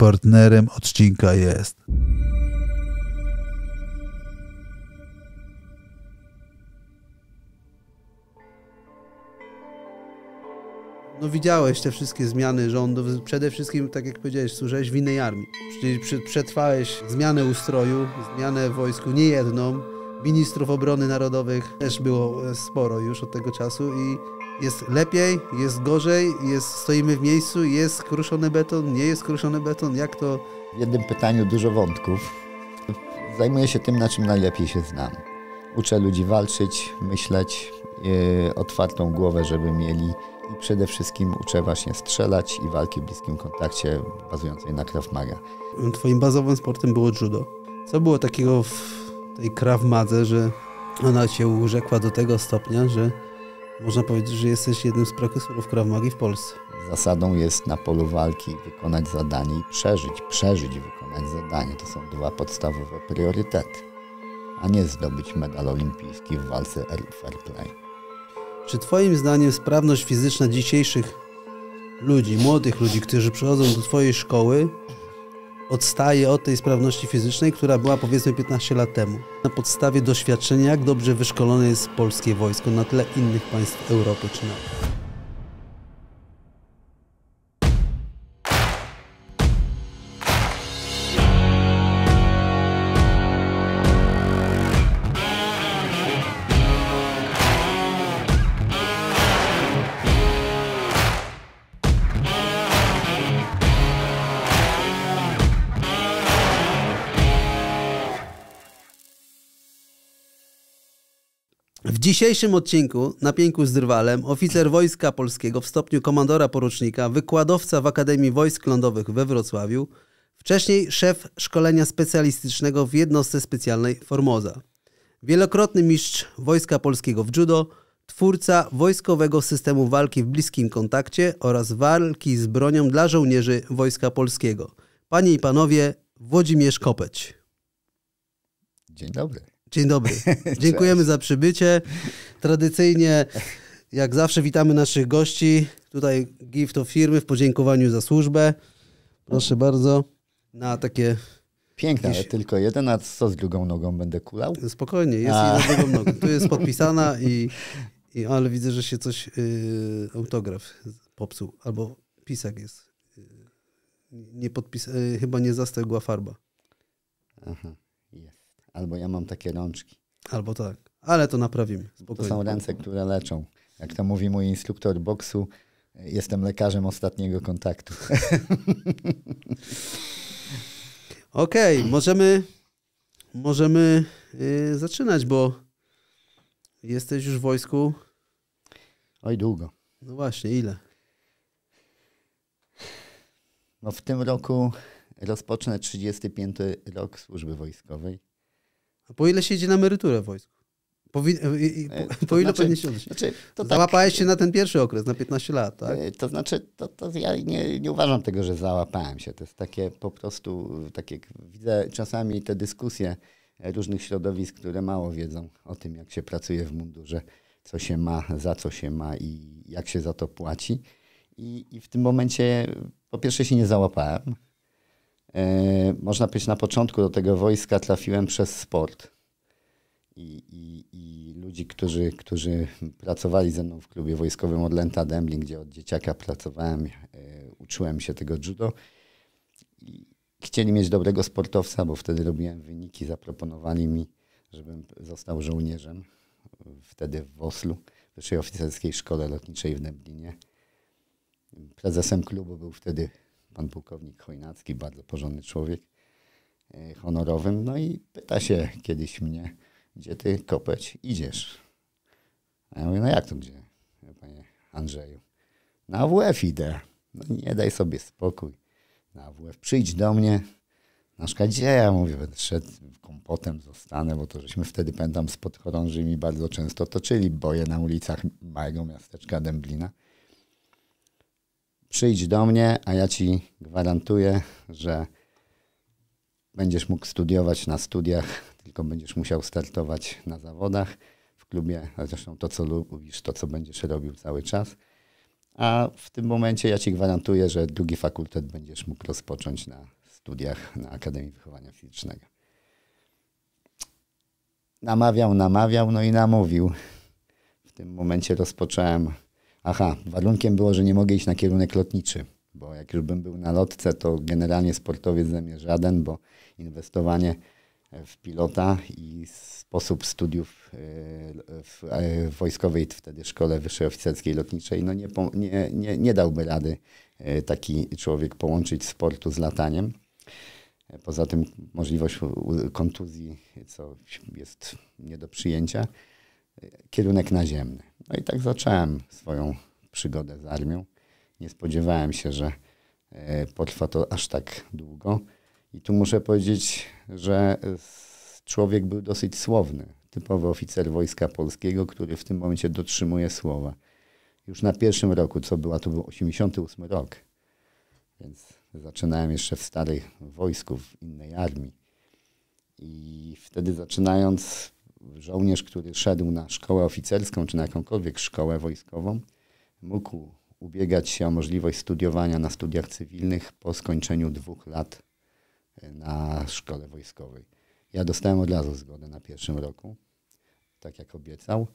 Partnerem odcinka jest. No widziałeś te wszystkie zmiany rządów, przede wszystkim, tak jak powiedziałeś, służyłeś w innej armii. Czyli przetrwałeś zmianę ustroju, zmianę w wojsku, niejedną. Ministrów obrony narodowych też było e, sporo już od tego czasu i jest lepiej, jest gorzej, jest, stoimy w miejscu, jest kruszony beton, nie jest kruszony beton, jak to... W jednym pytaniu dużo wątków. Zajmuję się tym, na czym najlepiej się znam. Uczę ludzi walczyć, myśleć, yy, otwartą głowę, żeby mieli i przede wszystkim uczę właśnie strzelać i walki w bliskim kontakcie bazującej na Krav Maga. Twoim bazowym sportem było judo. Co było takiego w tej Krav Madze, że ona cię urzekła do tego stopnia, że można powiedzieć, że jesteś jednym z profesorów Krav Magi w Polsce. Zasadą jest na polu walki wykonać zadanie i przeżyć. Przeżyć, wykonać zadanie. To są dwa podstawowe priorytety, a nie zdobyć medal olimpijski w walce fair play. Czy Twoim zdaniem sprawność fizyczna dzisiejszych ludzi, młodych ludzi, którzy przychodzą do Twojej szkoły, odstaje od tej sprawności fizycznej, która była powiedzmy 15 lat temu. Na podstawie doświadczenia, jak dobrze wyszkolone jest polskie wojsko na tle innych państw Europy czy NATO. dzisiejszym odcinku na pięku z drwalem oficer Wojska Polskiego w stopniu komandora porucznika, wykładowca w Akademii Wojsk Lądowych we Wrocławiu, wcześniej szef szkolenia specjalistycznego w jednostce specjalnej Formoza. Wielokrotny mistrz Wojska Polskiego w judo, twórca wojskowego systemu walki w bliskim kontakcie oraz walki z bronią dla żołnierzy Wojska Polskiego. Panie i panowie, Włodzimierz Kopeć. Dzień dobry. Dzień dobry. Dziękujemy za przybycie. Tradycyjnie, jak zawsze, witamy naszych gości. Tutaj gift of firmy w podziękowaniu za służbę. Proszę bardzo, na takie. Piękne, jakieś... ale tylko jeden, a co z drugą nogą będę kulał? Spokojnie, jest a. drugą nogą. Tu jest podpisana i, i ale widzę, że się coś yy, autograf popsuł, albo pisak jest. Yy, nie podpis, yy, chyba nie zastygła farba. Aha. Mhm albo ja mam takie rączki. Albo tak, ale to naprawimy. Spokojnie. To są ręce, które leczą. Jak to mówi mój instruktor boksu, jestem lekarzem ostatniego kontaktu. Okej, okay, możemy, możemy yy, zaczynać, bo jesteś już w wojsku. Oj, długo. No właśnie, ile? No w tym roku rozpocznę 35 rok służby wojskowej po ile się idzie na emeryturę w wojsku? Po, e, i, i, e, po, ile znaczy- powinien znaczy, się tak. Załapałeś tak, się na ten pierwszy okres, na 15 lat, tak? E, to znaczy, to, to ja nie, nie, uważam tego, że załapałem się. To jest takie po prostu, tak jak widzę czasami te dyskusje różnych środowisk, które mało wiedzą o tym, jak się pracuje w mundurze, co się ma, za co się ma i jak się za to płaci. I, i w tym momencie po pierwsze się nie załapałem, E, można powiedzieć, na początku do tego wojska trafiłem przez sport. I, i, i ludzi, którzy, którzy pracowali ze mną w klubie wojskowym od Lenta Dembling, gdzie od dzieciaka pracowałem, e, uczyłem się tego judo. I chcieli mieć dobrego sportowca, bo wtedy robiłem wyniki, zaproponowali mi, żebym został żołnierzem wtedy w Oslu, Wyższej Oficerskiej Szkole Lotniczej w Dęblinie. Prezesem klubu był wtedy pan pułkownik Chojnacki, bardzo porządny człowiek, e, honorowym. No i pyta się kiedyś mnie, gdzie ty kopeć idziesz? A ja mówię, no jak to gdzie, panie Andrzeju? Na WF idę. No nie daj sobie spokój. Na WF przyjdź do mnie. Na przykład gdzie ja mówię, będę szedł kompotem, zostanę, bo to żeśmy wtedy, pamiętam, z podchorążymi bardzo często toczyli boje na ulicach małego miasteczka Dęblina. Przyjdź do mnie, a ja ci gwarantuję, że będziesz mógł studiować na studiach, tylko będziesz musiał startować na zawodach w klubie, zresztą to, co lubisz, to, co będziesz robił cały czas. A w tym momencie ja ci gwarantuję, że drugi fakultet będziesz mógł rozpocząć na studiach na Akademii Wychowania Fizycznego. Namawiał, namawiał, no i namówił. W tym momencie rozpocząłem Aha, warunkiem było, że nie mogę iść na kierunek lotniczy, bo jak już bym był na lotce, to generalnie sportowiec ze mnie żaden, bo inwestowanie w pilota i sposób studiów e, w e, wojskowej wtedy szkole wyższej oficerskiej lotniczej, no nie, nie, nie, nie dałby rady e, taki człowiek połączyć sportu z lataniem. Poza tym możliwość kontuzji, co jest nie do przyjęcia kierunek naziemny. No i tak zacząłem swoją przygodę z armią. Nie spodziewałem się, że e, potrwa to aż tak długo. I tu muszę powiedzieć, że e, człowiek był dosyć słowny. Typowy oficer Wojska Polskiego, który w tym momencie dotrzymuje słowa. Już na pierwszym roku, co była, to był 88 rok. Więc zaczynałem jeszcze w starej wojsku, w innej armii. I wtedy zaczynając żołnierz, który szedł na szkołę oficerską czy na jakąkolwiek szkołę wojskową, mógł ubiegać się o możliwość studiowania na studiach cywilnych po skończeniu dwóch lat e, na szkole wojskowej. Ja dostałem od razu zgodę na pierwszym roku, tak jak obiecał.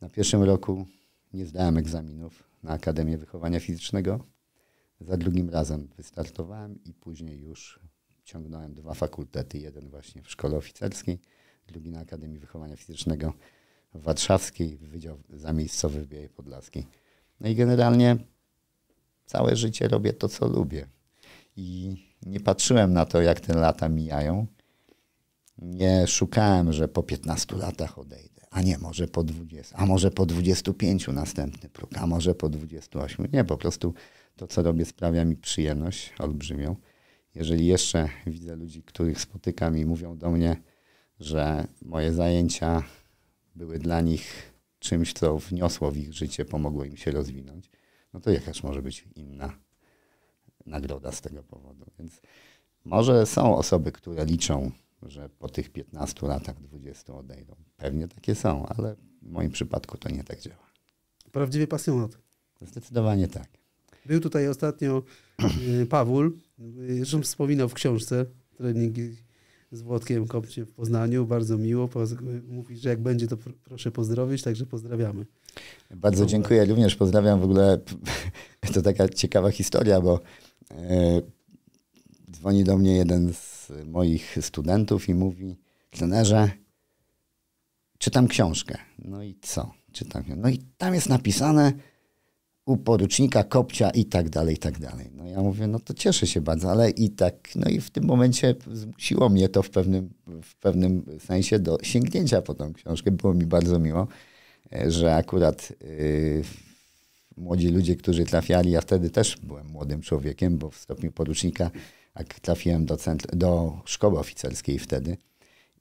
Na pierwszym roku nie zdałem egzaminów na Akademię Wychowania Fizycznego. Za drugim razem wystartowałem i później już ciągnąłem dwa fakultety, jeden właśnie w szkole oficerskiej, Lubina Akademii Wychowania Fizycznego w Warszawskiej, Wydział Zamiejscowy w Białej Podlaskiej. No i generalnie całe życie robię to, co lubię. I nie patrzyłem na to, jak te lata mijają. Nie szukałem, że po 15 latach odejdę, a nie może po 20, a może po 25 następny próg, a może po 28. Nie, po prostu to, co robię, sprawia mi przyjemność olbrzymią. Jeżeli jeszcze widzę ludzi, których spotykam i mówią do mnie, że moje zajęcia były dla nich czymś, co wniosło w ich życie, pomogło im się rozwinąć, no to jakaż może być inna nagroda z tego powodu. Więc może są osoby, które liczą, że po tych 15 latach 20 odejdą. Pewnie takie są, ale w moim przypadku to nie tak działa. Prawdziwy pasjonat. Zdecydowanie tak. Był tutaj ostatnio y, Paweł, y, zresztą wspominał w książce treningi z Włodkiem Kopciem w Poznaniu. Bardzo miło. Mówi, że jak będzie, to proszę pozdrowić, także pozdrawiamy. Bardzo dziękuję. Również pozdrawiam w ogóle. To taka ciekawa historia, bo e, dzwoni do mnie jeden z moich studentów i mówi, trenerze, czytam książkę. No i co? Czytam. No i tam jest napisane, u porucznika Kopcia i tak dalej, i tak dalej. No ja mówię, no to cieszę się bardzo, ale i tak, no i w tym momencie zmusiło mnie to w pewnym, w pewnym sensie do sięgnięcia po tą książkę. Było mi bardzo miło, e, że akurat yy, młodzi ludzie, którzy trafiali, ja wtedy też byłem młodym człowiekiem, bo w stopniu porucznika, jak trafiłem do, centr- do szkoły oficerskiej wtedy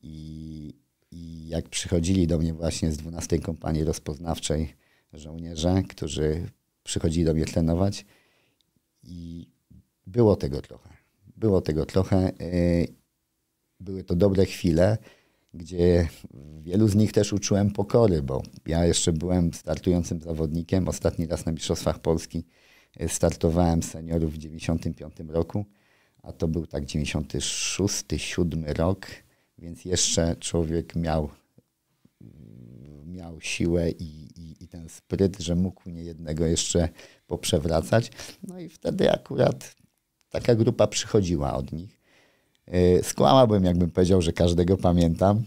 i, i jak przychodzili do mnie właśnie z 12 kompanii rozpoznawczej żołnierze, którzy przychodzili do mnie trenować i było tego trochę. Było tego trochę. E, były to dobre chwile, gdzie wielu z nich też uczułem pokory, bo ja jeszcze byłem startującym zawodnikiem. Ostatni raz na Mistrzostwach Polski e, startowałem seniorów w 1995 roku, a to był tak 96, 7 rok, więc jeszcze człowiek miał, miał siłę i ten spryt, że mógł niejednego jeszcze poprzewracać. No i wtedy akurat taka grupa przychodziła od nich. Y, skłamałbym, jakbym powiedział, że każdego pamiętam,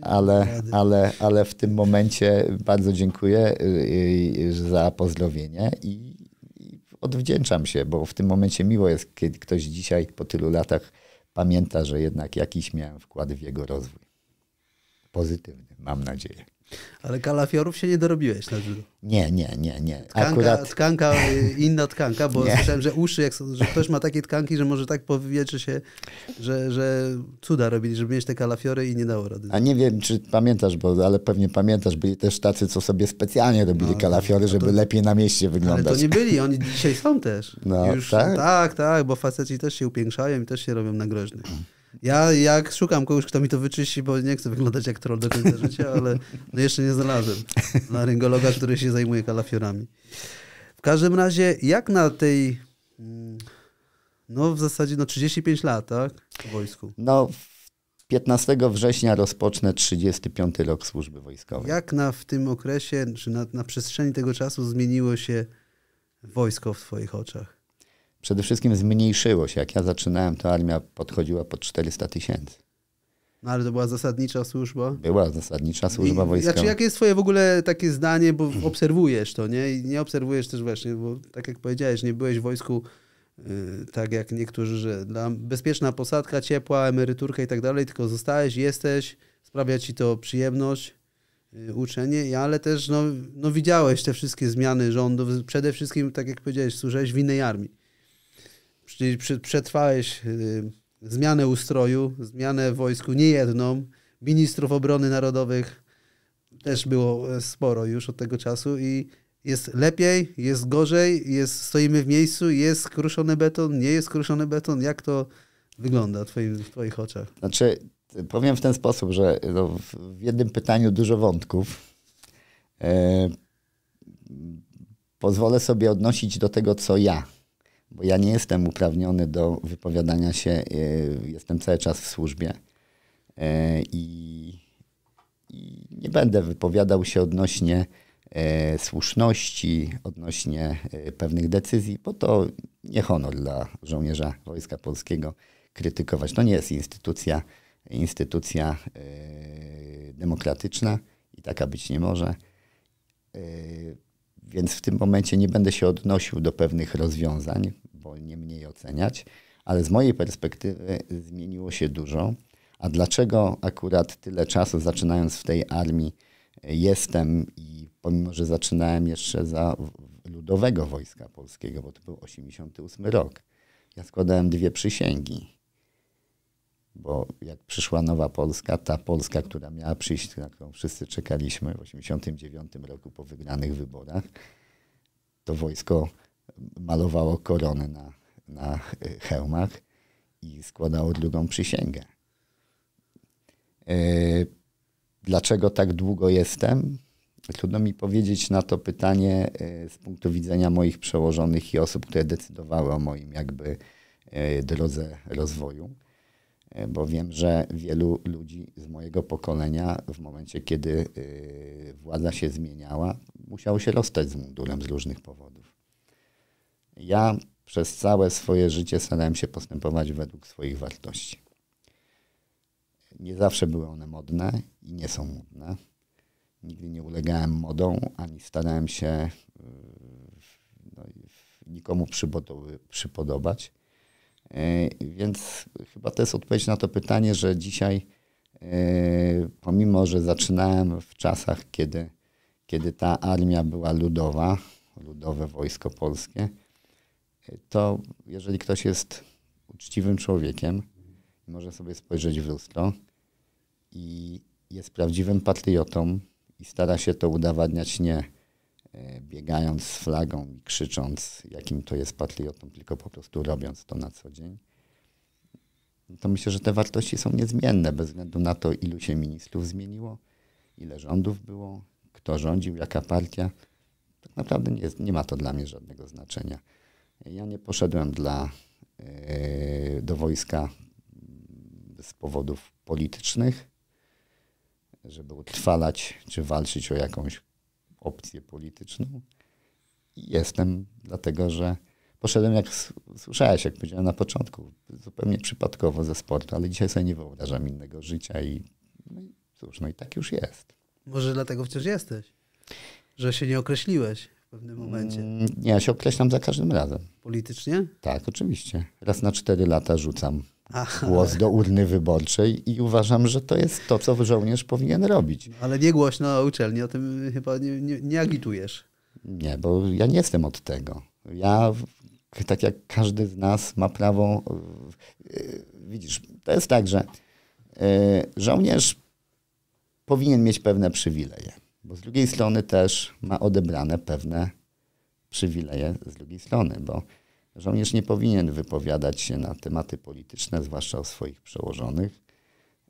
ale, ale, ale w tym momencie bardzo dziękuję y, y, za pozdrowienie i odwdzięczam się, bo w tym momencie miło jest, kiedy ktoś dzisiaj po tylu latach pamięta, że jednak jakiś miałem wkład w jego rozwój. Pozytywny, mam nadzieję. Ale kalafiorów się nie dorobiłeś na judo. Nie, nie, nie, nie. Tkanka, Akurat... tkanka y, inna tkanka, bo nie. słyszałem, że uszy, jak, że ktoś ma takie tkanki, że może tak powietrze się, że, że cuda robili, żeby mieć te kalafiory i nie dało rady. A nie wiem, czy pamiętasz, bo, ale pewnie pamiętasz, byli też tacy, co sobie specjalnie robili no, kalafiory, no, no żeby to... lepiej na mieście wyglądać. Ale to nie byli, oni dzisiaj są też. No, Już, tak? tak, tak, bo faceci też się upiększają i też się robią na groźnych. Ja jak szukam kogoś, kto mi to wyczyści, bo nie chcę wyglądać jak troll do końca życia, ale no jeszcze nie znalazłem laryngologa, który się zajmuje kalafiorami. W każdym razie, jak na tej, mm, no w zasadzie no 35 lat, tak, w wojsku? No, 15 września rozpocznę 35 rok służby wojskowej. Jak na w tym okresie, czy na, na przestrzeni tego czasu zmieniło się wojsko w twoich oczach? przede wszystkim zmniejszyło się. Jak ja zaczynałem, to armia podchodziła pod 400 tysięcy. No ale to była zasadnicza służba? Była zasadnicza służba I, wojskowa. Znaczy, jakie jest twoje w ogóle takie zdanie, bo obserwujesz to, nie? I nie obserwujesz też właśnie, bo tak jak powiedziałeś, nie byłeś w wojsku y, tak jak niektórzy, że dla bezpieczna posadka, ciepła, emeryturka i tak dalej, tylko zostałeś, jesteś, sprawia ci to przyjemność, y, uczenie, ale też no, no widziałeś te wszystkie zmiany rządów, przede wszystkim, tak jak powiedziałeś, służyłeś w innej armii. Czyli przetrwałeś y, zmianę ustroju, zmianę w wojsku niejedną, ministrów obrony narodowych też było e, sporo już od tego czasu i jest lepiej, jest gorzej, jest, stoimy w miejscu, jest kruszony beton, nie jest kruszony beton. Jak to wygląda w, twoim, w Twoich oczach? Znaczy, powiem w ten sposób, że no, w jednym pytaniu dużo wątków. E, pozwolę sobie odnosić do tego, co ja bo ja nie jestem uprawniony do wypowiadania się, e, jestem cały czas w służbie e, i, i nie będę wypowiadał się odnośnie e, słuszności, odnośnie pewnych decyzji, bo to nie honor dla żołnierza Wojska Polskiego krytykować. To nie jest instytucja, instytucja demokratyczna i taka być nie może. Więc w tym momencie nie będę się odnosił do pewnych rozwiązań, bo nie mniej oceniać, ale z mojej perspektywy zmieniło się dużo. A dlaczego akurat tyle czasu, zaczynając w tej armii, jestem i pomimo, że zaczynałem jeszcze za Ludowego Wojska Polskiego, bo to był 88 rok, ja składałem dwie przysięgi. Bo jak przyszła nowa Polska, ta Polska, która miała przyjść, na którą wszyscy czekaliśmy w 89 roku po wygranych wyborach, to wojsko malowało korony na, na e, hełmach i składało drugą przysięgę. E, dlaczego tak długo jestem? Trudno mi powiedzieć na to pytanie e, z punktu widzenia moich przełożonych i osób, które decydowały o moim jakby drodze rozwoju, bo wiem, że wielu ludzi z mojego pokolenia w momencie, kiedy władza się zmieniała, musiało się rozstać z mundurem z różnych powodów. Ja przez całe swoje życie starałem się postępować według swoich wartości. Nie zawsze były one modne i nie są modne. Nigdy nie ulegałem modą, ani starałem się e, no, nikomu przypodobać. E, więc chyba to jest odpowiedź na to pytanie, że dzisiaj, e, pomimo że zaczynałem w czasach, kiedy, kiedy ta armia była ludowa, ludowe wojsko polskie, to jeżeli ktoś jest uczciwym człowiekiem, może sobie spojrzeć w lustro i jest prawdziwym patriotą i stara się to udowadniać nie e, biegając z flagą i krzycząc, jakim to jest patriotą, tylko po prostu robiąc to na co dzień, no to myślę, że te wartości są niezmienne bez względu na to, ilu się ministrów zmieniło, ile rządów było, kto rządził, jaka partia. Tak naprawdę nie, jest, nie ma to dla mnie żadnego znaczenia. Ja nie poszedłem dla, e, do wojska z powodów politycznych, żeby utrwalać czy walczyć o jakąś opcję polityczną. jestem dlatego, że poszedłem, jak słyszałeś, jak powiedziałem na początku, zupełnie przypadkowo ze sportu, ale dzisiaj sobie nie wyobrażam innego życia i no i cóż, no i tak już jest. Może dlatego wciąż jesteś, że się nie określiłeś pewnym momencie? Mm, nie, ja się określam za każdym razem. Politycznie? Tak, oczywiście. Raz na cztery lata rzucam Aha. głos do urny wyborczej i uważam, że to jest to, co żołnierz powinien robić. No, ale nie głośno na uczelni, o tym chyba nie, nie, nie agitujesz. Nie, bo ja nie jestem od tego. Ja, tak jak każdy z nas, ma prawo. widzisz, to jest tak, że e, żołnierz powinien mieć pewne przywileje bo z drugiej strony też ma odebrane pewne przywileje z drugiej strony, bo żołnierz nie powinien wypowiadać się na tematy polityczne, zwłaszcza o swoich przełożonych.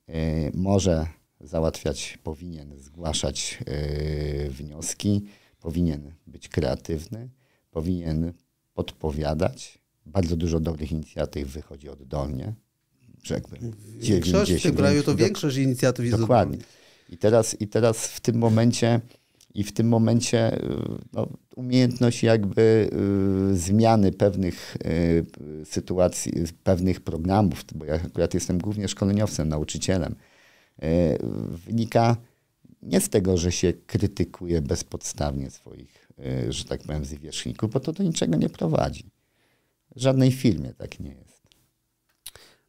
Y, może załatwiać, powinien zgłaszać y, wnioski, powinien być kreatywny, powinien podpowiadać. Bardzo dużo dobrych inicjatyw wychodzi oddolnie. Rzekłbym. Większość w tym kraju to większość inicjatyw jest Dokładnie. Oddolnie. I teraz, i teraz w tym momencie, i w tym momencie y, no, umiejętność jakby y, zmiany pewnych y, sytuacji, pewnych programów, bo ja akurat jestem głównie szkoleniowcem, nauczycielem, wynika nie z tego, że się krytykuje bezpodstawnie swoich, że tak powiem, zwierzchników, bo to do niczego nie prowadzi. W żadnej firmie tak nie jest.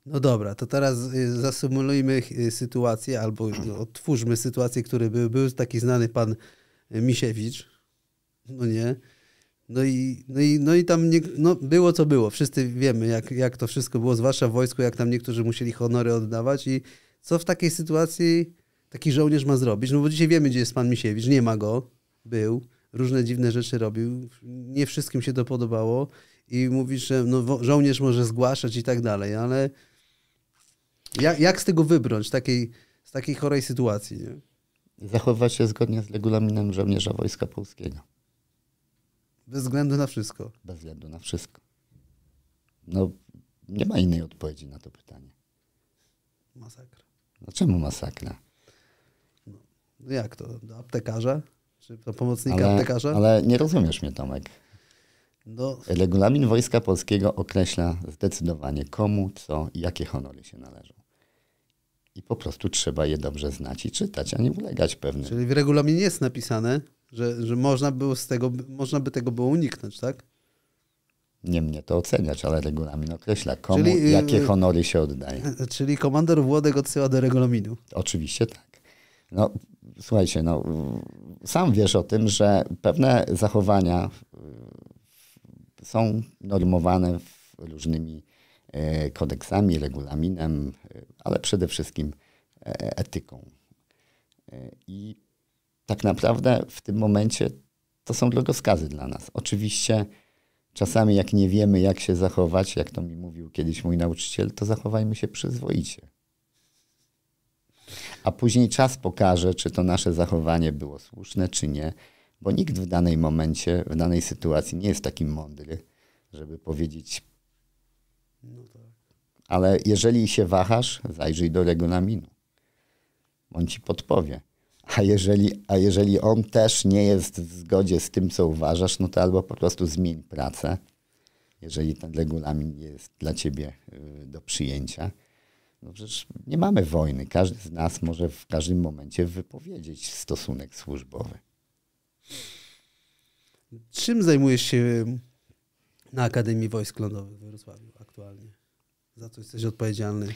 No dobra, to teraz y, zasymulujmy y, sytuację, albo mhm. otwórzmy sytuację, który był, był taki znany pan y, Misiewicz. No nie. No i, no i, no i tam nie, no było co było. Wszyscy wiemy, jak, jak to wszystko było, zwłaszcza w wojsku, jak tam niektórzy musieli honory oddawać. I co w takiej sytuacji taki żołnierz ma zrobić? No bo dzisiaj wiemy, gdzie jest pan Misiewicz. Nie ma go. Był. Różne dziwne rzeczy robił. Nie wszystkim się to podobało. I mówisz, że no, żołnierz może zgłaszać i tak dalej, ale jak, jak z tego wybrnąć, takiej, z takiej chorej sytuacji? Nie? Zachowywać się zgodnie z regulaminem żołnierza Wojska Polskiego. Bez względu na wszystko? Bez względu na wszystko. No, nie ma innej odpowiedzi na to pytanie. Masakra. No czemu masakra? No, no jak to? Do aptekarza? Czy do pomocnika ale, aptekarza? Ale nie rozumiesz mnie, Tomek. No. Regulamin Wojska Polskiego określa zdecydowanie komu, co i jakie honory się należą i po prostu trzeba je dobrze znać i czytać, a nie ulegać pewnym. Czyli w regulaminie jest napisane, że, że można, było z tego, można by tego było uniknąć, tak? Nie mnie to oceniać, ale regulamin określa, komu czyli, y, jakie honory się oddaje. Czyli komandor Włodek odsyła do regulaminu. Oczywiście tak. No, słuchajcie, no, sam wiesz o tym, że pewne zachowania y, są normowane różnymi E, kodeksami, regulaminem, e, ale przede wszystkim e, etyką. I tak naprawdę w tym momencie to są drogowskazy dla nas. Oczywiście czasami jak nie wiemy, jak się zachować, jak to mi mówił kiedyś mój nauczyciel, to zachowajmy się przyzwoicie. A później czas pokaże, czy to nasze zachowanie było słuszne, czy nie, bo nikt w danej momencie, w danej sytuacji nie jest taki mądry, żeby powiedzieć no tak. Ale jeżeli się wahasz, zajrzyj do regulaminu. On ci podpowie. A jeżeli, a jeżeli on też nie jest w zgodzie z tym, co uważasz, no to albo po prostu zmień pracę, jeżeli ten regulamin jest dla ciebie y, do przyjęcia. No przecież nie mamy wojny. Każdy z nas może w każdym momencie wypowiedzieć stosunek służbowy. Czym zajmujesz się na Akademii Wojsk Lądowych w Wrocławiu? aktualnie? Za co jesteś odpowiedzialny?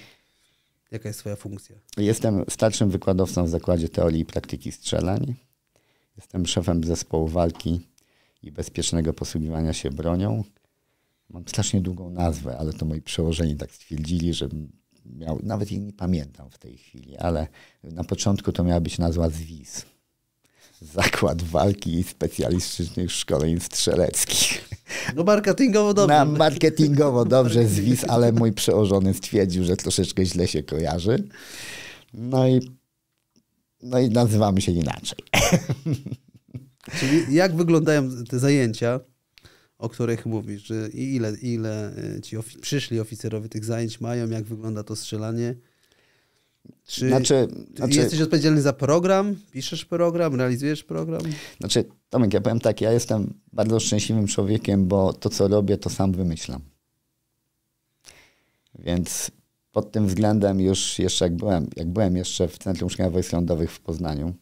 Jaka jest Twoja funkcja? Jestem starszym wykładowcą w Zakładzie Teorii i Praktyki Strzelań. Jestem szefem zespołu walki i bezpiecznego posługiwania się bronią. Mam strasznie długą nazwę, ale to moi przełożeni tak stwierdzili, że miał, nawet jej nie pamiętam w tej chwili, ale na początku to miała być nazwa ZWIS. Zakład Walki i Specjalistycznych Szkoleń Strzeleckich. No marketingowo dobrze. Na marketingowo dobrze zwis, ale mój przełożony stwierdził, że troszeczkę źle się kojarzy. No i, no i nazywamy się inaczej. Czyli jak wyglądają te zajęcia, o których mówisz? I ile, ile e, ci ofi przyszli oficerowie tych zajęć mają? Jak wygląda to strzelanie? Czy znaczy, znaczy, jesteś odpowiedzialny za program? Piszesz program? Realizujesz program? Znaczy, Tomek, ja powiem tak, ja jestem bardzo szczęśliwym człowiekiem, bo to, co robię, to sam wymyślam. Więc pod tym względem już jeszcze jak byłem, jak byłem jeszcze w Centrum Szkolenia Wojsk Lądowych w Poznaniu,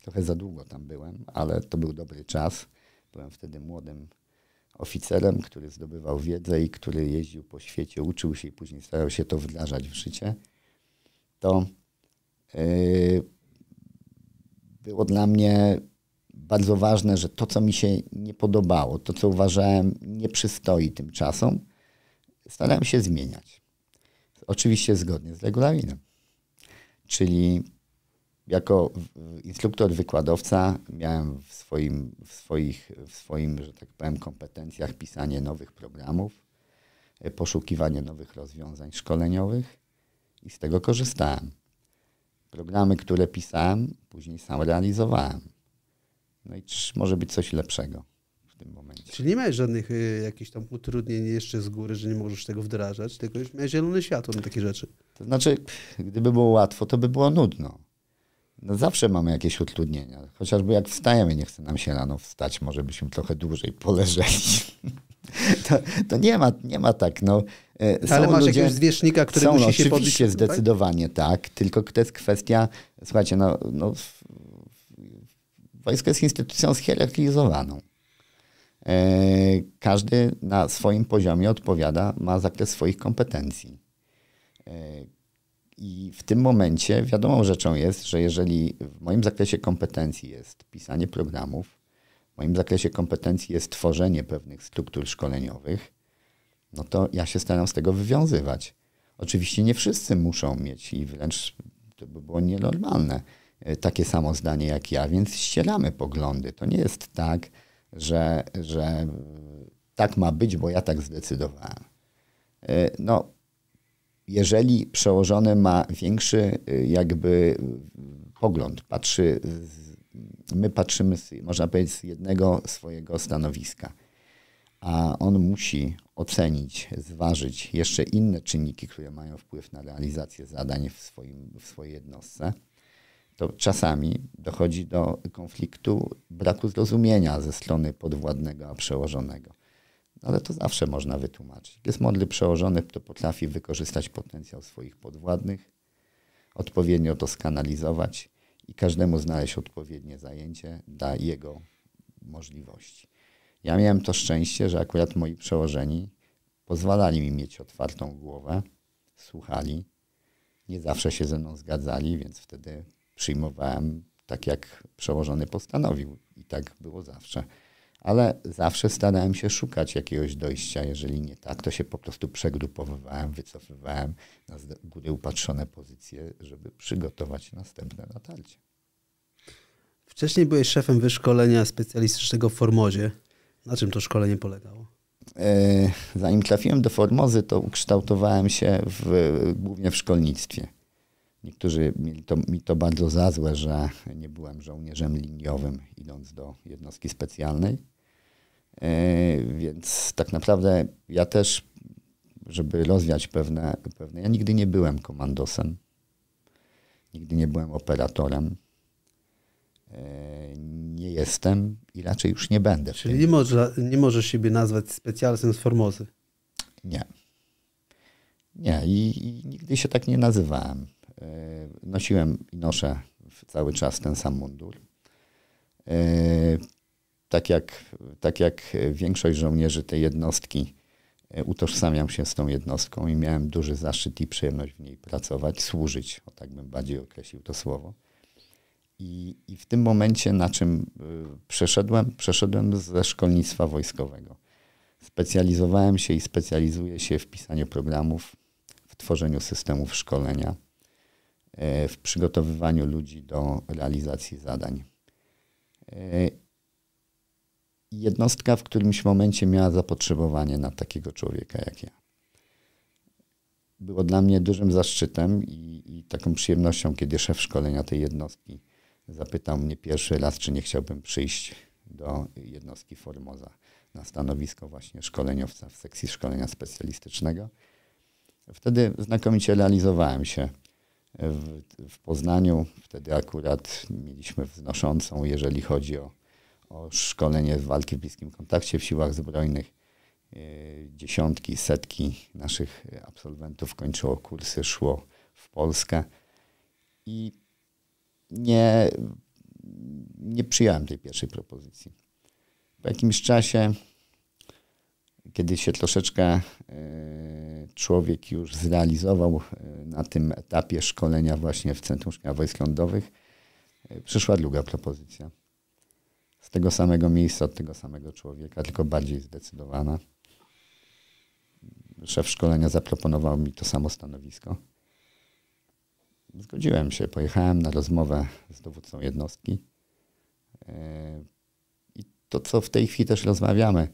trochę za długo tam byłem, ale to był dobry czas. Byłem wtedy młodym oficerem, który zdobywał wiedzę i który jeździł po świecie, uczył się i później starał się to wdrażać w życie to y, było dla mnie bardzo ważne, że to, co mi się nie podobało, to, co uważałem nie przystoi tym czasom, starałem się zmieniać. Oczywiście zgodnie z regulaminem. Czyli jako instruktor wykładowca miałem w, swoim, w, swoich, w swoim, że tak powiem, kompetencjach pisanie nowych programów, y, poszukiwanie nowych rozwiązań szkoleniowych i z tego korzystałem. Programy, które pisałem, później sam realizowałem. No i czyż może być coś lepszego w tym momencie? Czyli nie masz żadnych y, jakichś tam utrudnień jeszcze z góry, że nie możesz tego wdrażać, tylko już miałeś zielone światło na takie rzeczy. To znaczy, gdyby było łatwo, to by było nudno. No zawsze mamy jakieś utrudnienia. Chociażby jak wstajemy, nie chce nam się rano wstać, może byśmy trochę dłużej poleżeli. To, to, nie, ma, nie ma tak. No, e, są Ale masz ludzie, jakiegoś zwierzchnika, który są, musi no, się podbić. Oczywiście, zdecydowanie tak? tak? Tylko to jest kwestia, słuchajcie, no, no, wojsko jest instytucją schierarchizowaną. E, każdy na swoim poziomie odpowiada, ma zakres swoich kompetencji. E, i w tym momencie wiadomą rzeczą jest, że jeżeli w moim zakresie kompetencji jest pisanie programów, w moim zakresie kompetencji jest tworzenie pewnych struktur szkoleniowych, no to ja się staram z tego wywiązywać. Oczywiście nie wszyscy muszą mieć i wręcz to by było nienormalne e, takie samo zdanie jak ja, więc ścieramy poglądy. To nie jest tak, że, że tak ma być, bo ja tak zdecydowałem. E, no, jeżeli przełożony ma większy y, jakby y, pogląd, patrzy, y, my patrzymy, z, można powiedzieć, z jednego swojego stanowiska, a on musi ocenić, zważyć jeszcze inne czynniki, które mają wpływ na realizację zadań w, swoim, w swojej jednostce, to czasami dochodzi do konfliktu, braku zrozumienia ze strony podwładnego a przełożonego ale to zawsze można wytłumaczyć. Jest mądry przełożony, to potrafi wykorzystać potencjał swoich podwładnych, odpowiednio to skanalizować i każdemu znaleźć odpowiednie zajęcie dla jego możliwości. Ja miałem to szczęście, że akurat moi przełożeni pozwalali mi mieć otwartą głowę, słuchali, nie zawsze się ze mną zgadzali, więc wtedy przyjmowałem tak, jak przełożony postanowił i tak było zawsze ale zawsze starałem się szukać jakiegoś dojścia. Jeżeli nie tak, to się po prostu przegrupowywałem, wycofywałem na góry upatrzone pozycje, żeby przygotować następne natarcie. Wcześniej byłeś szefem wyszkolenia specjalistycznego w Formozie. Na czym to szkolenie polegało? E, zanim trafiłem do Formozy, to ukształtowałem się w, głównie w szkolnictwie. Niektórzy mieli to, mi to bardzo za złe, że nie byłem żołnierzem liniowym idąc do jednostki specjalnej. E, więc tak naprawdę ja też, żeby rozwiać pewne, pewne. Ja nigdy nie byłem komandosem, nigdy nie byłem operatorem. E, nie jestem i raczej już nie będę. Czyli nie, może, nie możesz siebie nazwać specjalistą z Formozy? Nie. Nie, i, i nigdy się tak nie nazywałem. E, nosiłem i noszę cały czas ten sam mundur tak jak, tak jak większość żołnierzy tej jednostki, e, utożsamiam się z tą jednostką i miałem duży zaszczyt i przyjemność w niej pracować, służyć, o tak bym bardziej określił to słowo. I, I w tym momencie na czym e, przeszedłem? Przeszedłem ze szkolnictwa wojskowego. Specjalizowałem się i specjalizuję się w pisaniu programów, w tworzeniu systemów szkolenia, e, w przygotowywaniu ludzi do realizacji zadań jednostka w którymś momencie miała zapotrzebowanie na takiego człowieka jak ja. Było dla mnie dużym zaszczytem i, i taką przyjemnością, kiedy szef szkolenia tej jednostki zapytał mnie pierwszy raz, czy nie chciałbym przyjść do jednostki Formoza na stanowisko właśnie szkoleniowca w sekcji szkolenia specjalistycznego. Wtedy znakomicie realizowałem się w, w Poznaniu. Wtedy akurat mieliśmy wznoszącą, jeżeli chodzi o o szkolenie walki w bliskim kontakcie w siłach zbrojnych. E, dziesiątki, setki naszych absolwentów kończyło kursy, szło w Polskę i nie, nie przyjąłem tej pierwszej propozycji. Po jakimś czasie, kiedy się troszeczkę e, człowiek już zrealizował e, na tym etapie szkolenia właśnie w Centrum Szkolenia Wojsk Lądowych, przyszła druga propozycja z tego samego miejsca, od tego samego człowieka, tylko bardziej zdecydowana. Szef szkolenia zaproponował mi to samo stanowisko. Zgodziłem się, pojechałem na rozmowę z dowódcą jednostki. E, I to, co w tej chwili też rozmawiamy,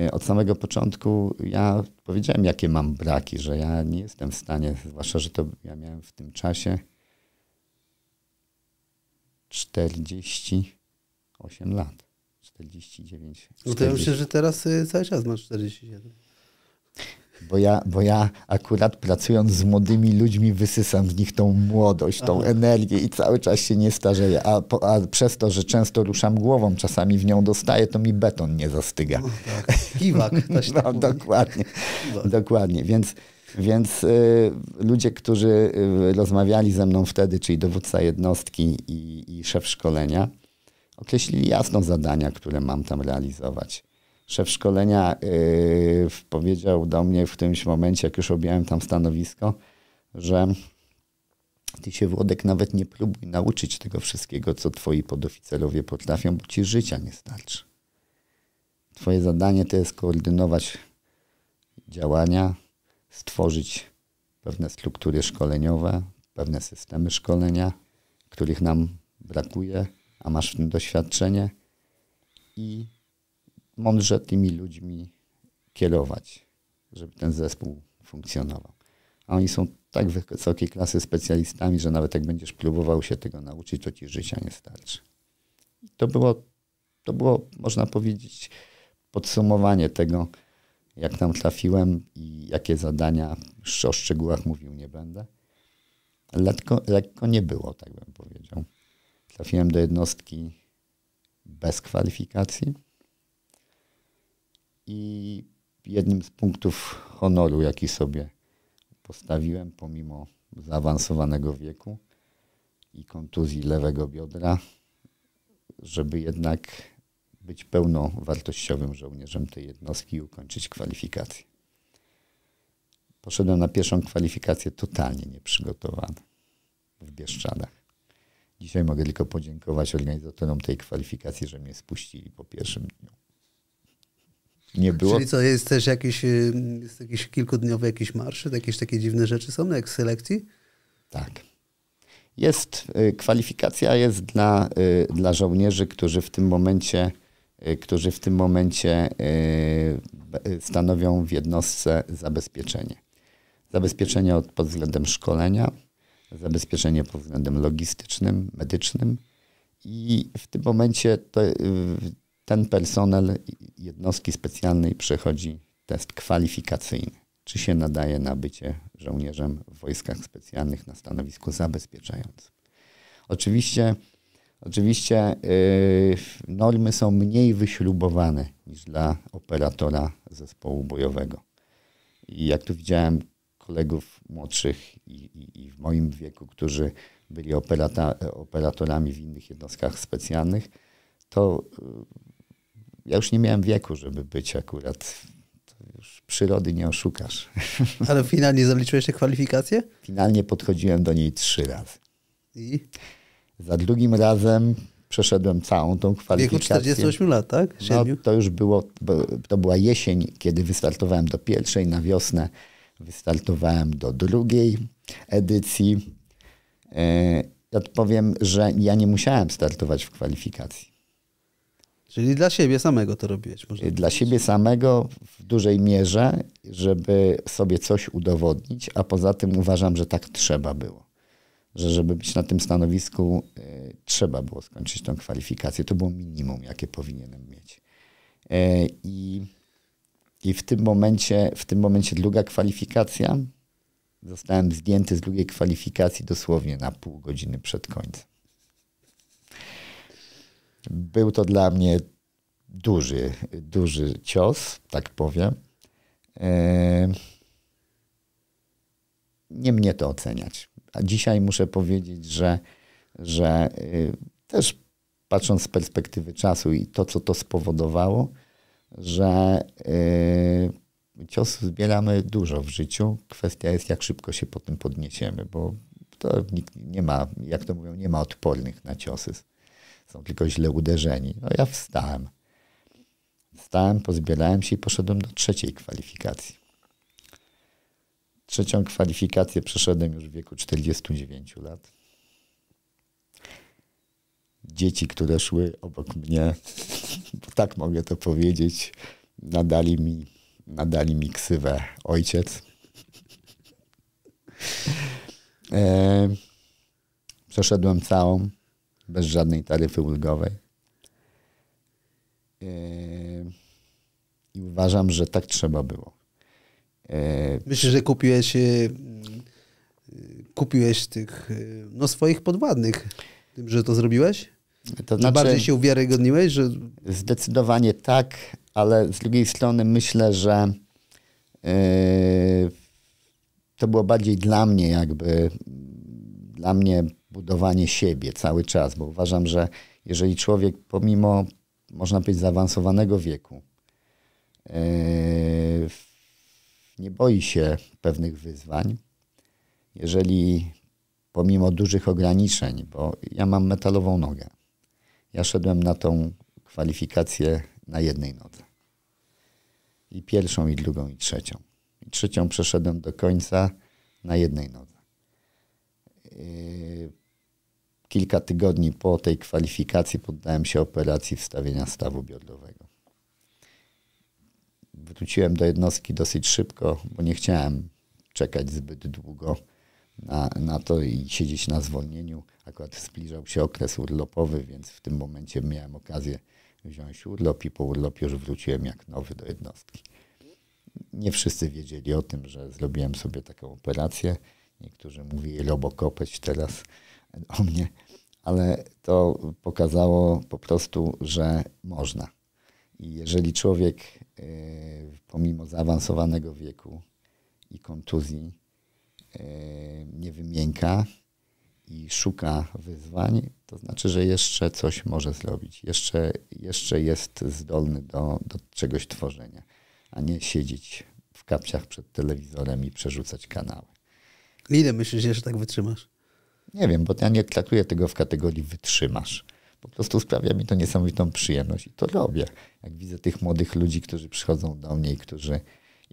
e, od samego początku ja powiedziałem, jakie mam braki, że ja nie jestem w stanie, zwłaszcza, że to ja miałem w tym czasie 40 8 lat. 49. Wydaje się, że teraz y, cały czas masz 47. Bo ja, bo ja akurat pracując z młodymi ludźmi wysysam z nich tą młodość, tą Aha. energię i cały czas się nie starzeję. A, po, a, przez to, że często ruszam głową, czasami w nią dostaję, to mi beton nie zastyga. No, tak. Piwak. no, tak dokładnie. Dokładnie. Więc, więc y, ludzie, którzy y, rozmawiali ze mną wtedy, czyli dowódca jednostki i, i szef szkolenia, określili jasno zadania, które mam tam realizować. Szef szkolenia yy, powiedział do mnie w którymś momencie, jak już objąłem tam stanowisko, że ty się Włodek nawet nie próbuj nauczyć tego wszystkiego, co twoi podoficerowie potrafią, bo ci życia nie starczy. Twoje zadanie to jest koordynować działania, stworzyć pewne struktury szkoleniowe, pewne systemy szkolenia, których nam brakuje, a masz w tym doświadczenie i mądrze tymi ludźmi kierować, żeby ten zespół funkcjonował. A oni są tak wysokiej klasy specjalistami, że nawet jak będziesz próbował się tego nauczyć, to ci życia nie starczy. I to było, to było, można powiedzieć, podsumowanie tego, jak tam trafiłem i jakie zadania, o szczegółach mówił nie będę. Lekko, lekko nie było, tak bym powiedział. Trafiłem do jednostki bez kwalifikacji i jednym z punktów honoru, jaki sobie postawiłem, pomimo zaawansowanego wieku i kontuzji lewego biodra, żeby jednak być pełnowartościowym żołnierzem tej jednostki i ukończyć kwalifikację. Poszedłem na pierwszą kwalifikację totalnie nieprzygotowany w Bieszczadach. Dzisiaj mogę tylko podziękować organizatorom tej kwalifikacji, że mnie spuścili po pierwszym dniu. Nie było. Czyli co, jest też jakiś, y, jest jakiś kilkudniowy jakiś marszy, jakieś takie dziwne rzeczy są jak selekcji? Tak. Jest, y, kwalifikacja jest dla, y, dla żołnierzy, którzy w tym momencie którzy w tym momencie stanowią w jednostce zabezpieczenie. Zabezpieczenie pod względem szkolenia, zabezpieczenie pod względem logistycznym, medycznym i w tym momencie te, y, ten personel jednostki specjalnej przechodzi test kwalifikacyjny czy się nadaje na bycie żołnierzem w wojskach specjalnych na stanowisku zabezpieczającym. Oczywiście, oczywiście yy, normy są mniej wyśrubowane niż dla operatora zespołu bojowego. I jak tu widziałem kolegów młodszych i, i, i w moim wieku, którzy byli operata, operatorami w innych jednostkach specjalnych, to y, ja już nie miałem wieku, żeby być akurat. To już przyrody nie oszukasz. Ale finalnie zaliczyłeś te kwalifikacje? Finalnie podchodziłem do niej trzy razy. I? Za drugim razem przeszedłem całą tą kwalifikację. W wieku 48 lat, tak? No, to już było, to była jesień, kiedy wystartowałem do pierwszej, na wiosnę Wystartowałem do drugiej edycji. E, odpowiem, że ja nie musiałem startować w kwalifikacji. Czyli dla siebie samego to robiłeś? dla powiedzieć. siebie samego w dużej mierze, żeby sobie coś udowodnić, a poza tym uważam, że tak trzeba było. Że żeby być na tym stanowisku, e, trzeba było skończyć tą kwalifikację. To było minimum, jakie powinienem mieć. E, I i w tym momencie, w tym momencie druga kwalifikacja. Zostałem zdjęty z drugiej kwalifikacji dosłownie na pół godziny przed końcem. Był to dla mnie duży, duży cios, tak powiem. Ehm, nie mnie to oceniać. A dzisiaj muszę powiedzieć, że, że y, też patrząc z perspektywy czasu i to, co to spowodowało, że yy, ciosów zbieramy dużo w życiu. Kwestia jest, jak szybko się po tym podniesiemy, bo to nikt nie ma, jak to mówią, nie ma odpornych na ciosy. Są tylko źle uderzeni. No ja wstałem. Wstałem, pozbierałem się i poszedłem do trzeciej kwalifikacji. Trzecią kwalifikację przeszedłem już w wieku 49 lat. Dzieci, które szły obok mnie, tak mogę to powiedzieć, nadali mi, nadali mi ksywę ojciec. E, przeszedłem całą, bez żadnej taryfy ulgowej. E, I uważam, że tak trzeba było. E, Myślę, że kupiłeś, e, kupiłeś tych e, no, swoich podwładnych tym, że to zrobiłeś? To znaczy, bardziej się uwiarygodniłeś? Że... Zdecydowanie tak, ale z drugiej strony myślę, że yy, to było bardziej dla mnie jakby, dla mnie budowanie siebie cały czas, bo uważam, że jeżeli człowiek pomimo, można powiedzieć, zaawansowanego wieku, yy, nie boi się pewnych wyzwań, jeżeli pomimo dużych ograniczeń, bo ja mam metalową nogę, ja szedłem na tą kwalifikację na jednej nodze. I pierwszą, i drugą, i trzecią. I trzecią przeszedłem do końca na jednej nodze. Yy, kilka tygodni po tej kwalifikacji poddałem się operacji wstawienia stawu biodrowego. Wróciłem do jednostki dosyć szybko, bo nie chciałem czekać zbyt długo na, na to i siedzieć na zwolnieniu. Akurat zbliżał się okres urlopowy, więc w tym momencie miałem okazję wziąć urlop i po urlopie już wróciłem jak nowy do jednostki. Nie wszyscy wiedzieli o tym, że zrobiłem sobie taką operację. Niektórzy mówili robokopeć teraz o mnie, ale to pokazało po prostu, że można. I jeżeli człowiek y, pomimo zaawansowanego wieku i kontuzji E, nie wymienia i szuka wyzwań, to znaczy, że jeszcze coś może zrobić, jeszcze, jeszcze jest zdolny do, do czegoś tworzenia, a nie siedzieć w kapciach przed telewizorem i przerzucać kanały. Ile myślisz, że tak wytrzymasz? Nie wiem, bo ja nie traktuję tego w kategorii wytrzymasz. Po prostu sprawia mi to niesamowitą przyjemność i to robię. Jak widzę tych młodych ludzi, którzy przychodzą do mnie i którzy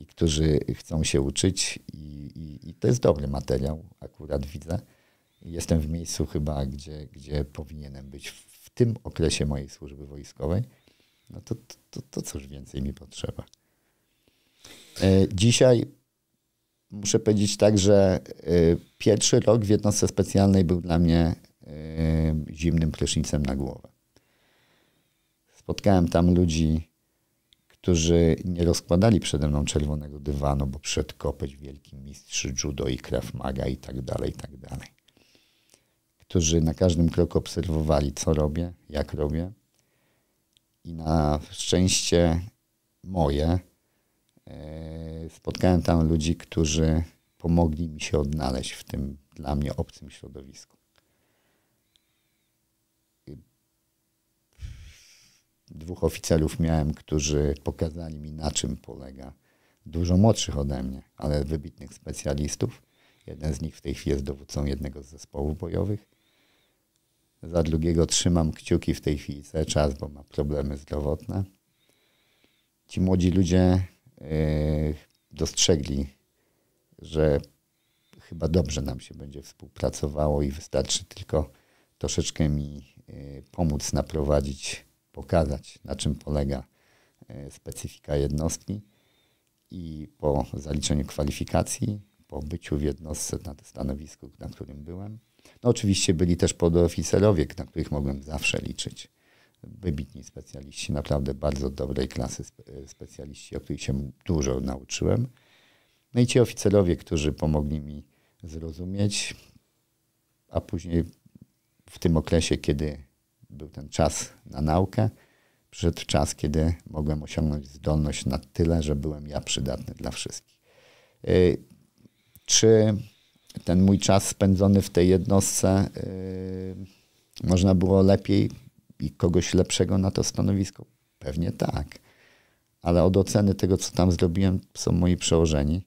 i którzy chcą się uczyć i, i, i to jest dobry materiał, akurat widzę. Jestem w miejscu chyba, gdzie, gdzie powinienem być w tym okresie mojej służby wojskowej. No to, to, to, to cóż więcej mi potrzeba. E, dzisiaj muszę powiedzieć tak, że e, pierwszy rok w jednostce specjalnej był dla mnie e, zimnym prysznicem na głowę. Spotkałem tam ludzi którzy nie rozkładali przede mną czerwonego dywanu, bo przed kopeć wielki mistrz judo i krew maga i tak dalej, i tak dalej. Którzy na każdym kroku obserwowali, co robię, jak robię. I na szczęście moje e, spotkałem tam ludzi, którzy pomogli mi się odnaleźć w tym dla mnie obcym środowisku. dwóch oficerów miałem, którzy pokazali mi, na czym polega. Dużo młodszych ode mnie, ale wybitnych specjalistów. Jeden z nich w tej chwili jest dowódcą jednego z zespołów bojowych. Za drugiego trzymam kciuki w tej chwili cały czas, bo ma problemy zdrowotne. Ci młodzi ludzie yy, dostrzegli, że chyba dobrze nam się będzie współpracowało i wystarczy tylko troszeczkę mi yy, pomóc naprowadzić pokazać, na czym polega e, specyfika jednostki i po zaliczeniu kwalifikacji, po byciu w jednostce na stanowisku, na którym byłem. No oczywiście byli też podoficerowie, na których mogłem zawsze liczyć. Wybitni specjaliści, naprawdę bardzo dobrej klasy e, specjaliści, o których się dużo nauczyłem. No i ci oficerowie, którzy pomogli mi zrozumieć, a później w tym okresie, kiedy był ten czas na naukę. Przyszedł czas, kiedy mogłem osiągnąć zdolność na tyle, że byłem ja przydatny dla wszystkich. Y, czy ten mój czas spędzony w tej jednostce y, można było lepiej i kogoś lepszego na to stanowisko? Pewnie tak. Ale od oceny tego, co tam zrobiłem, są moi przełożeni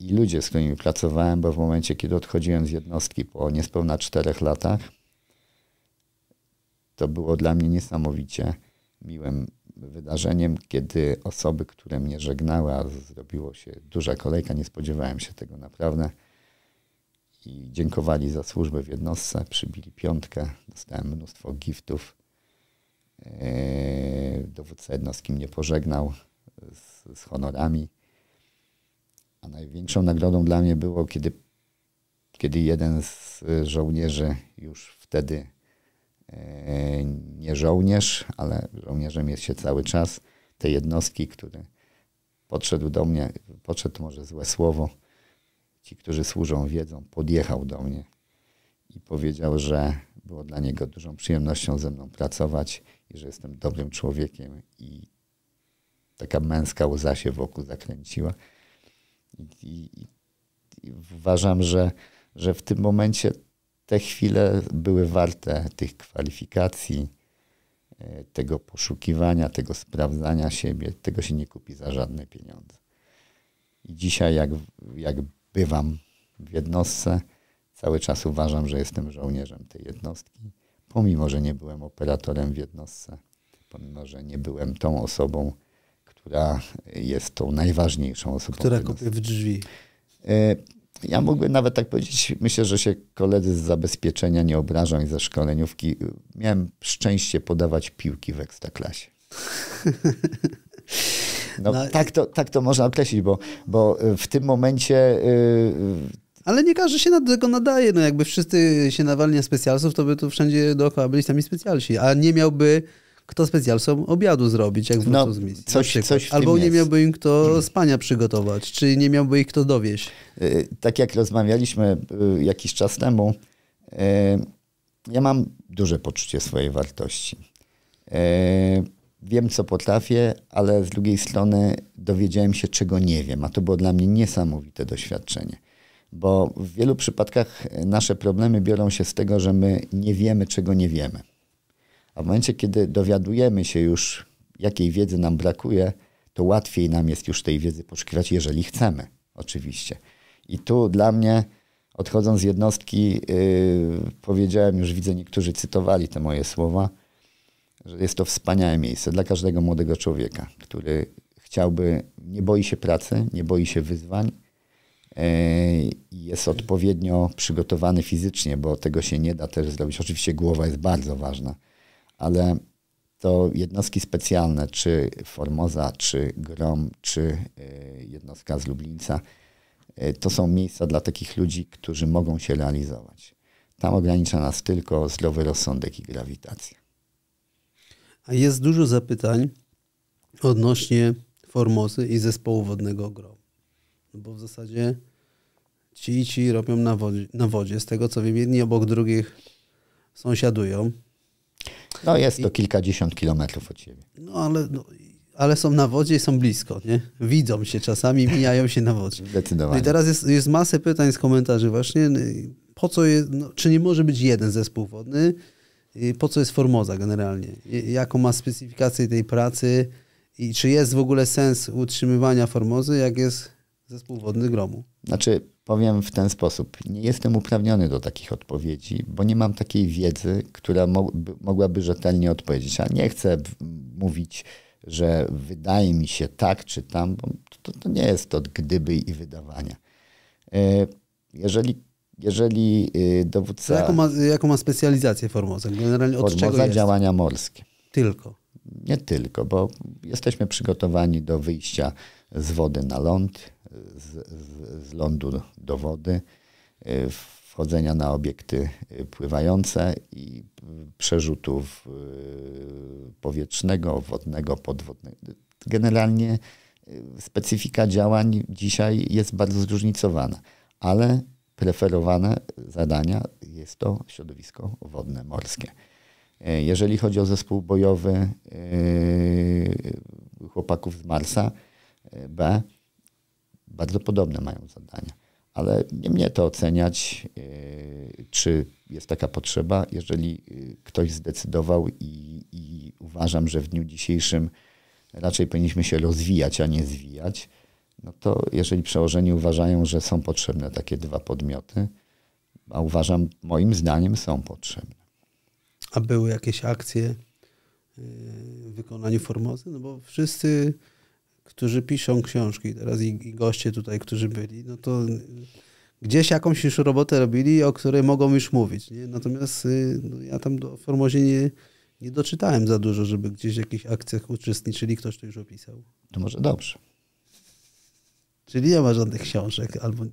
i ludzie, z którymi pracowałem, bo w momencie, kiedy odchodziłem z jednostki po niespełna czterech latach, to było dla mnie niesamowicie miłym wydarzeniem, kiedy osoby, które mnie żegnały, a zrobiło się duża kolejka, nie spodziewałem się tego naprawdę, i dziękowali za służbę w jednostce, przybili piątkę, dostałem mnóstwo giftów. Eee, dowódca jednostki mnie pożegnał z, z honorami. A największą nagrodą dla mnie było, kiedy, kiedy jeden z żołnierzy już wtedy E, nie żołnierz, ale żołnierzem jest się cały czas tej jednostki, który podszedł do mnie, podszedł może złe słowo, ci, którzy służą wiedzą, podjechał do mnie i powiedział, że było dla niego dużą przyjemnością ze mną pracować i że jestem dobrym człowiekiem i taka męska łza się wokół zakręciła. I, i, i uważam, że, że w tym momencie te chwile były warte tych kwalifikacji, e, tego poszukiwania, tego sprawdzania siebie. Tego się nie kupi za żadne pieniądze. I dzisiaj, jak, jak bywam w jednostce, cały czas uważam, że jestem żołnierzem tej jednostki, pomimo, że nie byłem operatorem w jednostce, pomimo, że nie byłem tą osobą, która jest tą najważniejszą osobą. Która kopie w drzwi. E, ja mógłbym nawet tak powiedzieć, myślę, że się koledzy z zabezpieczenia nie obrażą i ze szkoleniówki. Miałem szczęście podawać piłki w ekstraklasie. No, no, tak, to, tak to można określić, bo, bo e, w tym momencie. Yy, ale nie każdy się na tego nadaje. No jakby wszyscy się nawalnia specjalistów, to by tu wszędzie dookoła byli sami specjalsi, a nie miałby kto specjal obiadu zrobić, jak wrócą no, z misji. Coś, coś Albo nie jest. miałby im kto mhm. spania przygotować, czy nie miałby ich kto dowieść. Y, tak jak rozmawialiśmy y, jakiś czas temu, y, ja mam duże poczucie swojej wartości. Wiem, co potrafię, ale z drugiej strony dowiedziałem się, czego nie wiem, a to było dla mnie niesamowite doświadczenie bo w wielu przypadkach nasze problemy biorą się z tego, że my nie wiemy, czego nie wiemy. A w momencie, kiedy dowiadujemy się już, jakiej wiedzy nam brakuje, to łatwiej nam jest już tej wiedzy poszukiwać, jeżeli chcemy, oczywiście. I tu dla mnie, odchodząc z jednostki, yy, powiedziałem, już widzę, niektórzy cytowali te moje słowa, że jest to wspaniałe miejsce dla każdego młodego człowieka, który chciałby, nie boi się pracy, nie boi się wyzwań, yy, i jest odpowiednio przygotowany fizycznie, bo tego się nie da też zrobić. Oczywiście głowa jest bardzo ważna ale to jednostki specjalne, czy Formoza, czy Grom, czy e, jednostka z Lublińca, e, to są miejsca dla takich ludzi, którzy mogą się realizować. Tam ogranicza nas tylko zdrowy rozsądek i grawitacja. A jest dużo zapytań odnośnie Formozy i zespołu wodnego Grom. No bo w zasadzie ci i ci robią na wodzie, na wodzie. Z tego co wiem, jedni obok drugich sąsiadują. No jest to I... kilkadziesiąt kilometrów od siebie. No ale, no, ale są na wodzie i są blisko, nie? Widzą się czasami, mijają się na wodzie. Zdecydowanie. No I teraz jest, jest masę pytań z komentarzy właśnie, no po co jest, no, czy nie może być jeden zespół wodny? Po co jest Formoza generalnie? Jaką ma specyfikację tej pracy? I czy jest w ogóle sens utrzymywania Formozy, jak jest zespół wodny Gromu? Znaczy, Powiem w ten sposób. Nie jestem uprawniony do takich odpowiedzi, bo nie mam takiej wiedzy, która mogłaby rzetelnie odpowiedzieć. A nie chcę mówić, że wydaje mi się tak czy tam, bo to, to nie jest od gdyby i wydawania. E, jeżeli jeżeli y, dowódca... Jaką ma, jaką ma specjalizację Formosa? Generalnie od czego jest? działania morskie. Tylko? Nie tylko, bo jesteśmy przygotowani do wyjścia z wody na ląd, z, z, z lądu do wody, y, wchodzenia na obiekty pływające i przerzutów y, powietrznego, wodnego, podwodnego. Generalnie y, specyfika działań dzisiaj jest bardzo zróżnicowana, ale preferowane zadania jest to środowisko wodne, morskie. Jeżeli chodzi o zespół bojowy chłopaków z Marsa, B bardzo podobne mają zadania. Ale nie mnie to oceniać, y, czy jest taka potrzeba. Jeżeli y, ktoś zdecydował i, i uważam, że w dniu dzisiejszym raczej powinniśmy się rozwijać, a nie zwijać, no to jeżeli przełożeni uważają, że są potrzebne takie dwa podmioty, a uważam, moim zdaniem są potrzebne. A były jakieś akcje y, w wykonaniu Formozy? No bo wszyscy którzy piszą książki teraz i, i goście tutaj, którzy byli, no to gdzieś jakąś już robotę robili, o której mogą już mówić. Nie? Natomiast y, no, ja tam do Formozie nie, nie doczytałem za dużo, żeby gdzieś w jakichś akcjach uczestniczyli, ktoś to już opisał. To może dobrze. Czyli nie ma żadnych książek, albo,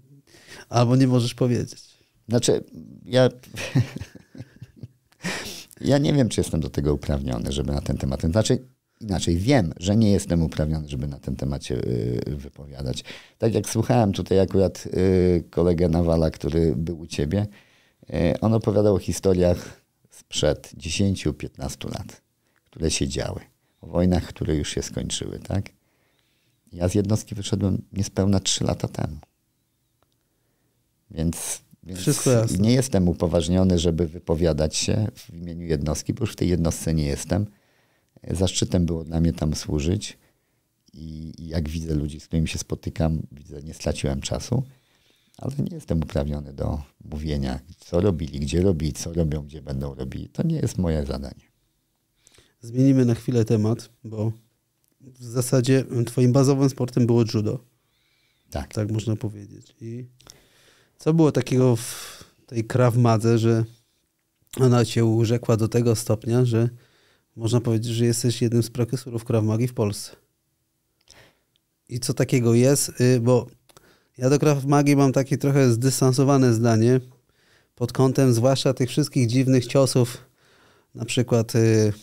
albo nie możesz powiedzieć. Znaczy, ja. ja nie wiem, czy jestem do tego uprawniony, żeby na ten temat. Znaczy, inaczej wiem, że nie jestem uprawniony, żeby na temat temacie y, wypowiadać. Tak jak słuchałem tutaj akurat y, kolegę Nawala, który był u ciebie, y, on opowiadał o historiach sprzed 10-15 lat, które się działy, o wojnach, które już się skończyły, tak? Ja z jednostki wyszedłem niespełna 3 lata temu. Więc, więc nie jestem upoważniony, żeby wypowiadać się w imieniu jednostki, bo już w tej jednostce nie jestem Zaszczytem było dla mnie tam służyć i, jak widzę ludzi, z którymi się spotykam, widzę, nie straciłem czasu, ale nie jestem uprawniony do mówienia, co robili, gdzie robili, co robią, gdzie będą robili. To nie jest moje zadanie. Zmienimy na chwilę temat, bo w zasadzie twoim bazowym sportem było judo. Tak. Tak można powiedzieć. I co było takiego w tej krawmadze, że ona cię urzekła do tego stopnia, że można powiedzieć, że jesteś jednym z prekursorów Krav Magi w Polsce. I co takiego jest, y, bo ja do Krav Magi mam takie trochę zdystansowane zdanie pod kątem zwłaszcza tych wszystkich dziwnych ciosów, na przykład y,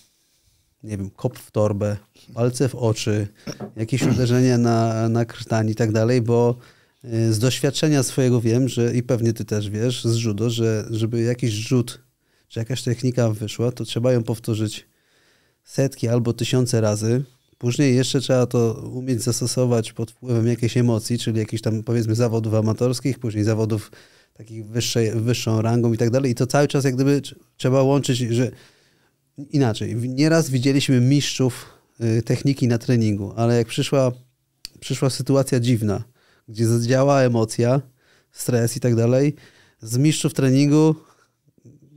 nie wiem, kop w torbę, palce w oczy, jakieś uderzenie na, na krtań i tak dalej, bo y, z doświadczenia swojego wiem, że i pewnie ty też wiesz z judo, że żeby jakiś rzut, czy jakaś technika wyszła, to trzeba ją powtórzyć setki albo tysiące razy. Później jeszcze trzeba to umieć zastosować pod wpływem jakiejś emocji, czyli jakichś tam powiedzmy zawodów amatorskich, później zawodów takich wyższej, wyższą rangą i tak dalej. I to cały czas jak gdyby trzeba łączyć, że inaczej. Nieraz widzieliśmy mistrzów y, techniki na treningu, ale jak przyszła, przyszła sytuacja dziwna, gdzie zadziała emocja, stres i tak dalej, z mistrzów treningu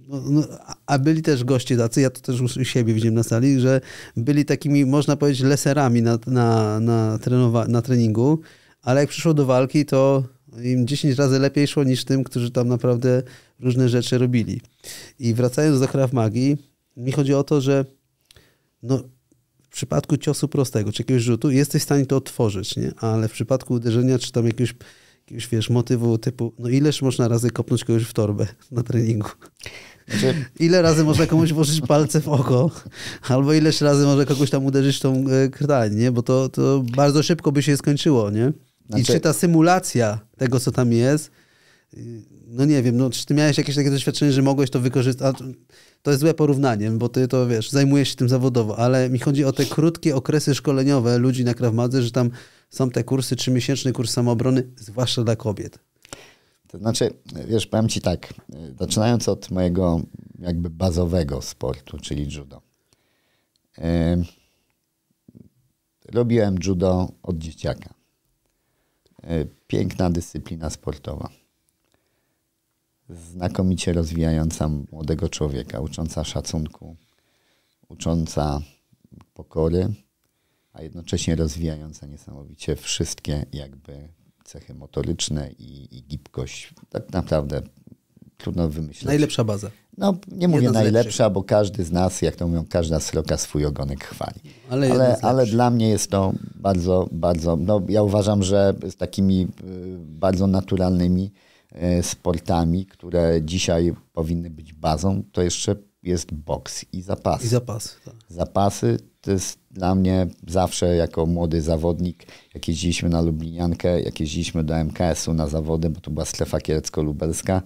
no, a byli też goście tacy, ja to też u siebie widziałem na sali, że byli takimi, można powiedzieć, leserami na, na, na, trenowa- na treningu, ale jak przyszło do walki, to im 10 razy lepiej szło niż tym, którzy tam naprawdę różne rzeczy robili. I wracając do Krav Magii, mi chodzi o to, że no, w przypadku ciosu prostego czy jakiegoś rzutu jesteś w stanie to otworzyć, nie? ale w przypadku uderzenia czy tam jakiegoś, jakiegoś wiesz, motywu typu no ileż można razy kopnąć kogoś w torbę na treningu? Znaczy... Ile razy można komuś włożyć palce w oko, albo ileś razy może kogoś tam uderzyć tą e, krtań, nie? Bo to, to bardzo szybko by się skończyło, nie? Znaczy... I czy ta symulacja tego, co tam jest, y, no nie wiem, no, czy ty miałeś jakieś takie doświadczenie, że mogłeś to wykorzystać? To jest złe porównanie, bo ty to wiesz, zajmujesz się tym zawodowo, ale mi chodzi o te krótkie okresy szkoleniowe ludzi na Krav że tam są te kursy, trzymiesięczny kurs samoobrony, zwłaszcza dla kobiet. To znaczy, wiesz, powiem Ci tak, zaczynając od mojego jakby bazowego sportu, czyli judo. robiłem judo od dzieciaka. E, piękna dyscyplina sportowa. Znakomicie rozwijająca młodego człowieka, ucząca szacunku, ucząca pokory, a jednocześnie rozwijająca niesamowicie wszystkie jakby cechy motoryczne i, i gibkość. Tak naprawdę trudno wymyślić. Najlepsza baza. No, nie mówię najlepsza, bo każdy z nas, jak to mówią, każda sroka swój ogonek chwali. Ale, ale, ale dla mnie jest to bardzo, bardzo, no ja uważam, że z takimi y, bardzo naturalnymi y, sportami, które dzisiaj powinny być bazą, to jeszcze jest boks i zapasy. I zapas tak. Zapasy to jest dla mnie zawsze jako młody zawodnik, jak jeździliśmy na Lubliniankę, jak jeździliśmy do MKS-u na zawody, bo to była strefa kielecko-lubelska,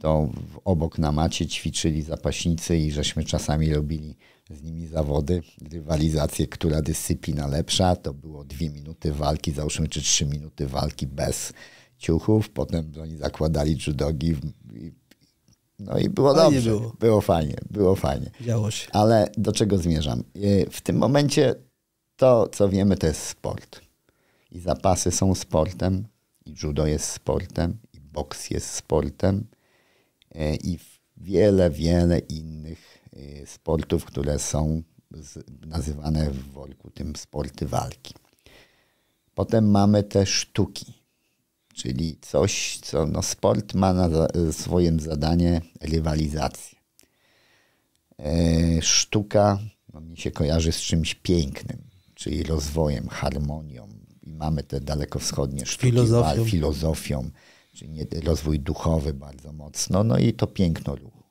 to obok na macie ćwiczyli zapaśnicy i żeśmy czasami robili z nimi zawody, rywalizację, która dyscyplina lepsza. To było dwie minuty walki, załóżmy, czy trzy minuty walki bez ciuchów. Potem oni zakładali judogi no i było fajnie dobrze. Było. było fajnie, było fajnie. Działo się. Ale do czego zmierzam? E, w tym momencie to, co wiemy, to jest sport. I zapasy są sportem, i judo jest sportem, i boks jest sportem, e, i wiele, wiele innych e, sportów, które są nazywane w worku tym sporty walki. Potem mamy te sztuki czyli coś, co no, sport ma na e, zadanie rywalizację. E, sztuka no, mi się kojarzy z czymś pięknym, czyli rozwojem, harmonią. I mamy te dalekowschodnie sztuki, filozofią, filozofią czyli rozwój duchowy bardzo mocno, no i to piękno ruchu.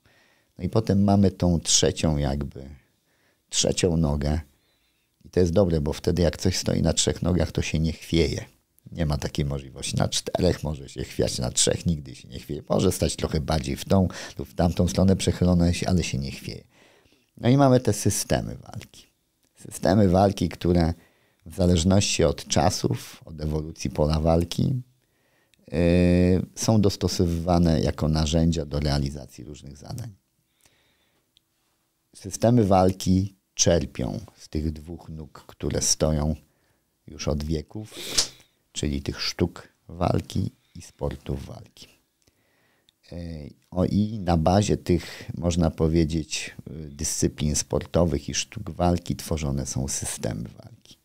No i potem mamy tą trzecią jakby, trzecią nogę. I to jest dobre, bo wtedy jak coś stoi na trzech nogach, to się nie chwieje. Nie ma takiej możliwości. Na czterech może się chwiać, na trzech nigdy się nie chwieje. Może stać trochę bardziej w tą lub w tamtą stronę przechylone, ale się nie chwieje. No i mamy te systemy walki. Systemy walki, które w zależności od czasów, od ewolucji pola walki, yy, są dostosowywane jako narzędzia do realizacji różnych zadań. Systemy walki czerpią z tych dwóch nóg, które stoją już od wieków czyli tych sztuk walki i sportów walki. E, o i na bazie tych, można powiedzieć, e, dyscyplin sportowych i sztuk walki tworzone są systemy walki.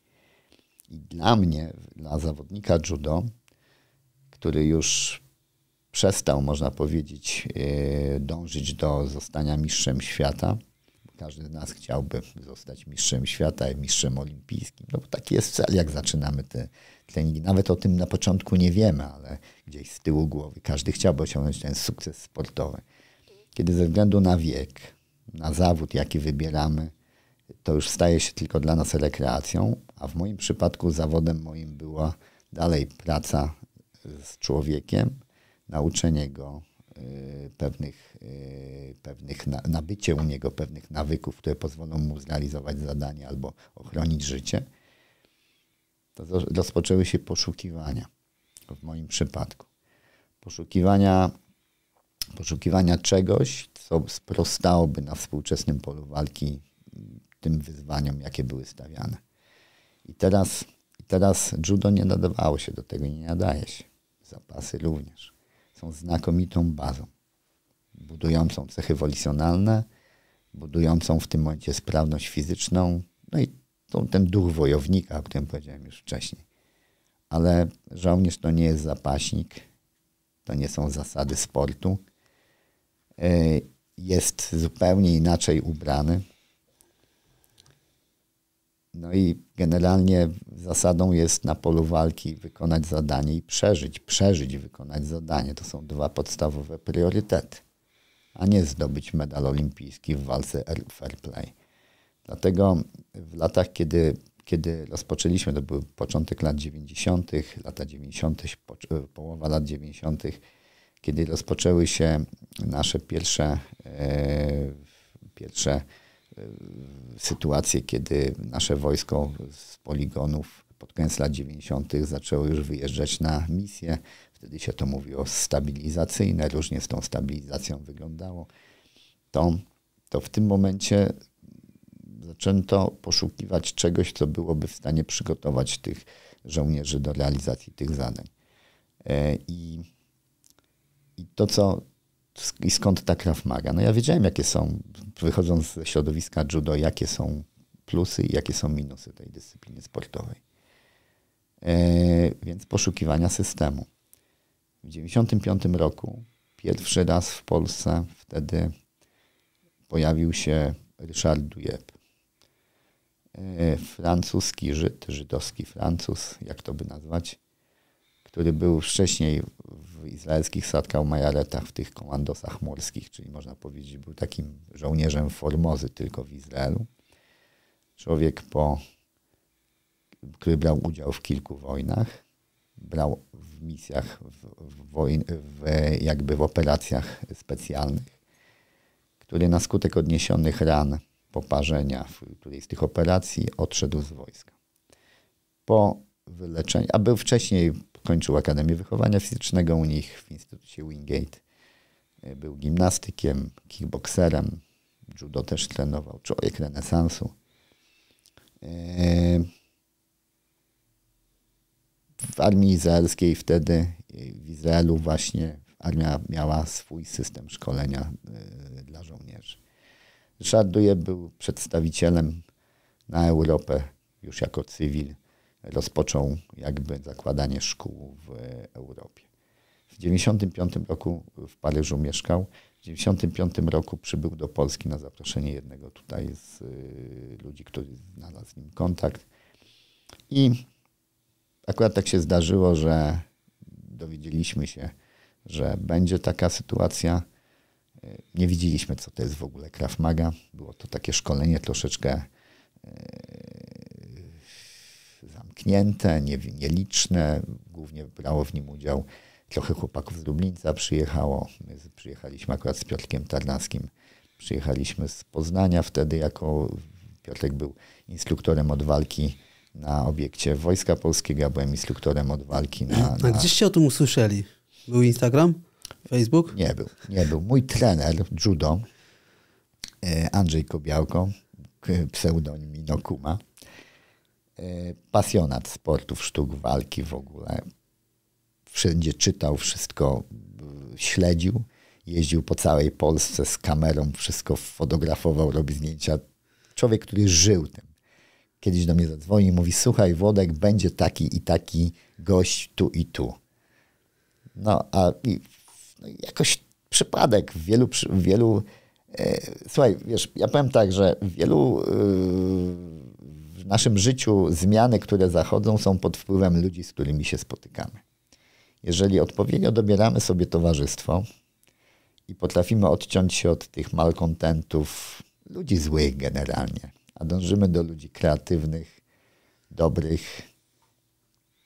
I dla mnie, dla zawodnika judo, który już przestał, można powiedzieć, e, dążyć do zostania mistrzem świata, każdy z nas chciałby zostać mistrzem świata i mistrzem olimpijskim, no bo taki jest cel, jak zaczynamy te treningi. Nawet o tym na początku nie wiemy, ale gdzieś z tyłu głowy każdy chciałby osiągnąć ten sukces sportowy. Kiedy ze względu na wiek, na zawód, jaki wybieramy, to już staje się tylko dla nas rekreacją, a w moim przypadku zawodem moim była dalej praca z człowiekiem, nauczenie go y, pewnych, y, pewnych nabycie u niego pewnych nawyków, które pozwolą mu zrealizować zadanie albo ochronić życie rozpoczęły się poszukiwania w moim przypadku. Poszukiwania, poszukiwania czegoś, co sprostałoby na współczesnym polu walki tym wyzwaniom, jakie były stawiane. I teraz, teraz judo nie nadawało się do tego i nie nadaje się. Zapasy również są znakomitą bazą, budującą cechy wolicjonalne, budującą w tym momencie sprawność fizyczną, no i to ten duch wojownika, o którym powiedziałem już wcześniej. Ale żołnierz to nie jest zapaśnik, to nie są zasady sportu. E, jest zupełnie inaczej ubrany. No i generalnie zasadą jest na polu walki wykonać zadanie i przeżyć. Przeżyć i wykonać zadanie to są dwa podstawowe priorytety, a nie zdobyć medal olimpijski w walce fair play. Dlatego w latach, kiedy, kiedy rozpoczęliśmy, to był początek lat 90., lata 90., e, połowa lat 90., kiedy rozpoczęły się nasze pierwsze, e, pierwsze e, sytuacje, kiedy nasze wojsko z poligonów pod koniec lat 90. zaczęło już wyjeżdżać na misje. Wtedy się to mówiło stabilizacyjne, różnie z tą stabilizacją wyglądało. To, to w tym momencie zaczęto poszukiwać czegoś, co byłoby w stanie przygotować tych żołnierzy do realizacji tych zadań. E, I, i to, co i skąd ta krawmaga. No ja wiedziałem, jakie są, wychodząc ze środowiska judo, jakie są plusy i jakie są minusy tej dyscypliny sportowej. E, więc poszukiwania systemu. W 1995 roku pierwszy raz w Polsce wtedy pojawił się Ryszard Dujeb, E, francuski Żyd, żydowski Francuz, jak to by nazwać, który był wcześniej w izraelskich Satkał Majaretach, w tych komandosach morskich, czyli można powiedzieć, był takim żołnierzem Formozy tylko w Izraelu. Człowiek, po, który brał udział w kilku wojnach, brał w misjach, w, w, wojn, w jakby w operacjach specjalnych, który na skutek odniesionych ran poparzenia w którejś z tych operacji odszedł z wojska. Po wyleczeniu, a był wcześniej, kończył Akademię Wychowania Fizycznego u nich w Instytucie Wingate. E, był gimnastykiem, kickbokserem, judo też trenował, człowiek renesansu. E, w armii izraelskiej wtedy, e, w Izraelu właśnie armia miała swój system szkolenia dla żołnierzy. Ryszard Duje był przedstawicielem na Europę już jako cywil. Rozpoczął jakby zakładanie szkół w Europie. W 1995 roku w Paryżu mieszkał. W 1995 roku przybył do Polski na zaproszenie jednego tutaj z y, ludzi, który znalazł z nim kontakt. I akurat tak się zdarzyło, że dowiedzieliśmy się, że będzie taka sytuacja nie widzieliśmy, co to jest w ogóle Krav Maga. Było to takie szkolenie troszeczkę e, zamknięte, nieliczne. Głównie brało w nim udział trochę chłopaków z Dublińca przyjechało. My przyjechaliśmy akurat z Piotrkiem Tarnaskim. Przyjechaliśmy z Poznania wtedy jako Piotrek był instruktorem od walki na obiekcie Wojska Polskiego, ja byłem instruktorem od walki na... na... A gdzieście o tym usłyszeli? Był Instagram? Facebook? Nie był, nie był. Mój trener judo, e, Andrzej Kobiałko, pseudonim Inokuma, e, pasjonat sportów, sztuk walki w ogóle. Wszędzie czytał, wszystko e, śledził. Jeździł po całej Polsce z kamerą, wszystko fotografował, robi zdjęcia. Człowiek, który żył tym. Kiedyś do mnie zadzwoni i mówi, słuchaj Włodek, będzie taki i taki gość tu i tu. No a no, jakoś przypadek w wielu, w wielu e, Słuchaj, wiesz, ja powiem tak, że wielu e, w naszym życiu zmiany, które zachodzą, są pod wpływem ludzi, z którymi się spotykamy. Jeżeli odpowiednio dobieramy sobie towarzystwo i potrafimy odciąć się od tych malkontentów, ludzi złych generalnie, a dążymy do ludzi kreatywnych, dobrych,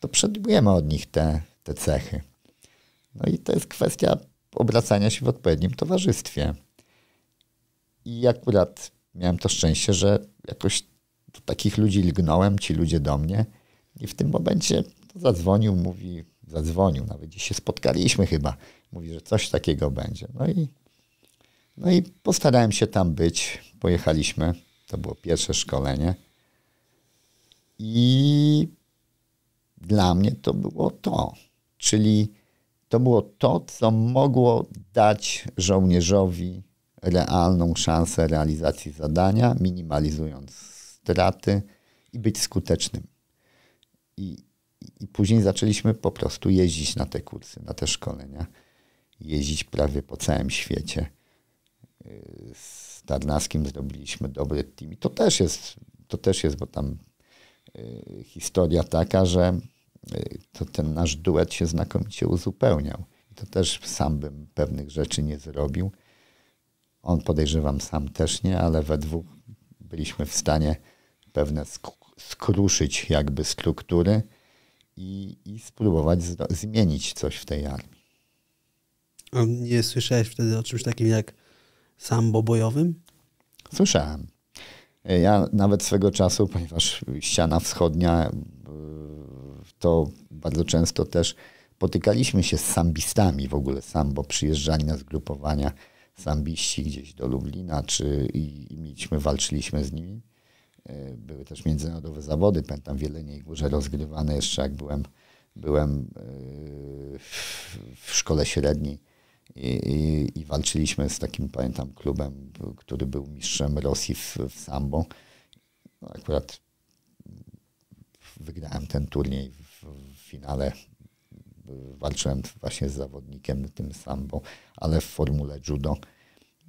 to przedbujemy od nich te, te cechy. No i to jest kwestia obracania się w odpowiednim towarzystwie. I akurat miałem to szczęście, że jakoś do takich ludzi lgnąłem, ci ludzie do mnie. I w tym momencie zadzwonił, mówi, zadzwonił, nawet gdzieś się spotkaliśmy chyba. Mówi, że coś takiego będzie. No i, no i postarałem się tam być. Pojechaliśmy. To było pierwsze szkolenie. I dla mnie to było to. Czyli to było to, co mogło dać żołnierzowi realną szansę realizacji zadania, minimalizując straty i być skutecznym. I, I później zaczęliśmy po prostu jeździć na te kursy, na te szkolenia, jeździć prawie po całym świecie. Z Tarnaskim zrobiliśmy dobry team. I to też jest, to też jest bo tam y, historia taka, że to ten nasz duet się znakomicie uzupełniał. To też sam bym pewnych rzeczy nie zrobił. On podejrzewam sam też nie, ale we dwóch byliśmy w stanie pewne skruszyć jakby struktury i, i spróbować zmienić coś w tej armii. A nie słyszałeś wtedy o czymś takim jak sambo bojowym? Słyszałem. Ja nawet swego czasu, ponieważ ściana wschodnia to bardzo często też potykaliśmy się z sambistami w ogóle sam, bo przyjeżdżali na zgrupowania sambiści gdzieś do Lublina, czy i, i mieliśmy, walczyliśmy z nimi. E, były też międzynarodowe zawody, pamiętam w Jeleniej Górze rozgrywane jeszcze jak byłem, byłem e, w, w szkole średniej I, i, i, walczyliśmy z takim, pamiętam, klubem, który był mistrzem Rosji w, w sambo. No, akurat wygrałem ten turniej finale y, walczyłem właśnie z zawodnikiem tym sambo, ale w formule judo.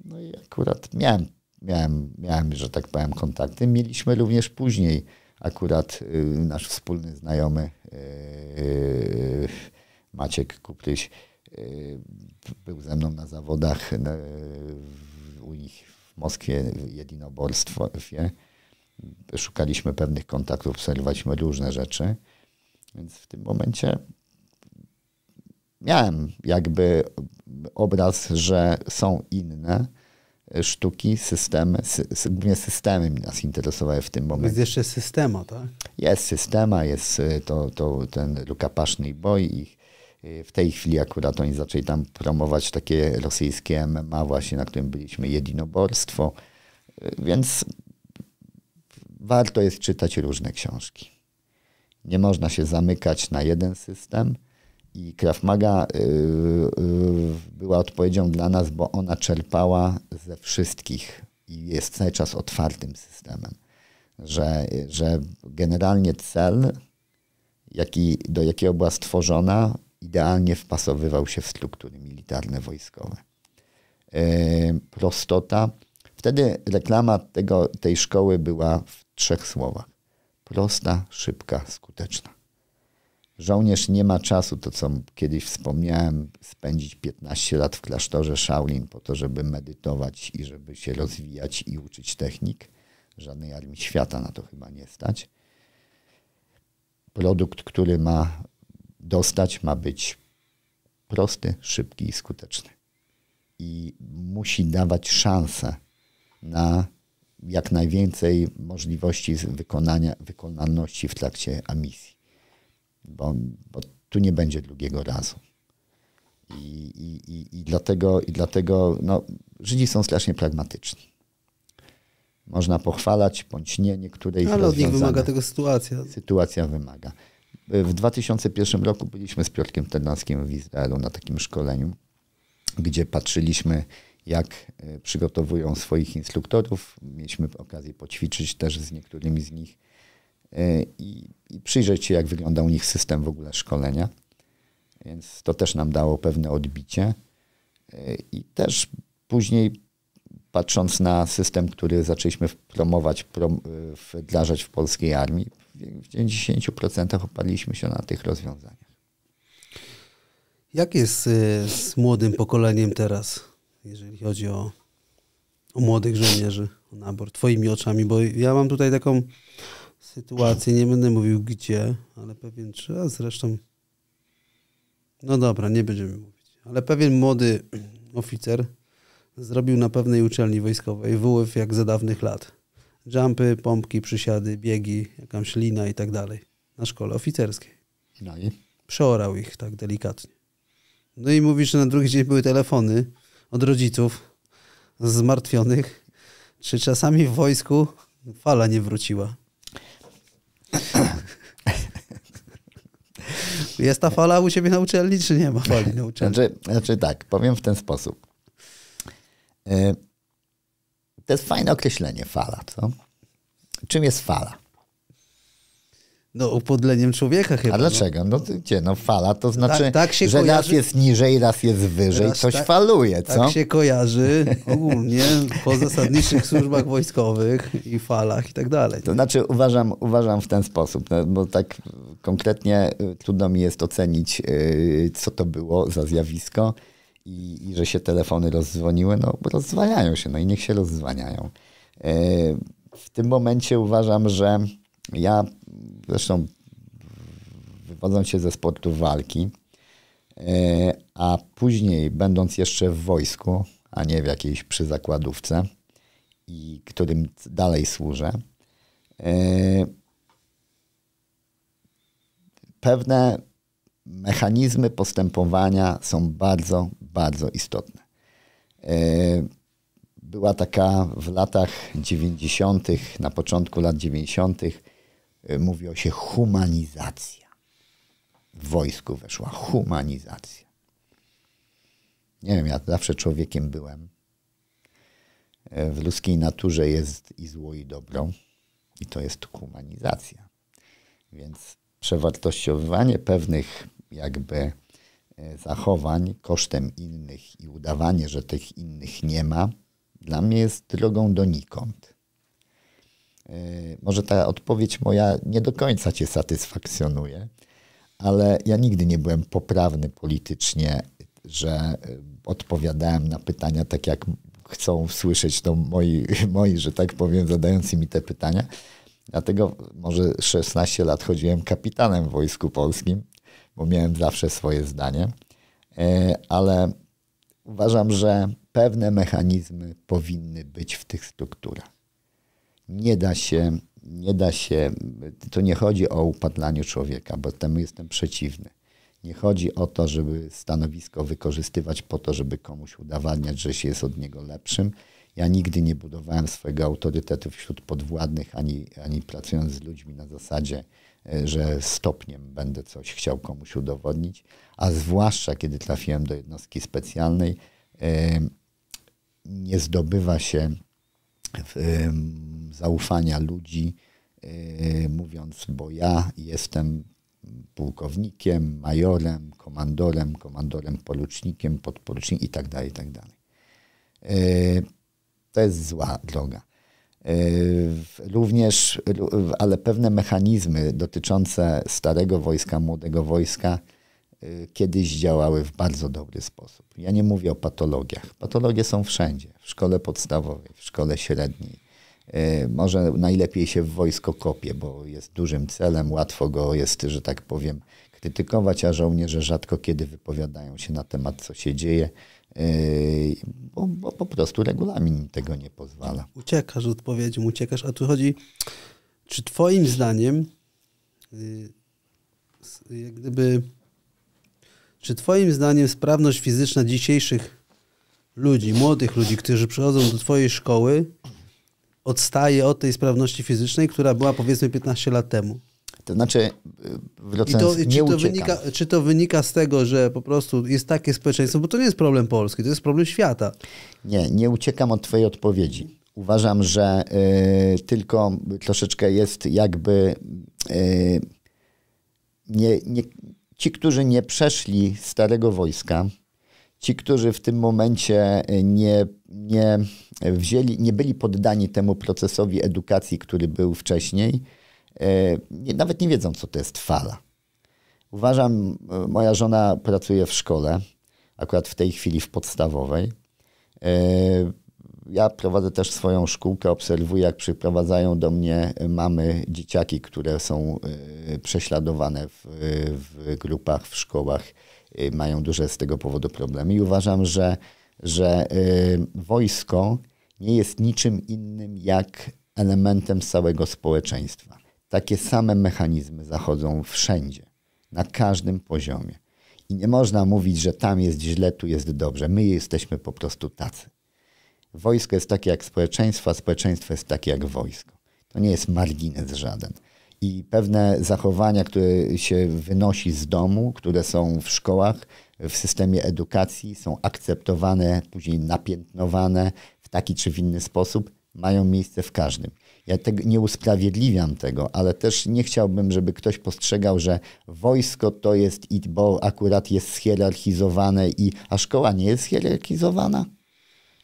No i akurat miałem, miałem, miałem, że tak powiem, kontakty. Mieliśmy również później akurat y, nasz wspólny znajomy y, Maciek Kupryś był ze mną na zawodach u nich w Moskwie w jedinoborstwie. Szukaliśmy pewnych kontaktów, obserwowaliśmy różne rzeczy. Więc w tym momencie miałem jakby obraz, że są inne sztuki, systemy, sy, głównie systemy nas interesowały w tym momencie. Jest jeszcze systema, tak? Jest systema, jest y, to, to ten Luka Paszny i Boj. Y, w tej chwili akurat oni zaczęli tam promować takie rosyjskie MMA właśnie, na którym byliśmy, jedinoborstwo. Y, więc warto jest czytać różne książki. Nie można się zamykać na jeden system. I Krav y, y, była odpowiedzią dla nas, bo ona czerpała ze wszystkich i jest cały czas otwartym systemem. Że, że generalnie cel, jaki, do jakiego była stworzona, idealnie wpasowywał się w struktury militarne wojskowe. Y, prostota. Wtedy reklama tego, tej szkoły była w trzech słowach. Prosta, szybka, skuteczna. Żołnierz nie ma czasu, to co kiedyś wspomniałem, spędzić 15 lat w klasztorze Shaolin po to, żeby medytować i żeby się rozwijać i uczyć technik. Żadnej armii świata na to chyba nie stać. Produkt, który ma dostać, ma być prosty, szybki i skuteczny. I musi dawać szansę na jak najwięcej możliwości wykonania, wykonalności w trakcie emisji, bo, bo tu nie będzie drugiego razu. I, i, i, i dlatego, i dlatego no, Żydzi są strasznie pragmatyczni. Można pochwalać bądź nie niektóre ich Ale od nich wymaga tego sytuacja. Sytuacja wymaga. W 2001 roku byliśmy z Piotrkiem Ternackim w Izraelu na takim szkoleniu, gdzie patrzyliśmy jak e, przygotowują swoich instruktorów. Mieliśmy okazję poćwiczyć też z niektórymi z nich e, i, i przyjrzeć się, jak wygląda u nich system w ogóle szkolenia. Więc to też nam dało pewne odbicie. E, I też później patrząc na system, który zaczęliśmy promować, prom wdrażać w polskiej armii, w 90% oparliśmy się na tych rozwiązaniach. Jak jest z młodym pokoleniem teraz? jeżeli chodzi o, o młodych żołnierzy, o nabór, twoimi oczami, bo ja mam tutaj taką sytuację, nie będę mówił gdzie, ale pewien czy, a zresztą, no dobra, nie będziemy mówić, ale pewien młody oficer zrobił na pewnej uczelni wojskowej WF jak za dawnych lat. Jumpy, pompki, przysiady, biegi, jakaś lina i tak dalej. Na szkole oficerskiej. No i? Przeorał ich tak delikatnie. No i mówi, że na drugi dzień były telefony od rodziców zmartwionych, czy czasami w wojsku fala nie wróciła. Jest ta fala u ciebie na uczelni, czy nie ma fali na uczelni? Znaczy, znaczy tak, powiem w ten sposób. Y, to jest fajne określenie, fala, co? Czym jest fala? No, upodleniem człowieka chyba. A no. dlaczego? No, no gdzie? No fala to tak- znaczy, tak, tak że kojarzy... raz jest niżej, raz jest wyżej, raz coś tak, faluje, co? Tak się kojarzy ogólnie po zasadniczych służbach wojskowych i falach i tak dalej. To znaczy uważam, uważam w ten sposób, no, bo tak konkretnie y, trudno mi jest ocenić, y, co to było za zjawisko i, i że się telefony rozdzwoniły, no bo rozdzwaniają się, no i niech się rozdzwaniają. Y, w tym momencie uważam, że ja zresztą wywodząc się ze sportu walki, e, a później będąc jeszcze w wojsku, a nie w jakiejś przyzakładówce, i którym dalej służę, e, pewne mechanizmy postępowania są bardzo, bardzo istotne. E, była taka w latach 90., na początku lat 90., E, mówi o się humanizacja. W wojsku weszła humanizacja. Nie wiem, ja zawsze człowiekiem byłem. E, w ludzkiej naturze jest i zło, i dobro, i to jest humanizacja. Więc przewartościowanie pewnych jakby e, zachowań kosztem innych i udawanie, że tych innych nie ma, dla mnie jest drogą donikąd. Y, może ta odpowiedź moja nie do końca Cię satysfakcjonuje, ale ja nigdy nie byłem poprawny politycznie, że y, odpowiadałem na pytania tak, jak chcą słyszeć to moi, moi że tak powiem, zadający mi te pytania. Dlatego może 16 lat chodziłem kapitanem w Wojsku Polskim, bo miałem zawsze swoje zdanie. Y, ale uważam, że pewne mechanizmy powinny być w tych strukturach nie da się, nie da się, tu nie chodzi o upadlaniu człowieka, bo temu jestem przeciwny. Nie chodzi o to, żeby stanowisko wykorzystywać po to, żeby komuś udowadniać, że się jest od niego lepszym. Ja nigdy nie budowałem swojego autorytetu wśród podwładnych, ani, ani pracując z ludźmi na zasadzie, e, że stopniem będę coś chciał komuś udowodnić, a zwłaszcza kiedy trafiłem do jednostki specjalnej, e, nie zdobywa się zaufania ludzi, mówiąc, bo ja jestem pułkownikiem, majorem, komandorem, komandorem porucznikiem, podporucznikiem tak tak itd. itd. To jest zła droga. Również, ale pewne mechanizmy dotyczące starego wojska, młodego wojska Y, kiedyś działały w bardzo dobry sposób. Ja nie mówię o patologiach. Patologie są wszędzie. W szkole podstawowej, w szkole średniej. Y, może najlepiej się w wojsko kopie, bo jest dużym celem, łatwo go jest, że tak powiem, krytykować, a żołnierze rzadko kiedy wypowiadają się na temat, co się dzieje, y, bo, bo po prostu regulamin tego nie pozwala. Uciekasz odpowiedzią, uciekasz, a tu chodzi, czy twoim zdaniem jak gdyby czy Twoim zdaniem sprawność fizyczna dzisiejszych ludzi, młodych ludzi, którzy przychodzą do Twojej szkoły, odstaje od tej sprawności fizycznej, która była powiedzmy 15 lat temu? To znaczy, y, w to, nie czy, to uciekam. wynika, czy to wynika z tego, że po prostu jest takie społeczeństwo, bo to nie jest problem Polski, to jest problem świata. Nie, nie uciekam od Twojej odpowiedzi. Uważam, że y, tylko troszeczkę jest jakby y, nie, nie Ci, którzy nie przeszli starego wojska, ci, którzy w tym momencie e, nie, nie wzięli, nie byli poddani temu procesowi edukacji, który był wcześniej, e, nie, nawet nie wiedzą, co to jest fala. Uważam, e, moja żona pracuje w szkole, akurat w tej chwili w podstawowej ja prowadzę też swoją szkółkę, obserwuję, jak przyprowadzają do mnie y, mamy dzieciaki, które są y, prześladowane w, w grupach, w szkołach, y, mają duże z tego powodu problemy. I uważam, że, że wojsko nie jest niczym innym jak elementem całego społeczeństwa. Takie same mechanizmy zachodzą wszędzie, na każdym poziomie. I nie można mówić, że tam jest źle, tu jest dobrze. My jesteśmy po prostu tacy. Wojsko jest takie jak społeczeństwo, a społeczeństwo jest takie jak wojsko. To nie jest margines żaden. I pewne zachowania, które się wynosi z domu, które są w szkołach, w systemie edukacji, są akceptowane, później napiętnowane w taki czy w inny sposób, mają miejsce w każdym. Ja tego, nie usprawiedliwiam tego, ale też nie chciałbym, żeby ktoś postrzegał, że wojsko to jest, bo akurat jest schierarchizowane, i, a szkoła nie jest schierarchizowana.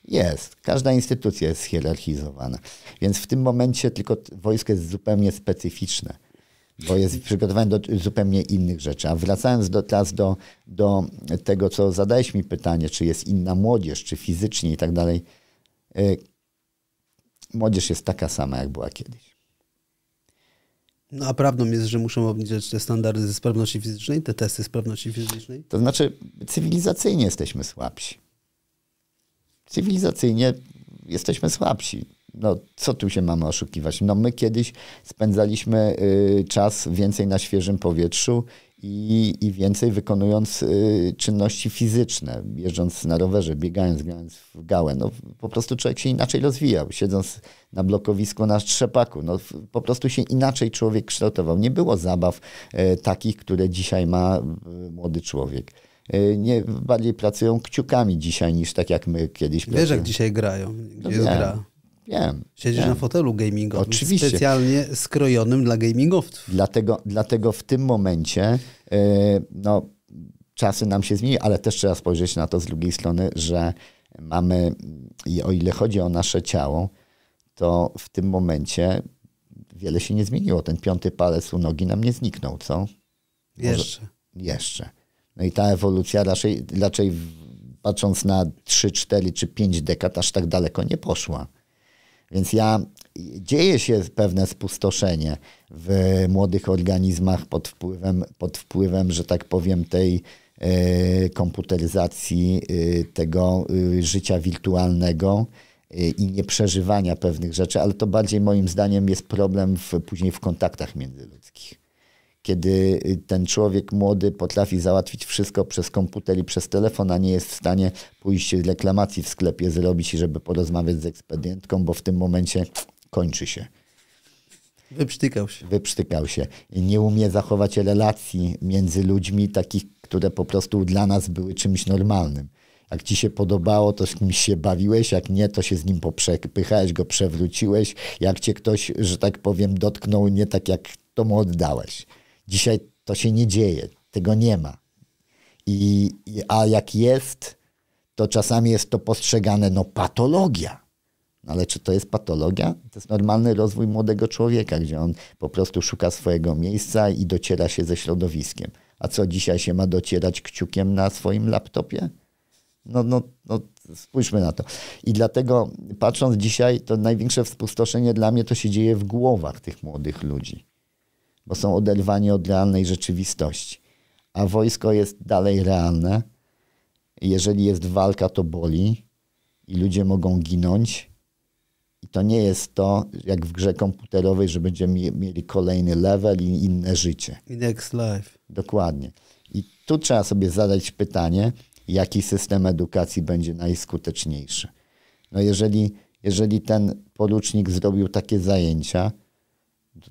Jest. Każda instytucja jest hierarchizowana, Więc w tym momencie tylko wojsko jest zupełnie specyficzne, bo jest przygotowane do zupełnie innych rzeczy. A wracając do, teraz do, do tego, co zadałeś mi pytanie, czy jest inna młodzież, czy fizycznie i tak dalej. Y, młodzież jest taka sama, jak była kiedyś. No a prawdą jest, że muszą obniżać te standardy ze sprawności fizycznej, te testy sprawności fizycznej? To znaczy, cywilizacyjnie jesteśmy słabsi cywilizacyjnie jesteśmy słabsi. No, co tu się mamy oszukiwać? No, my kiedyś spędzaliśmy y, czas więcej na świeżym powietrzu i, i więcej wykonując y, czynności fizyczne, jeżdżąc na rowerze, biegając, grając w gałę. No, po prostu człowiek się inaczej rozwijał, siedząc na blokowisku na Strzepaku. No, po prostu się inaczej człowiek kształtował. Nie było zabaw y, takich, które dzisiaj ma y, młody człowiek. Y, nie, bardziej pracują kciukami dzisiaj niż tak jak my kiedyś Wiesz, jak dzisiaj grają, no gdzie jest gra. Wiem. Siedzisz wiem. na fotelu gamingowym. Oczywiście. Specjalnie skrojonym dla gamingowców. Dlatego, dlatego w tym momencie y, no, czasy nam się zmieniły, ale też trzeba spojrzeć na to z drugiej strony, że mamy, o ile chodzi o nasze ciało, to w tym momencie wiele się nie zmieniło. Ten piąty palec u nogi nam nie zniknął, co? Jeszcze. Może, jeszcze. No i ta ewolucja raczej, raczej patrząc na 3, 4 czy 5 dekad aż tak daleko nie poszła. Więc ja dzieje się pewne spustoszenie w młodych organizmach pod wpływem, pod wpływem że tak powiem, tej y, komputeryzacji y, tego y, życia wirtualnego i nieprzeżywania pewnych rzeczy, ale to bardziej moim zdaniem jest problem w, później w kontaktach międzyludzkich kiedy y, ten człowiek młody potrafi załatwić wszystko przez komputer i przez telefon, a nie jest w stanie pójść reklamacji w sklepie zrobić i żeby porozmawiać z ekspedientką, bo w tym momencie kończy się. Wyprztykał się. Wyprztykał się. Nie umie zachować relacji między ludźmi, takich, które po prostu dla nas były czymś normalnym. Jak ci się podobało, to z kimś się bawiłeś, jak nie, to się z nim poprzepychałeś, go przewróciłeś. Jak cię ktoś, że tak powiem, dotknął nie tak, jak to mu oddałeś. Dzisiaj to się nie dzieje, tego nie ma. I, a jak jest, to czasami jest to postrzegane, no patologia. No, ale czy to jest patologia? To jest normalny rozwój młodego człowieka, gdzie on po prostu szuka swojego miejsca i dociera się ze środowiskiem. A co dzisiaj się ma docierać kciukiem na swoim laptopie? No, no, no spójrzmy na to. I dlatego patrząc dzisiaj, to największe spustoszenie dla mnie to się dzieje w głowach tych młodych ludzi bo są oderwani od realnej rzeczywistości. A wojsko jest dalej realne. Jeżeli jest walka, to boli i ludzie mogą ginąć. I to nie jest to, jak w grze komputerowej, że będziemy mieli kolejny level i inne życie. Next life. Dokładnie. I tu trzeba sobie zadać pytanie, jaki system edukacji będzie najskuteczniejszy. No jeżeli, jeżeli ten porucznik zrobił takie zajęcia,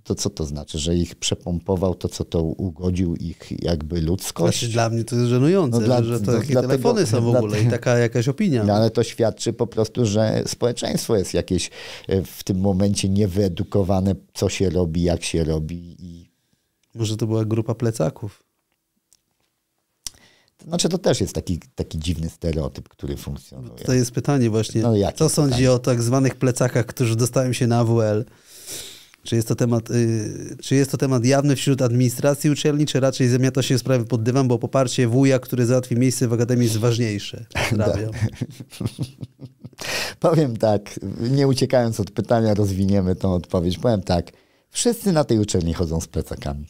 to co to znaczy, że ich przepompował, to co to ugodził ich jakby ludzkość? Znaczy, dla mnie to jest żenujące, no, dla, że to takie telefony są w ogóle i taka jakaś opinia. No ale to świadczy po prostu, że społeczeństwo jest jakieś e, w tym momencie niewyedukowane, co się robi, jak się robi. I... Może to była grupa plecaków. Znaczy to też jest taki, taki dziwny stereotyp, który funkcjonuje. To jest pytanie właśnie, no, co pytanie? sądzi o tak zwanych plecakach, którzy dostają się na WL? Czy jest, to temat, y, czy jest to temat jawny wśród administracji uczelni, czy raczej zamiata się sprawy pod dywan, bo poparcie wuja, który załatwi miejsce w akademii jest ważniejsze? Tak. Powiem tak, nie uciekając od pytania, rozwiniemy tą odpowiedź. Powiem tak, Wszyscy na tej uczelni chodzą z plecakami.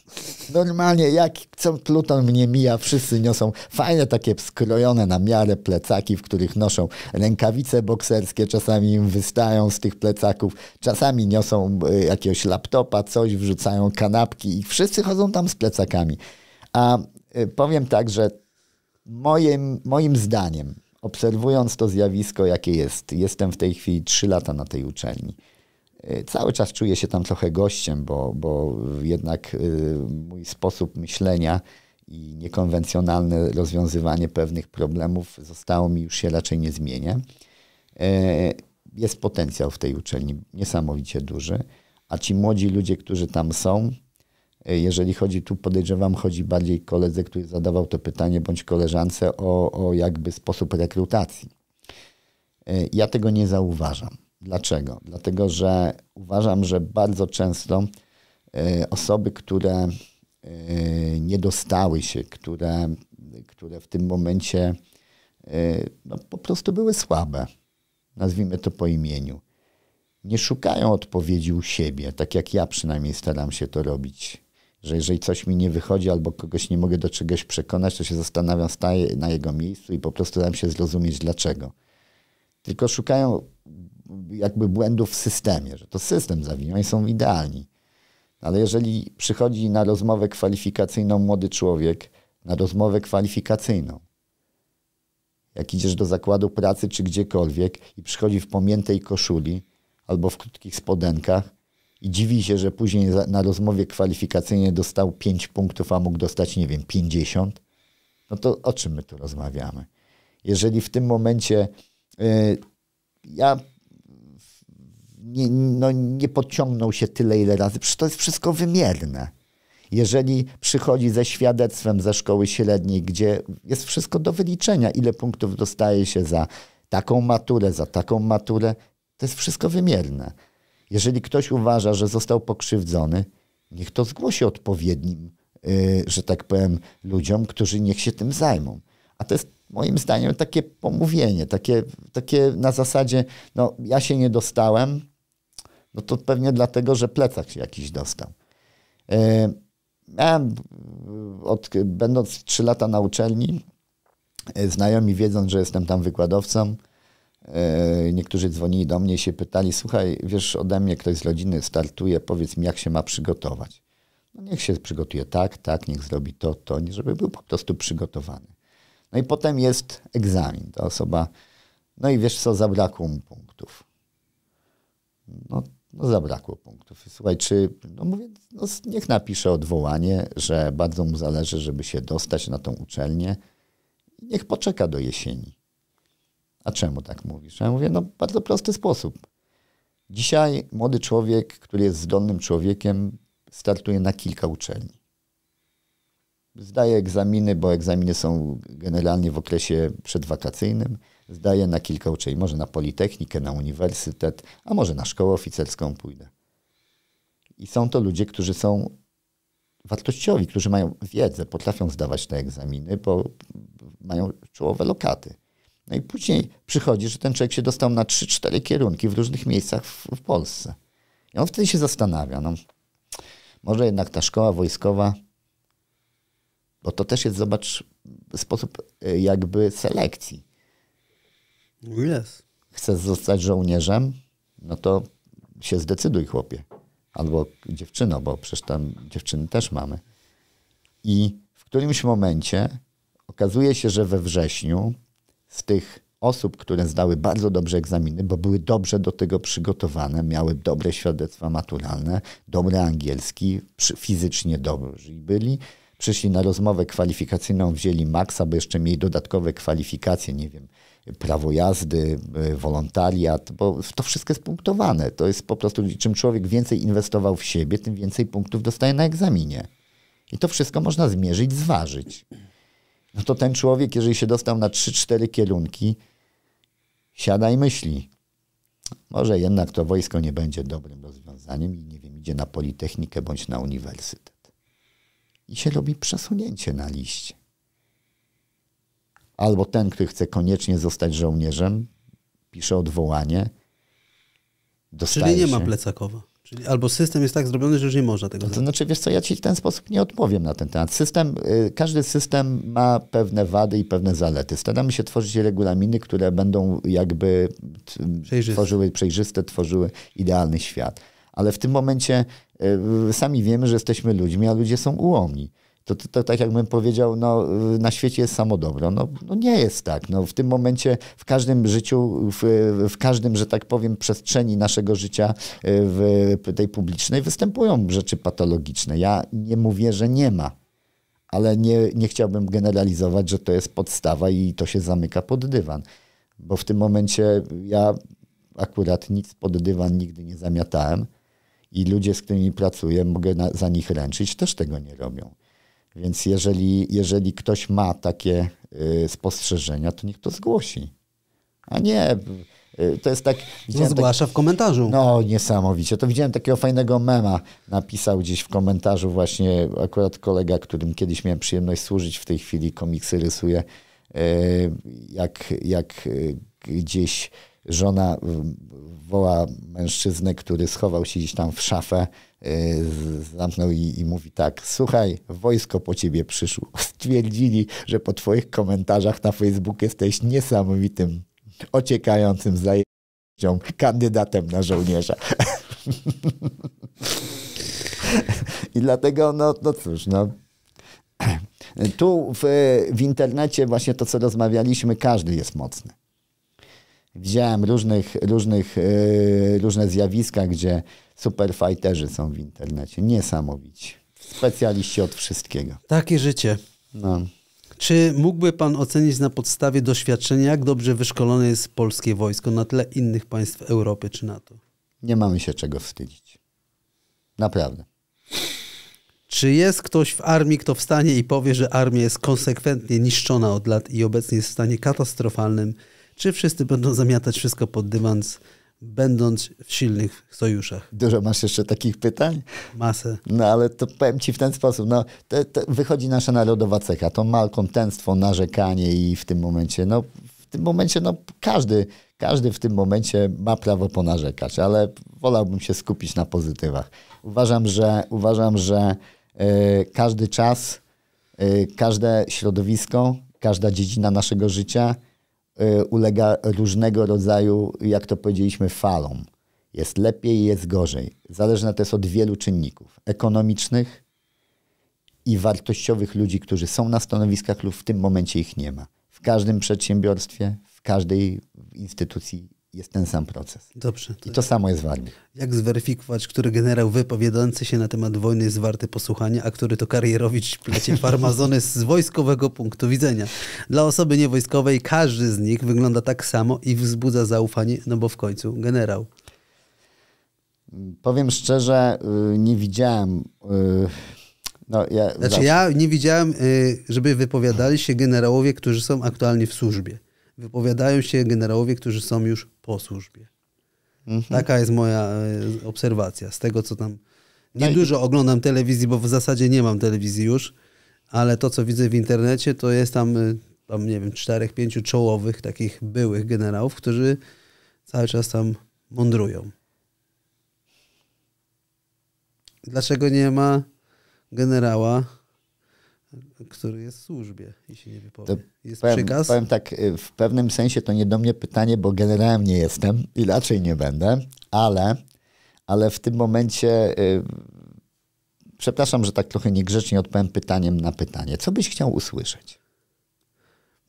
Normalnie, jak co Pluton mnie mija, wszyscy niosą fajne takie skrojone na miarę plecaki, w których noszą rękawice bokserskie, czasami im wystają z tych plecaków, czasami niosą e, jakiegoś laptopa, coś, wrzucają kanapki i wszyscy chodzą tam z plecakami. A e, powiem tak, że moim, moim zdaniem, obserwując to zjawisko, jakie jest, jestem w tej chwili trzy lata na tej uczelni. E, cały czas czuję się tam trochę gościem, bo, bo jednak e, mój sposób myślenia i niekonwencjonalne rozwiązywanie pewnych problemów zostało mi już się raczej nie zmienia. E, jest potencjał w tej uczelni niesamowicie duży, a ci młodzi ludzie, którzy tam są, jeżeli chodzi, tu podejrzewam, chodzi bardziej koledze, który zadawał to pytanie, bądź koleżance o, o jakby sposób rekrutacji. Ja tego nie zauważam. Dlaczego? Dlatego, że uważam, że bardzo często e, osoby, które e, nie dostały się, które, które w tym momencie e, no, po prostu były słabe, nazwijmy to po imieniu, nie szukają odpowiedzi u siebie, tak jak ja przynajmniej staram się to robić. Że jeżeli coś mi nie wychodzi albo kogoś nie mogę do czegoś przekonać, to się zastanawiam, staję na jego miejscu i po prostu dam się zrozumieć dlaczego. Tylko szukają jakby błędów w systemie, że to system zawinił, oni są idealni. Ale jeżeli przychodzi na rozmowę kwalifikacyjną młody człowiek, na rozmowę kwalifikacyjną, jak idziesz do zakładu pracy czy gdziekolwiek i przychodzi w pomiętej koszuli albo w krótkich spodenkach i dziwi się, że później na rozmowie kwalifikacyjnej dostał 5 punktów, a mógł dostać, nie wiem, 50, no to o czym my tu rozmawiamy? Jeżeli w tym momencie yy, ja nie, no, nie podciągnął się tyle, ile razy. Przecież to jest wszystko wymierne. Jeżeli przychodzi ze świadectwem ze szkoły średniej, gdzie jest wszystko do wyliczenia, ile punktów dostaje się za taką maturę, za taką maturę, to jest wszystko wymierne. Jeżeli ktoś uważa, że został pokrzywdzony, niech to zgłosi odpowiednim, yy, że tak powiem, ludziom, którzy niech się tym zajmą. A to jest moim zdaniem takie pomówienie, takie, takie na zasadzie, no ja się nie dostałem, no to pewnie dlatego, że plecak się jakiś dostał. E, miałem, od, będąc trzy lata na uczelni, e, znajomi wiedząc, że jestem tam wykładowcą, e, niektórzy dzwonili do mnie i się pytali, słuchaj, wiesz, ode mnie ktoś z rodziny startuje, powiedz mi, jak się ma przygotować. No niech się przygotuje tak, tak, niech zrobi to, to, żeby był po prostu przygotowany. No i potem jest egzamin. Ta osoba, no i wiesz co, zabrakło mu punktów. No no zabrakło punktów. Słuchaj, czy, no mówię, no niech napisze odwołanie, że bardzo mu zależy, żeby się dostać na tą uczelnię. i Niech poczeka do jesieni. A czemu tak mówisz? Ja mówię, no bardzo prosty sposób. Dzisiaj młody człowiek, który jest zdolnym człowiekiem, startuje na kilka uczelni. Zdaje egzaminy, bo egzaminy są generalnie w okresie przedwakacyjnym zdaję na kilka uczelni, może na Politechnikę, na uniwersytet, a może na szkołę oficerską pójdę. I są to ludzie, którzy są wartościowi, którzy mają wiedzę, potrafią zdawać te egzaminy, bo mają czołowe lokaty. No i później przychodzi, że ten człowiek się dostał na 3-4 kierunki w różnych miejscach w, w, Polsce. I on wtedy się zastanawia, no, może jednak ta szkoła wojskowa, bo to też jest, zobacz, sposób e, jakby selekcji. Yes. Chcesz zostać żołnierzem? No to się zdecyduj, chłopie. Albo dziewczyno, bo przecież tam dziewczyny też mamy. I w którymś momencie okazuje się, że we wrześniu z tych osób, które zdały bardzo dobrze egzaminy, bo były dobrze do tego przygotowane, miały dobre świadectwa maturalne, dobre angielski, fizycznie dobrzy byli, przyszli na rozmowę kwalifikacyjną, wzięli maksa, bo jeszcze mieli dodatkowe kwalifikacje, nie wiem, prawo jazdy, y, wolontariat, bo to wszystko jest punktowane. To jest po prostu, czym człowiek więcej inwestował w siebie, tym więcej punktów dostaje na egzaminie. I to wszystko można zmierzyć, zważyć. No to ten człowiek, jeżeli się dostał na 3-4 kierunki, siada i myśli. Może jednak to wojsko nie będzie dobrym rozwiązaniem i nie wiem, idzie na politechnikę bądź na uniwersytet. I się robi przesunięcie na liście albo ten, który chce koniecznie zostać żołnierzem, pisze odwołanie. Czyli nie ma plecakowa. Czyli albo system jest tak zrobiony, że już nie można tego no to zrobić. Znaczy, wiesz co, ja ci w ten sposób nie odpowiem na ten temat. System, y, każdy system ma pewne wady i pewne zalety. Staramy się tworzyć regulaminy, które będą jakby przejrzyste. tworzyły przejrzyste, tworzyły idealny świat. Ale w tym momencie y, sami wiemy, że jesteśmy ludźmi, a ludzie są ułomni to, to, to, tak jakbym powiedział, no, y, na świecie jest samo dobro. No, no, nie jest tak. No, w tym momencie w każdym życiu, w, w każdym, że tak powiem, przestrzeni naszego życia y, w tej publicznej występują rzeczy patologiczne. Ja nie mówię, że nie ma, ale nie, nie chciałbym generalizować, że to jest podstawa i to się zamyka pod dywan. Bo w tym momencie ja akurat nic pod dywan nigdy nie zamiatałem i ludzie, z którymi pracuję, mogę na, za nich ręczyć, też tego nie robią. Więc jeżeli, jeżeli ktoś ma takie y, spostrzeżenia, to niech to zgłosi. A nie, y, y, to jest tak... No zgłasza tak, w komentarzu. No, niesamowicie. To widziałem takiego fajnego mema. Napisał gdzieś w komentarzu właśnie akurat kolega, którym kiedyś miałem przyjemność służyć, w tej chwili komiksy rysuje, jak, jak gdzieś żona woła mężczyznę, który schował się gdzieś tam w szafę, Y, zamknął i, i, mówi tak, słuchaj, wojsko po ciebie przyszło. Stwierdzili, że po twoich komentarzach na Facebook jesteś niesamowitym, ociekającym zajęcią kandydatem na żołnierza. I dlatego, no, no cóż, no... Tu w, w internecie właśnie to, co rozmawialiśmy, każdy jest mocny. Widziałem różnych, różnych, yy, różne zjawiska, gdzie superfighterzy są w internecie. Niesamowici. Specjaliści od wszystkiego. Takie życie. No. Czy mógłby Pan ocenić na podstawie doświadczenia, jak dobrze wyszkolone jest polskie wojsko na tle innych państw Europy czy NATO? Nie mamy się czego wstydzić. Naprawdę. Czy jest ktoś w armii, kto wstanie i powie, że armia jest konsekwentnie niszczona od lat i obecnie jest w stanie katastrofalnym? Czy wszyscy będą zamiatać wszystko pod dywan będąc w silnych sojuszach. Dużo masz jeszcze takich pytań? Masę. No ale to powiem ci w ten sposób, no, wychodzi nasza narodowa cecha, to malkontentstwo, narzekanie i w tym momencie, no w tym momencie, no każdy, każdy w tym momencie ma prawo ponarzekać, ale wolałbym się skupić na pozytywach. Uważam, że, uważam, że e, każdy czas, e, każde środowisko, każda dziedzina naszego życia Y, ulega różnego rodzaju, jak to powiedzieliśmy, falom. Jest lepiej, jest gorzej. Zależne to jest od wielu czynników ekonomicznych i wartościowych ludzi, którzy są na stanowiskach lub w tym momencie ich nie ma. W każdym przedsiębiorstwie, w każdej instytucji jest ten sam proces. Dobrze. To I to samo jest w armii. Jak zweryfikować, który generał wypowiadający się na temat wojny jest warty posłuchania, a który to karierowicz plecie farmazony z wojskowego punktu widzenia? Dla osoby niewojskowej każdy z nich wygląda tak samo i wzbudza zaufanie, no bo w końcu generał. Powiem szczerze, y, nie widziałem y, no, ja znaczy, ja nie widziałem, y, żeby wypowiadali się generałowie, którzy są aktualnie w służbie. Wypowiadają się generałowie, którzy są już po służbie. Mhm. Taka jest moja e, obserwacja z tego, co tam. Nie dużo oglądam telewizji, bo w zasadzie nie mam telewizji już, ale to, co widzę w internecie, to jest tam, e, tam nie wiem, czterech, pięciu czołowych takich byłych generałów, którzy cały czas tam mądrują. Dlaczego nie ma generała który jest w służbie i się nie wypowie. To jest powiem, przykaz. Powiem tak, y, w pewnym sensie to nie do mnie pytanie, bo generałem nie jestem i raczej nie będę, ale, ale w tym momencie y, przepraszam, że tak trochę niegrzecznie odpowiem pytaniem na pytanie. Co byś chciał usłyszeć?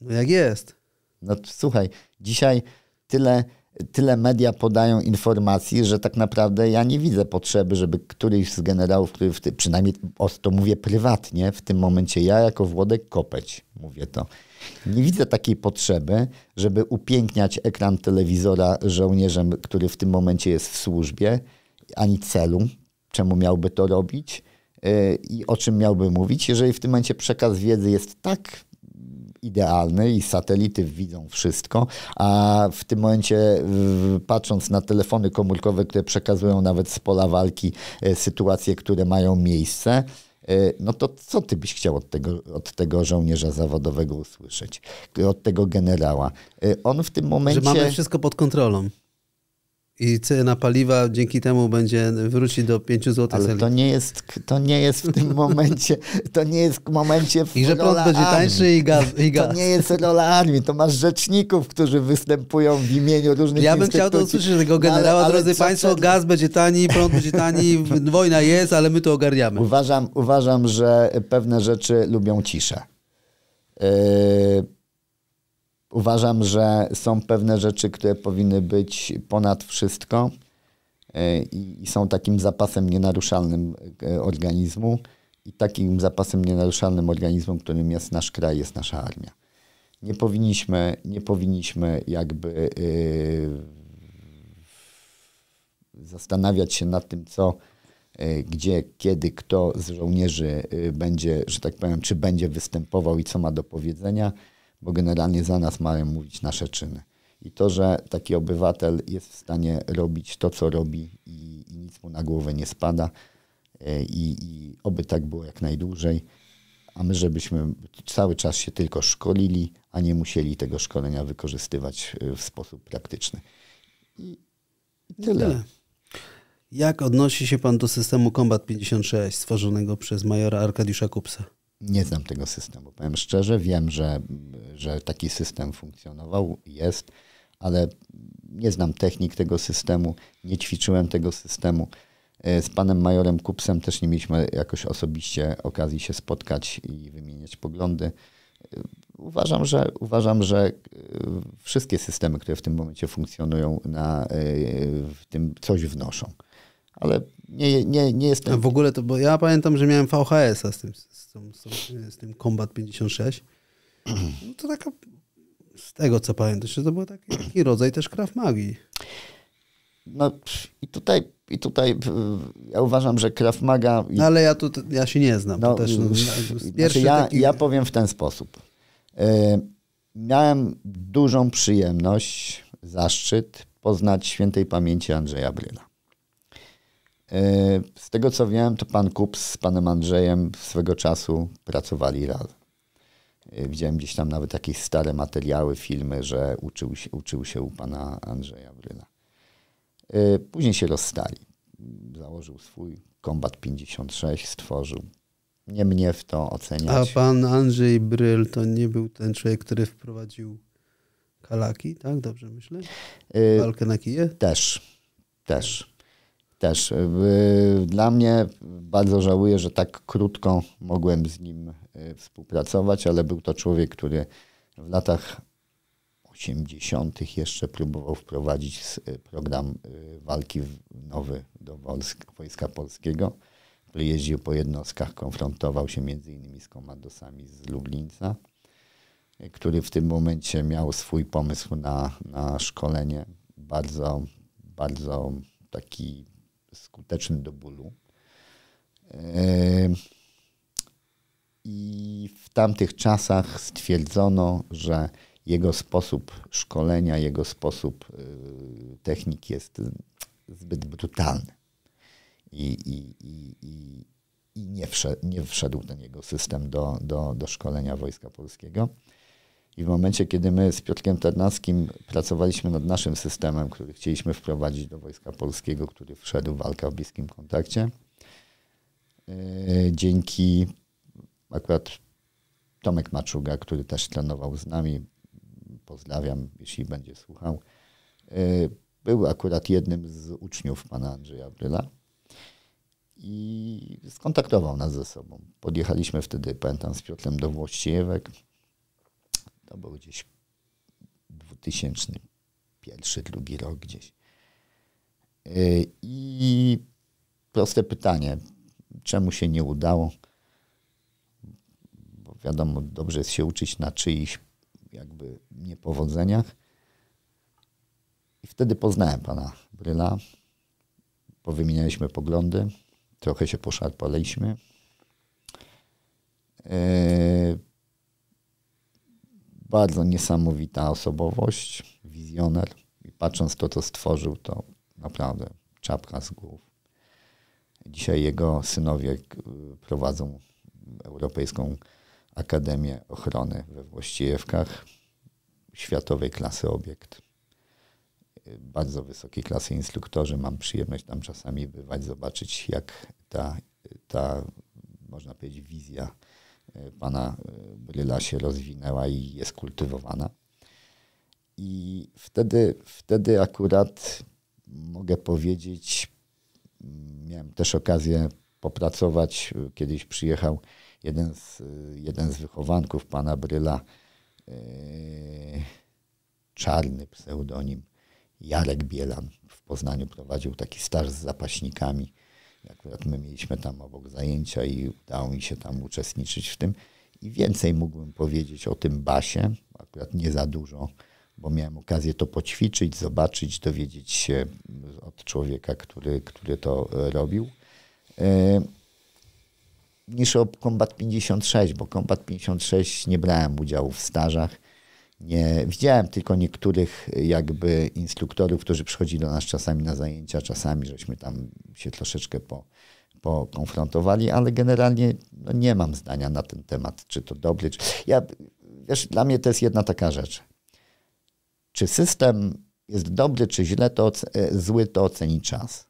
No jak jest. No słuchaj, dzisiaj tyle tyle media podają informacji, że tak naprawdę ja nie widzę potrzeby, żeby któryś z generałów, który w ty, przynajmniej o to mówię prywatnie, w tym momencie ja jako Włodek Kopeć mówię to. Nie widzę takiej potrzeby, żeby upiękniać ekran telewizora żołnierzem, który w tym momencie jest w służbie, ani celu, czemu miałby to robić y, i o czym miałby mówić, jeżeli w tym momencie przekaz wiedzy jest tak idealny i satelity widzą wszystko, a w tym momencie patrząc na telefony komórkowe, które przekazują nawet z pola walki e, sytuacje, które mają miejsce, e, no to co ty byś chciał od tego, od tego żołnierza zawodowego usłyszeć? Od tego generała? E, on w tym momencie... Że mamy wszystko pod kontrolą. I cena paliwa dzięki temu będzie wrócić do 5 zł. Ale to nie, jest, to nie jest w tym momencie, to nie jest w momencie w I że prąd będzie tańszy i gaz, i gaz. To nie jest rola armii, to masz rzeczników, którzy występują w imieniu różnych Ja bym chciał to usłyszeć tego generała, no, ale, ale drodzy Państwo, gaz będzie tani, prąd będzie tani, wojna jest, ale my to ogarniamy. Uważam, uważam że pewne rzeczy lubią ciszę. Yy Uważam, że są pewne rzeczy, które powinny być ponad wszystko e, i są takim zapasem nienaruszalnym e, organizmu i takim zapasem nienaruszalnym organizmu, którym jest nasz kraj, jest nasza armia. Nie powinniśmy, nie powinniśmy jakby yy, zastanawiać się nad tym, co, yy, gdzie, kiedy, kto z żołnierzy yy, będzie, że tak powiem, czy będzie występował i co ma do powiedzenia bo generalnie za nas mają mówić nasze czyny. I to, że taki obywatel jest w stanie robić to, co robi i, i nic mu na głowę nie spada e, i, i oby tak było jak najdłużej, a my żebyśmy cały czas się tylko szkolili, a nie musieli tego szkolenia wykorzystywać e, w sposób praktyczny. I tyle. tyle. Jak odnosi się Pan do systemu Combat 56 stworzonego przez majora Arkadiusza Kupsa? Nie znam tego systemu. Powiem szczerze, wiem, że, że taki system funkcjonował, jest, ale nie znam technik tego systemu, nie ćwiczyłem tego systemu. E, z panem majorem Kupsem też nie mieliśmy jakoś osobiście okazji się spotkać i wymieniać poglądy. E, uważam, że, uważam, że e, wszystkie systemy, które w tym momencie funkcjonują, na, w tym coś wnoszą. Ale nie, nie, nie jest A w ogóle to, bo ja pamiętam, że miałem VHS-a z tym, z, tym, z tym Combat 56. Mhm. No to taka, z tego co pamiętam, że to był taki, taki rodzaj też kraw magii. No i tutaj, i tutaj ja uważam, że krafmaga. Maga... No, ale ja tu ja się nie znam. No, też, no, no znaczy ja, taki... ja powiem w ten sposób. Yy, miałem dużą przyjemność, zaszczyt poznać świętej pamięci Andrzeja Bryla. E, z tego co wiem, to pan Kups z panem Andrzejem swego czasu pracowali razem. E, widziałem gdzieś tam nawet jakieś stare materiały, filmy, że uczył się, uczył się u pana Andrzeja Bryla. E, później się rozstali. Założył swój Kombat 56, stworzył. Nie mnie w to oceniać. A pan Andrzej Bryl to nie był ten człowiek, który wprowadził kalaki, tak? Dobrze myślę? Walkę na kije? Też, też też y, dla mnie bardzo żałuję, że tak krótko mogłem z nim y, współpracować, ale był to człowiek, który w latach 80. jeszcze próbował wprowadzić y, program walki nowy do Wojska, Polskiego, który jeździł po jednostkach, konfrontował się m.in. z komandosami z Lublińca, który w tym momencie miał swój pomysł na, na szkolenie bardzo, bardzo taki skuteczny do bólu. I w tamtych czasach stwierdzono, że jego sposób szkolenia, jego sposób y, technik jest zbyt brutalny. I, i, i, i, i nie, wszedł, nie wszedł ten jego system do, do, do szkolenia Wojska Polskiego. I w momencie, kiedy my z Piotrkiem Ternackim pracowaliśmy nad naszym systemem, który chcieliśmy wprowadzić do Wojska Polskiego, który wszedł w walkę w bliskim kontakcie, e, dzięki akurat Tomek Maczuga, który też trenował z nami, pozdrawiam, jeśli będzie słuchał, e, był akurat jednym z uczniów pana Andrzeja Bryla i skontaktował nas ze sobą. Podjechaliśmy wtedy, pamiętam, z Piotrem do Włościejewek, to był gdzieś 2001, drugi rok gdzieś. Y, I proste pytanie, czemu się nie udało? Bo wiadomo, dobrze jest się uczyć na czyichś jakby niepowodzeniach. I wtedy poznałem pana Bryla. Powymienialiśmy poglądy, trochę się poszarpaliśmy. Yy, bardzo niesamowita osobowość, wizjoner i patrząc to, co stworzył, to naprawdę czapka z głów. Dzisiaj jego synowie prowadzą Europejską Akademię Ochrony we Włościewkach. światowej klasy obiekt. Bardzo wysokiej klasy instruktorzy. Mam przyjemność tam czasami bywać, zobaczyć, jak ta, ta można powiedzieć, wizja pana e, bryla się rozwinęła i jest kultywowana. I wtedy, wtedy akurat mogę powiedzieć, miałem też okazję popracować. Kiedyś przyjechał jeden z, jeden z wychowanków pana Bryla, e, czarny pseudonim Jarek Bielan. W Poznaniu prowadził taki staż z zapaśnikami. Akurat my mieliśmy tam obok zajęcia i udało mi się tam uczestniczyć w tym. I więcej mógłbym powiedzieć o tym basie, akurat nie za dużo, bo miałem okazję to poćwiczyć, zobaczyć, dowiedzieć się od człowieka, który, który to robił. E, niż o Kombat 56, bo Kombat 56 nie brałem udziału w stażach nie widziałem tylko niektórych jakby instruktorów, którzy przychodzili do nas czasami na zajęcia, czasami żeśmy tam się troszeczkę po, pokonfrontowali, ale generalnie no, nie mam zdania na ten temat, czy to dobry, czy... Ja, wiesz, dla mnie to jest jedna taka rzecz. Czy system jest dobry, czy źle, to e, zły, to oceni czas.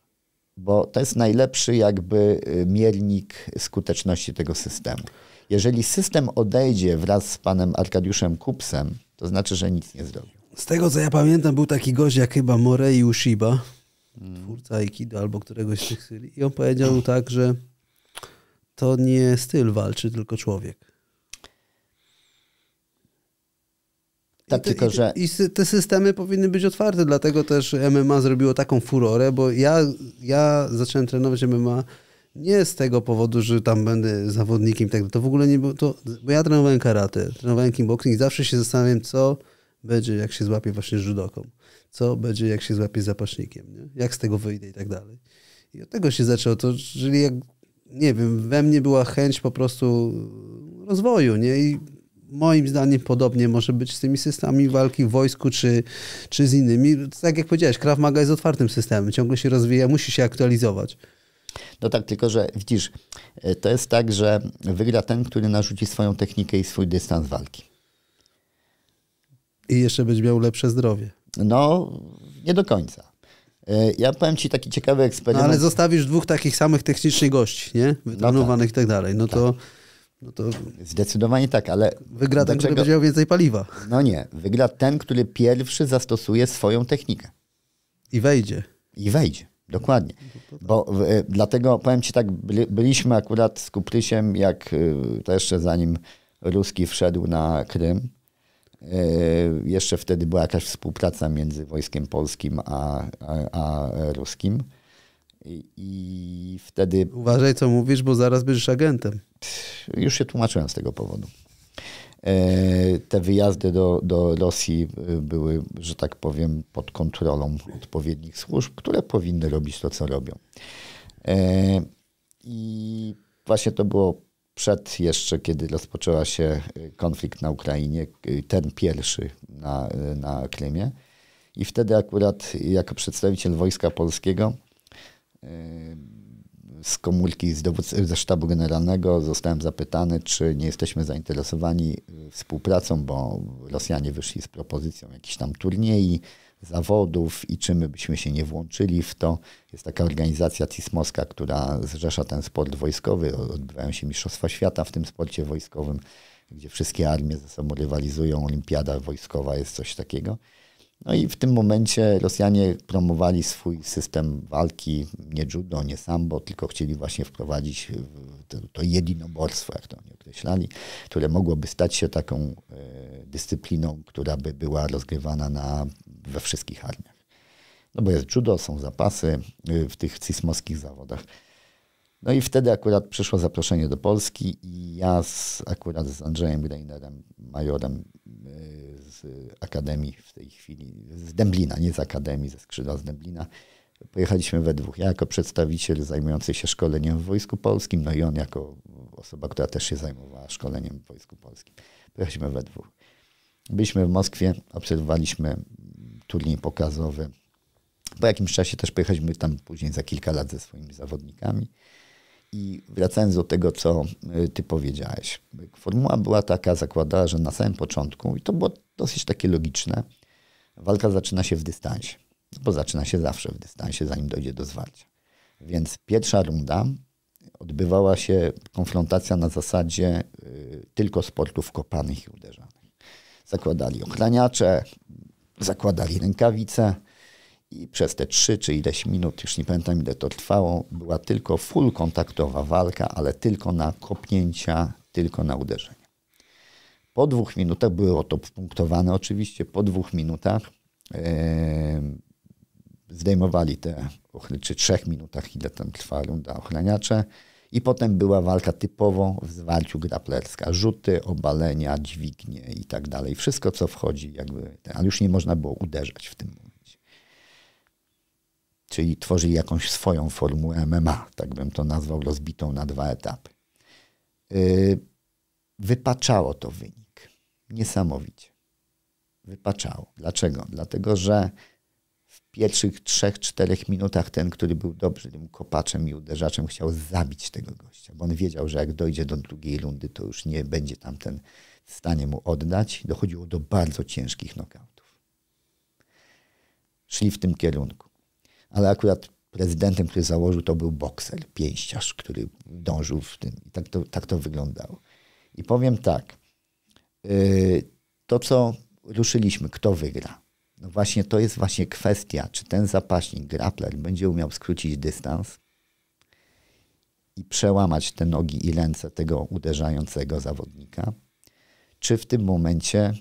Bo to jest najlepszy jakby e, miernik skuteczności tego systemu. Jeżeli system odejdzie wraz z panem Arkadiuszem Kupsem, to znaczy, że nic nie zrobił. Z tego co ja pamiętam, był taki gość jak chyba Morei Ushiba, hmm. twórca Aikido albo któregoś z tych styli, i on powiedział tak, że to nie styl walczy, tylko człowiek. Tak, tylko że. I te systemy powinny być otwarte, dlatego też MMA zrobiło taką furorę, bo ja, ja zacząłem trenować MMA nie z tego powodu, że tam będę zawodnikiem tak to w ogóle nie było to, bo ja trenowałem karate, trenowałem kickboxing i zawsze się zastanawiam, co będzie, jak się złapie właśnie judoką, co będzie, jak się złapie zapaśnikiem, nie? jak z tego wyjdę i tak dalej. I od tego się zaczęło to, czyli jak, nie wiem, we mnie była chęć po prostu rozwoju, nie? I moim zdaniem podobnie może być z tymi systemami walki w wojsku czy, czy z innymi. Tak jak powiedziałeś, Krav Maga jest otwartym systemem, ciągle się rozwija, musi się aktualizować. No tak, tylko że widzisz, e, to jest tak, że wygra ten, który narzuci swoją technikę i swój dystans walki. I jeszcze będzie miał lepsze zdrowie. No, nie do końca. E, ja powiem Ci taki ciekawy no, eksperyment. No, ale zostawisz dwóch takich samych technicznych gości, nie? Wytrenowanych no tak. i tak dalej. No tak. to... No to Zdecydowanie tak, ale. Wygra ten, dlaczego... który będzie miał więcej paliwa. No nie, wygra ten, który pierwszy zastosuje swoją technikę. I wejdzie. I wejdzie. Dokładnie. Bo e, dlatego powiem Ci tak, byli, byliśmy akurat z Kuprysiem, jak e, to jeszcze zanim Ruski wszedł na Krym. E, jeszcze wtedy była jakaś współpraca między wojskiem polskim a, a, a ruskim. I, I wtedy. Uważaj, co mówisz, bo zaraz będziesz agentem. Już się tłumaczyłem z tego powodu. E, te wyjazdy do, do Rosji e, były, że tak powiem, pod kontrolą odpowiednich służb, które powinny robić to, co robią. E, I właśnie to było przed jeszcze, kiedy rozpoczęła się konflikt na Ukrainie, ten pierwszy na, na Krymie. I wtedy akurat jako przedstawiciel Wojska Polskiego z komórki z ze sztabu generalnego zostałem zapytany, czy nie jesteśmy zainteresowani y, współpracą, bo Rosjanie wyszli z propozycją jakichś tam turniej zawodów i czy my byśmy się nie włączyli w to. Jest taka organizacja cismoska, która zrzesza ten sport wojskowy. Odbywają się Mistrzostwa Świata w tym sporcie wojskowym, gdzie wszystkie armie ze sobą rywalizują. Olimpiada wojskowa jest coś takiego. No i w tym momencie Rosjanie promowali swój system walki, nie judo, nie sambo, tylko chcieli właśnie wprowadzić to, to jedinoborstwo, jak to oni określali, które mogłoby stać się taką e, dyscypliną, która by była rozgrywana na, we wszystkich armiach. No bo jest judo, są zapasy e, w tych cismoskich zawodach. No i wtedy akurat przyszło zaproszenie do Polski i ja z, akurat z Andrzejem Greinerem, majorem, e, z Akademii w tej chwili, z Dęblina, nie z Akademii, ze skrzydła z Dęblina. Pojechaliśmy we dwóch. Ja jako przedstawiciel zajmujący się szkoleniem w Wojsku Polskim, no i on jako osoba, która też się zajmowała szkoleniem w Wojsku Polskim. Pojechaliśmy we dwóch. Byliśmy w Moskwie, obserwowaliśmy turniej pokazowy. Po jakimś czasie też pojechaliśmy tam później za kilka lat ze swoimi zawodnikami. I wracając do tego, co y, ty powiedziałeś. Formuła była taka, zakładała, że na samym początku, i to było dosyć takie logiczne, walka zaczyna się w dystansie. Bo zaczyna się zawsze w dystansie, zanim dojdzie do zwarcia. Więc pierwsza runda odbywała się konfrontacja na zasadzie y, tylko sportów kopanych i uderzanych. Zakładali ochraniacze, zakładali rękawice, i przez te trzy czy ileś minut, już nie pamiętam ile to trwało, była tylko full kontaktowa walka, ale tylko na kopnięcia, tylko na uderzenia. Po dwóch minutach, było to punktowane oczywiście, po dwóch minutach yy, zdejmowali te, czy trzech minutach, ile tam trwa runda ochraniacze, i potem była walka typowo w zwarciu graplerska. Rzuty, obalenia, dźwignie i tak dalej. Wszystko, co wchodzi, jakby, ale już nie można było uderzać w tym momencie czyli tworzyli jakąś swoją formułę MMA, tak bym to nazwał, rozbitą na dwa etapy. Y, wypaczało to wynik. Niesamowicie. Wypaczało. Dlaczego? Dlatego, że w pierwszych trzech, czterech minutach ten, który był dobry tym kopaczem i uderzaczem, chciał zabić tego gościa, bo on wiedział, że jak dojdzie do drugiej rundy, to już nie będzie tamten w stanie mu oddać. Dochodziło do bardzo ciężkich nokautów. Szli w tym kierunku ale akurat prezydentem, który założył, to był bokser, pięściarz, który dążył w tym. I tak to, tak to wyglądało. I powiem tak, y, to co ruszyliśmy, kto wygra. No właśnie to jest właśnie kwestia, czy ten zapaśnik, grappler będzie umiał skrócić dystans i przełamać te nogi i ręce tego uderzającego zawodnika, czy w tym momencie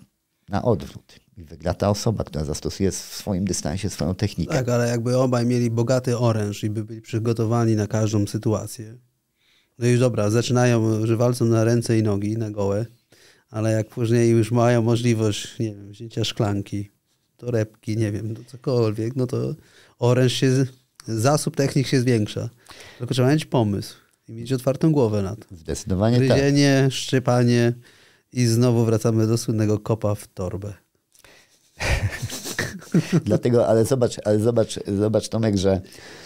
na odwrót. I wygra ta osoba, która zastosuje w swoim dystansie swoją technikę. Tak, ale jakby obaj mieli bogaty oręż i by byli przygotowani na każdą sytuację. No już dobra, zaczynają, że walczą na ręce i nogi, na gołe, ale jak później już mają możliwość, nie wiem, wzięcia szklanki, torebki, nie wiem, no cokolwiek, no to oręż się, zasób technik się zwiększa. Tylko trzeba mieć pomysł i mieć otwartą głowę na to. Zdecydowanie tak. Gryzienie, tak. szczypanie i znowu wracamy do słynnego kopa w torbę. Dlatego, ale zobacz, ale zobacz, zobacz Tomek, że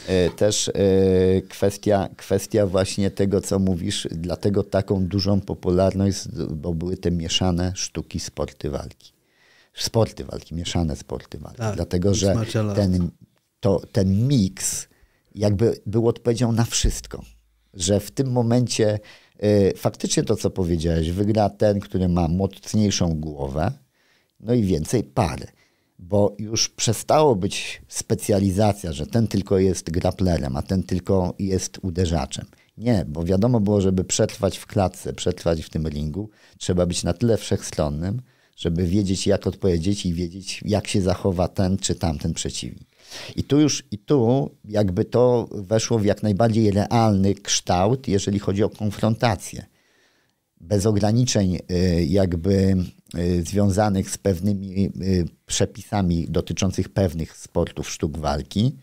y, też y, kwestia, kwestia właśnie tego, co mówisz, dlatego taką dużą popularność, bo były te mieszane sztuki sporty walki. Sporty walki, mieszane sporty walki. Tak, dlatego, że ten, to, ten miks jakby był odpowiedzią na wszystko. Że w tym momencie y, faktycznie to, co powiedziałeś, wygra ten, który ma mocniejszą głowę, no i więcej pary. Bo już przestało być specjalizacja, że ten tylko jest graplerem, a ten tylko jest uderzaczem. Nie, bo wiadomo było, żeby przetrwać w klatce, przetrwać w tym ringu, trzeba być na tyle wszechstronnym, żeby wiedzieć, jak odpowiedzieć i wiedzieć, jak się zachowa ten czy tamten przeciwnik. I tu już, i tu jakby to weszło w jak najbardziej realny kształt, jeżeli chodzi o konfrontację bez ograniczeń y, jakby y, związanych z pewnymi y, przepisami dotyczących pewnych sportów sztuk walki,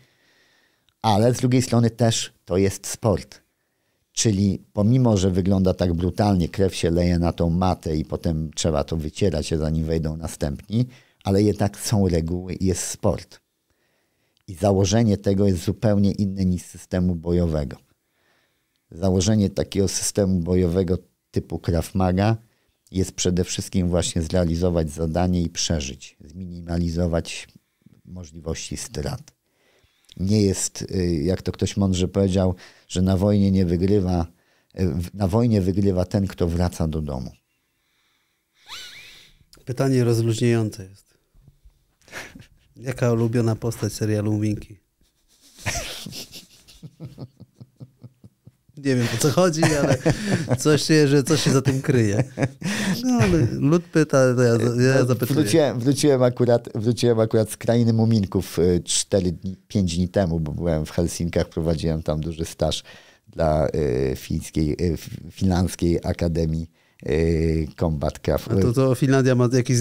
ale z drugiej strony też to jest sport. Czyli pomimo, że wygląda tak brutalnie, krew się leje na tą matę i potem trzeba to wycierać, zanim wejdą następni, ale jednak są reguły i jest sport. I założenie tego jest zupełnie inne niż systemu bojowego. Założenie takiego systemu bojowego typu krawmaga jest przede wszystkim właśnie zrealizować zadanie i przeżyć, zminimalizować możliwości strat. Nie jest, y, jak to ktoś mądrze powiedział, że na wojnie nie wygrywa, y, na wojnie wygrywa ten, kto wraca do domu. Pytanie rozluźniające jest. Jaka ulubiona postać serialu Minki? Nie wiem, o co chodzi, ale coś się, że coś się za tym kryje. No, ale lud pyta, to ja, ja no, zapytuję. Wróciłem, wróciłem, akurat, wróciłem akurat z krainy Muminków 4 y, dni, 5 dni temu, bo byłem w Helsinkach, prowadziłem tam duży staż dla y, fińskiej, y, finlandzkiej Akademii Combat y, Craft. A to, to Finlandia ma jakiś...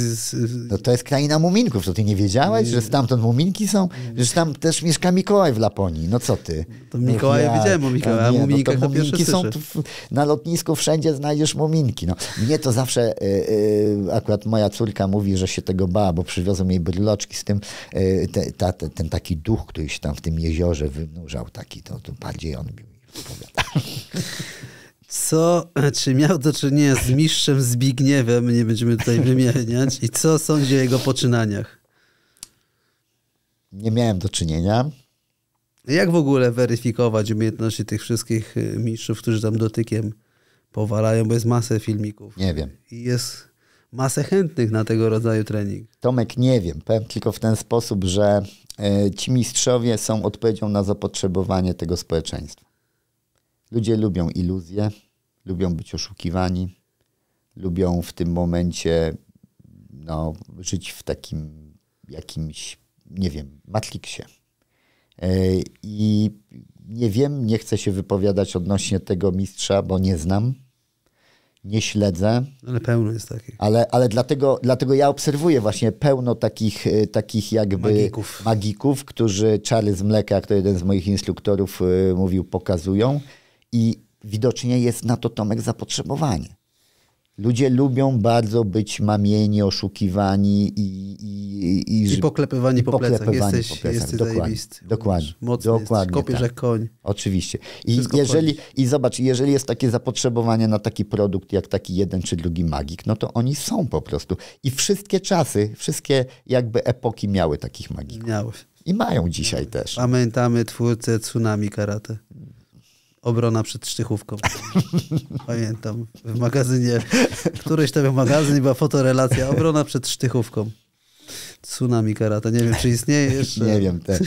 No to jest kraina muminków, to ty nie wiedziałeś, że stamtąd muminki są? Że tam też mieszka Mikołaj w Laponii, no co ty? To Mikołaj, ja, widziałem o no Mikołaju, a no to, muminki są w, na lotnisku, wszędzie znajdziesz muminki. No. Mnie to zawsze, y, y, akurat moja córka mówi, że się tego bała, bo przywiozą jej bryloczki z tym, te, ta, te, ten taki duch, który się tam w tym jeziorze wynurzał taki, to, to bardziej on mi powiada. co, czy miał do czynienia z mistrzem Zbigniewem, nie będziemy tutaj wymieniać, i co sądzi o jego poczynaniach? Nie miałem do czynienia. Jak w ogóle weryfikować umiejętności tych wszystkich y, mistrzów, którzy tam dotykiem powalają, bo jest masę filmików. Nie wiem. I jest masę chętnych na tego rodzaju trening. Tomek, nie wiem. Powiem tylko w ten sposób, że e, ci mistrzowie są odpowiedzią na zapotrzebowanie tego społeczeństwa. Ludzie lubią iluzje, lubią być oszukiwani, lubią w tym momencie no, żyć w takim jakimś, nie wiem, matrixie. E, I nie wiem, nie chcę się wypowiadać odnośnie tego mistrza, bo nie znam, nie śledzę. No, ale pełno jest takich. Ale, ale dlatego, dlatego ja obserwuję właśnie pełno takich, e, takich jakby magików. magików, którzy czary z mleka, jak to jeden z moich instruktorów e, mówił, pokazują i widocznie jest na to Tomek zapotrzebowanie. Ludzie lubią bardzo być mamieni, oszukiwani i... I, i, I poklepywani, po, po plecach. Poklepywani jesteś, po plecach. jesteś dokładnie, zajebisty. Dokładnie. Mocny dokładnie, kopiesz tak. koń. Oczywiście. I, jeżeli, I zobacz, jeżeli jest takie zapotrzebowanie na taki produkt, jak taki jeden czy drugi magik, no to oni są po prostu. I wszystkie czasy, wszystkie jakby epoki miały takich magików. Miały. I mają dzisiaj Miałeś. też. Pamiętamy twórcę Tsunami Karate obrona przed sztychówką. Pamiętam, w magazynie, któryś tam magazyn, była fotorelacja, obrona przed sztychówką. Tsunami karata, Nie wiem, czy istnieje jeszcze. nie wiem, te,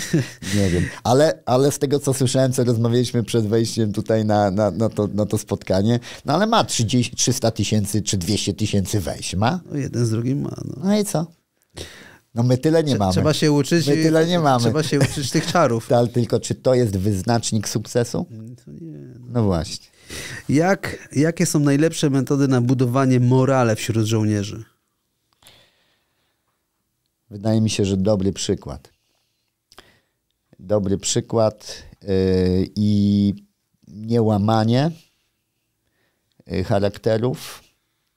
nie wiem. Ale, ale z tego, co słyszałem, co rozmawialiśmy przed wejściem tutaj na, na, na, to, na to spotkanie, no ale ma 30, 300 tysięcy czy 200 tysięcy wejść, ma? No jeden z drugim ma. No, no i co? No my tyle nie mamy. Trzeba się uczyć. My tyle nie mamy. Trzeba się uczyć tych czarów. Ale tylko czy to jest wyznacznik sukcesu? Nie, no. właśnie. Jak, jakie są najlepsze metody na budowanie morale wśród żołnierzy? Wydaje mi się, że dobry przykład. Dobry przykład y, i niełamanie y, charakterów,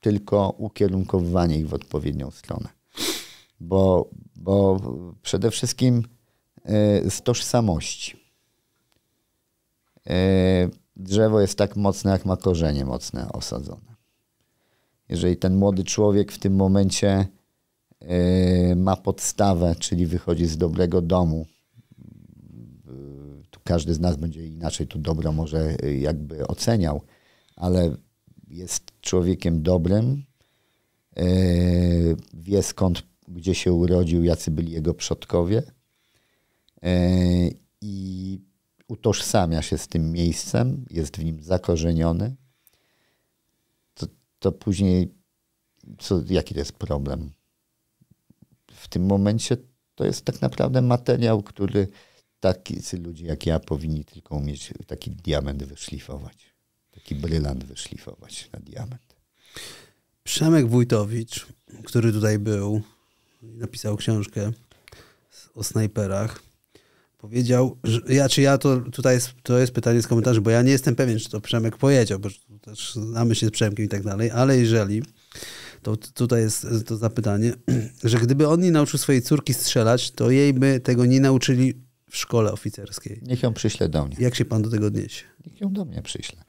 tylko ukierunkowywanie ich w odpowiednią stronę bo, bo przede wszystkim e, z tożsamości. E, drzewo jest tak mocne, jak ma korzenie mocne osadzone. Jeżeli ten młody człowiek w tym momencie e, ma podstawę, czyli wychodzi z dobrego domu, tu każdy z nas będzie inaczej tu dobro może jakby oceniał, ale jest człowiekiem dobrym, wie skąd gdzie się urodził, jacy byli jego przodkowie e, i utożsamia się z tym miejscem, jest w nim zakorzeniony, to, to później co, jaki to jest problem? W tym momencie to jest tak naprawdę materiał, który tacy ludzie jak ja powinni tylko umieć taki diament wyszlifować. Taki brylant wyszlifować na diament. Przemek Wójtowicz, który tutaj był, napisał książkę o snajperach, powiedział, że ja czy ja, to tutaj jest, to jest pytanie z komentarzy, bo ja nie jestem pewien, czy to Przemek powiedział, bo też znamy się z Przemkiem i tak dalej, ale jeżeli, to tutaj jest to zapytanie, że gdyby on nie nauczył swojej córki strzelać, to jej by tego nie nauczyli w szkole oficerskiej. Niech ją przyśle do mnie. Jak się pan do tego odniesie? Niech ją do mnie przyśle.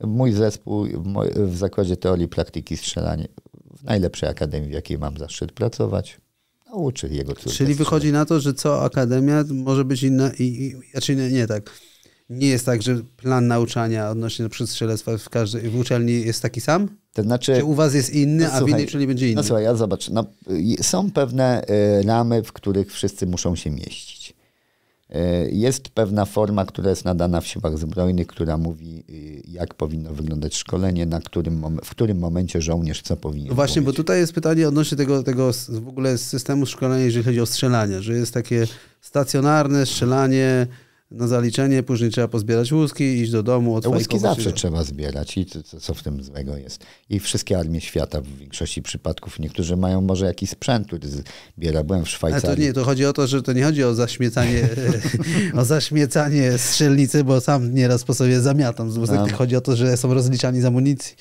Mój zespół w zakładzie teorii praktyki strzelania w najlepszej akademii, w jakiej mam zaszczyt pracować, nauczyli jego córkę. Czyli wychodzi na to, że co akademia może być inna i, i znaczy nie, nie tak. Nie jest tak, że plan nauczania odnośnie na przykład w każdej w uczelni jest taki sam? To znaczy, Czy u was jest inny, no, a słuchaj, w innej uczelni będzie no inny? No słuchaj, ja zobacz, no, są pewne y, ramy, w których wszyscy muszą się mieścić. E, jest pewna forma, która jest nadana w siłach zbrojnych, która mówi, y, jak powinno wyglądać szkolenie, na którym, w którym momencie żołnierz co powinien. No właśnie, powiedzieć. bo tutaj jest pytanie odnośnie tego, tego w ogóle systemu szkolenia, jeżeli chodzi o strzelanie, że jest takie stacjonarne strzelanie na zaliczenie, później trzeba pozbierać łuski, iść do domu, no, odfajkować. Łuski zawsze trzeba zbierać i co, co w tym złego jest. I wszystkie armie świata w większości przypadków, niektórzy mają może jakiś sprzęt, który zbiera. Byłem w Szwajcarii. Ale to nie, to chodzi o to, że to nie chodzi o zaśmiecanie, o zaśmiecanie strzelnicy, bo sam nieraz po sobie zamiatam. No. Chodzi o to, że są rozliczani z amunicji.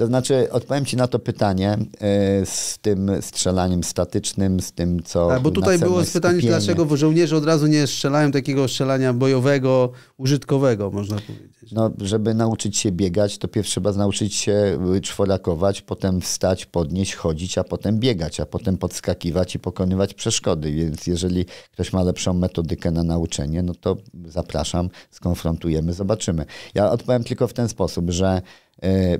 To znaczy, odpowiem Ci na to pytanie e, z tym strzelaniem statycznym, z tym, co. A, bo tutaj było pytanie, skupienie. dlaczego żołnierze od razu nie strzelają takiego strzelania bojowego, użytkowego, można powiedzieć. No, żeby nauczyć się biegać, to pierwszy trzeba nauczyć się czworakować, potem wstać, podnieść, chodzić, a potem biegać, a potem podskakiwać i pokonywać przeszkody. Więc jeżeli ktoś ma lepszą metodykę na nauczenie, no to zapraszam, skonfrontujemy, zobaczymy. Ja odpowiem tylko w ten sposób, że e,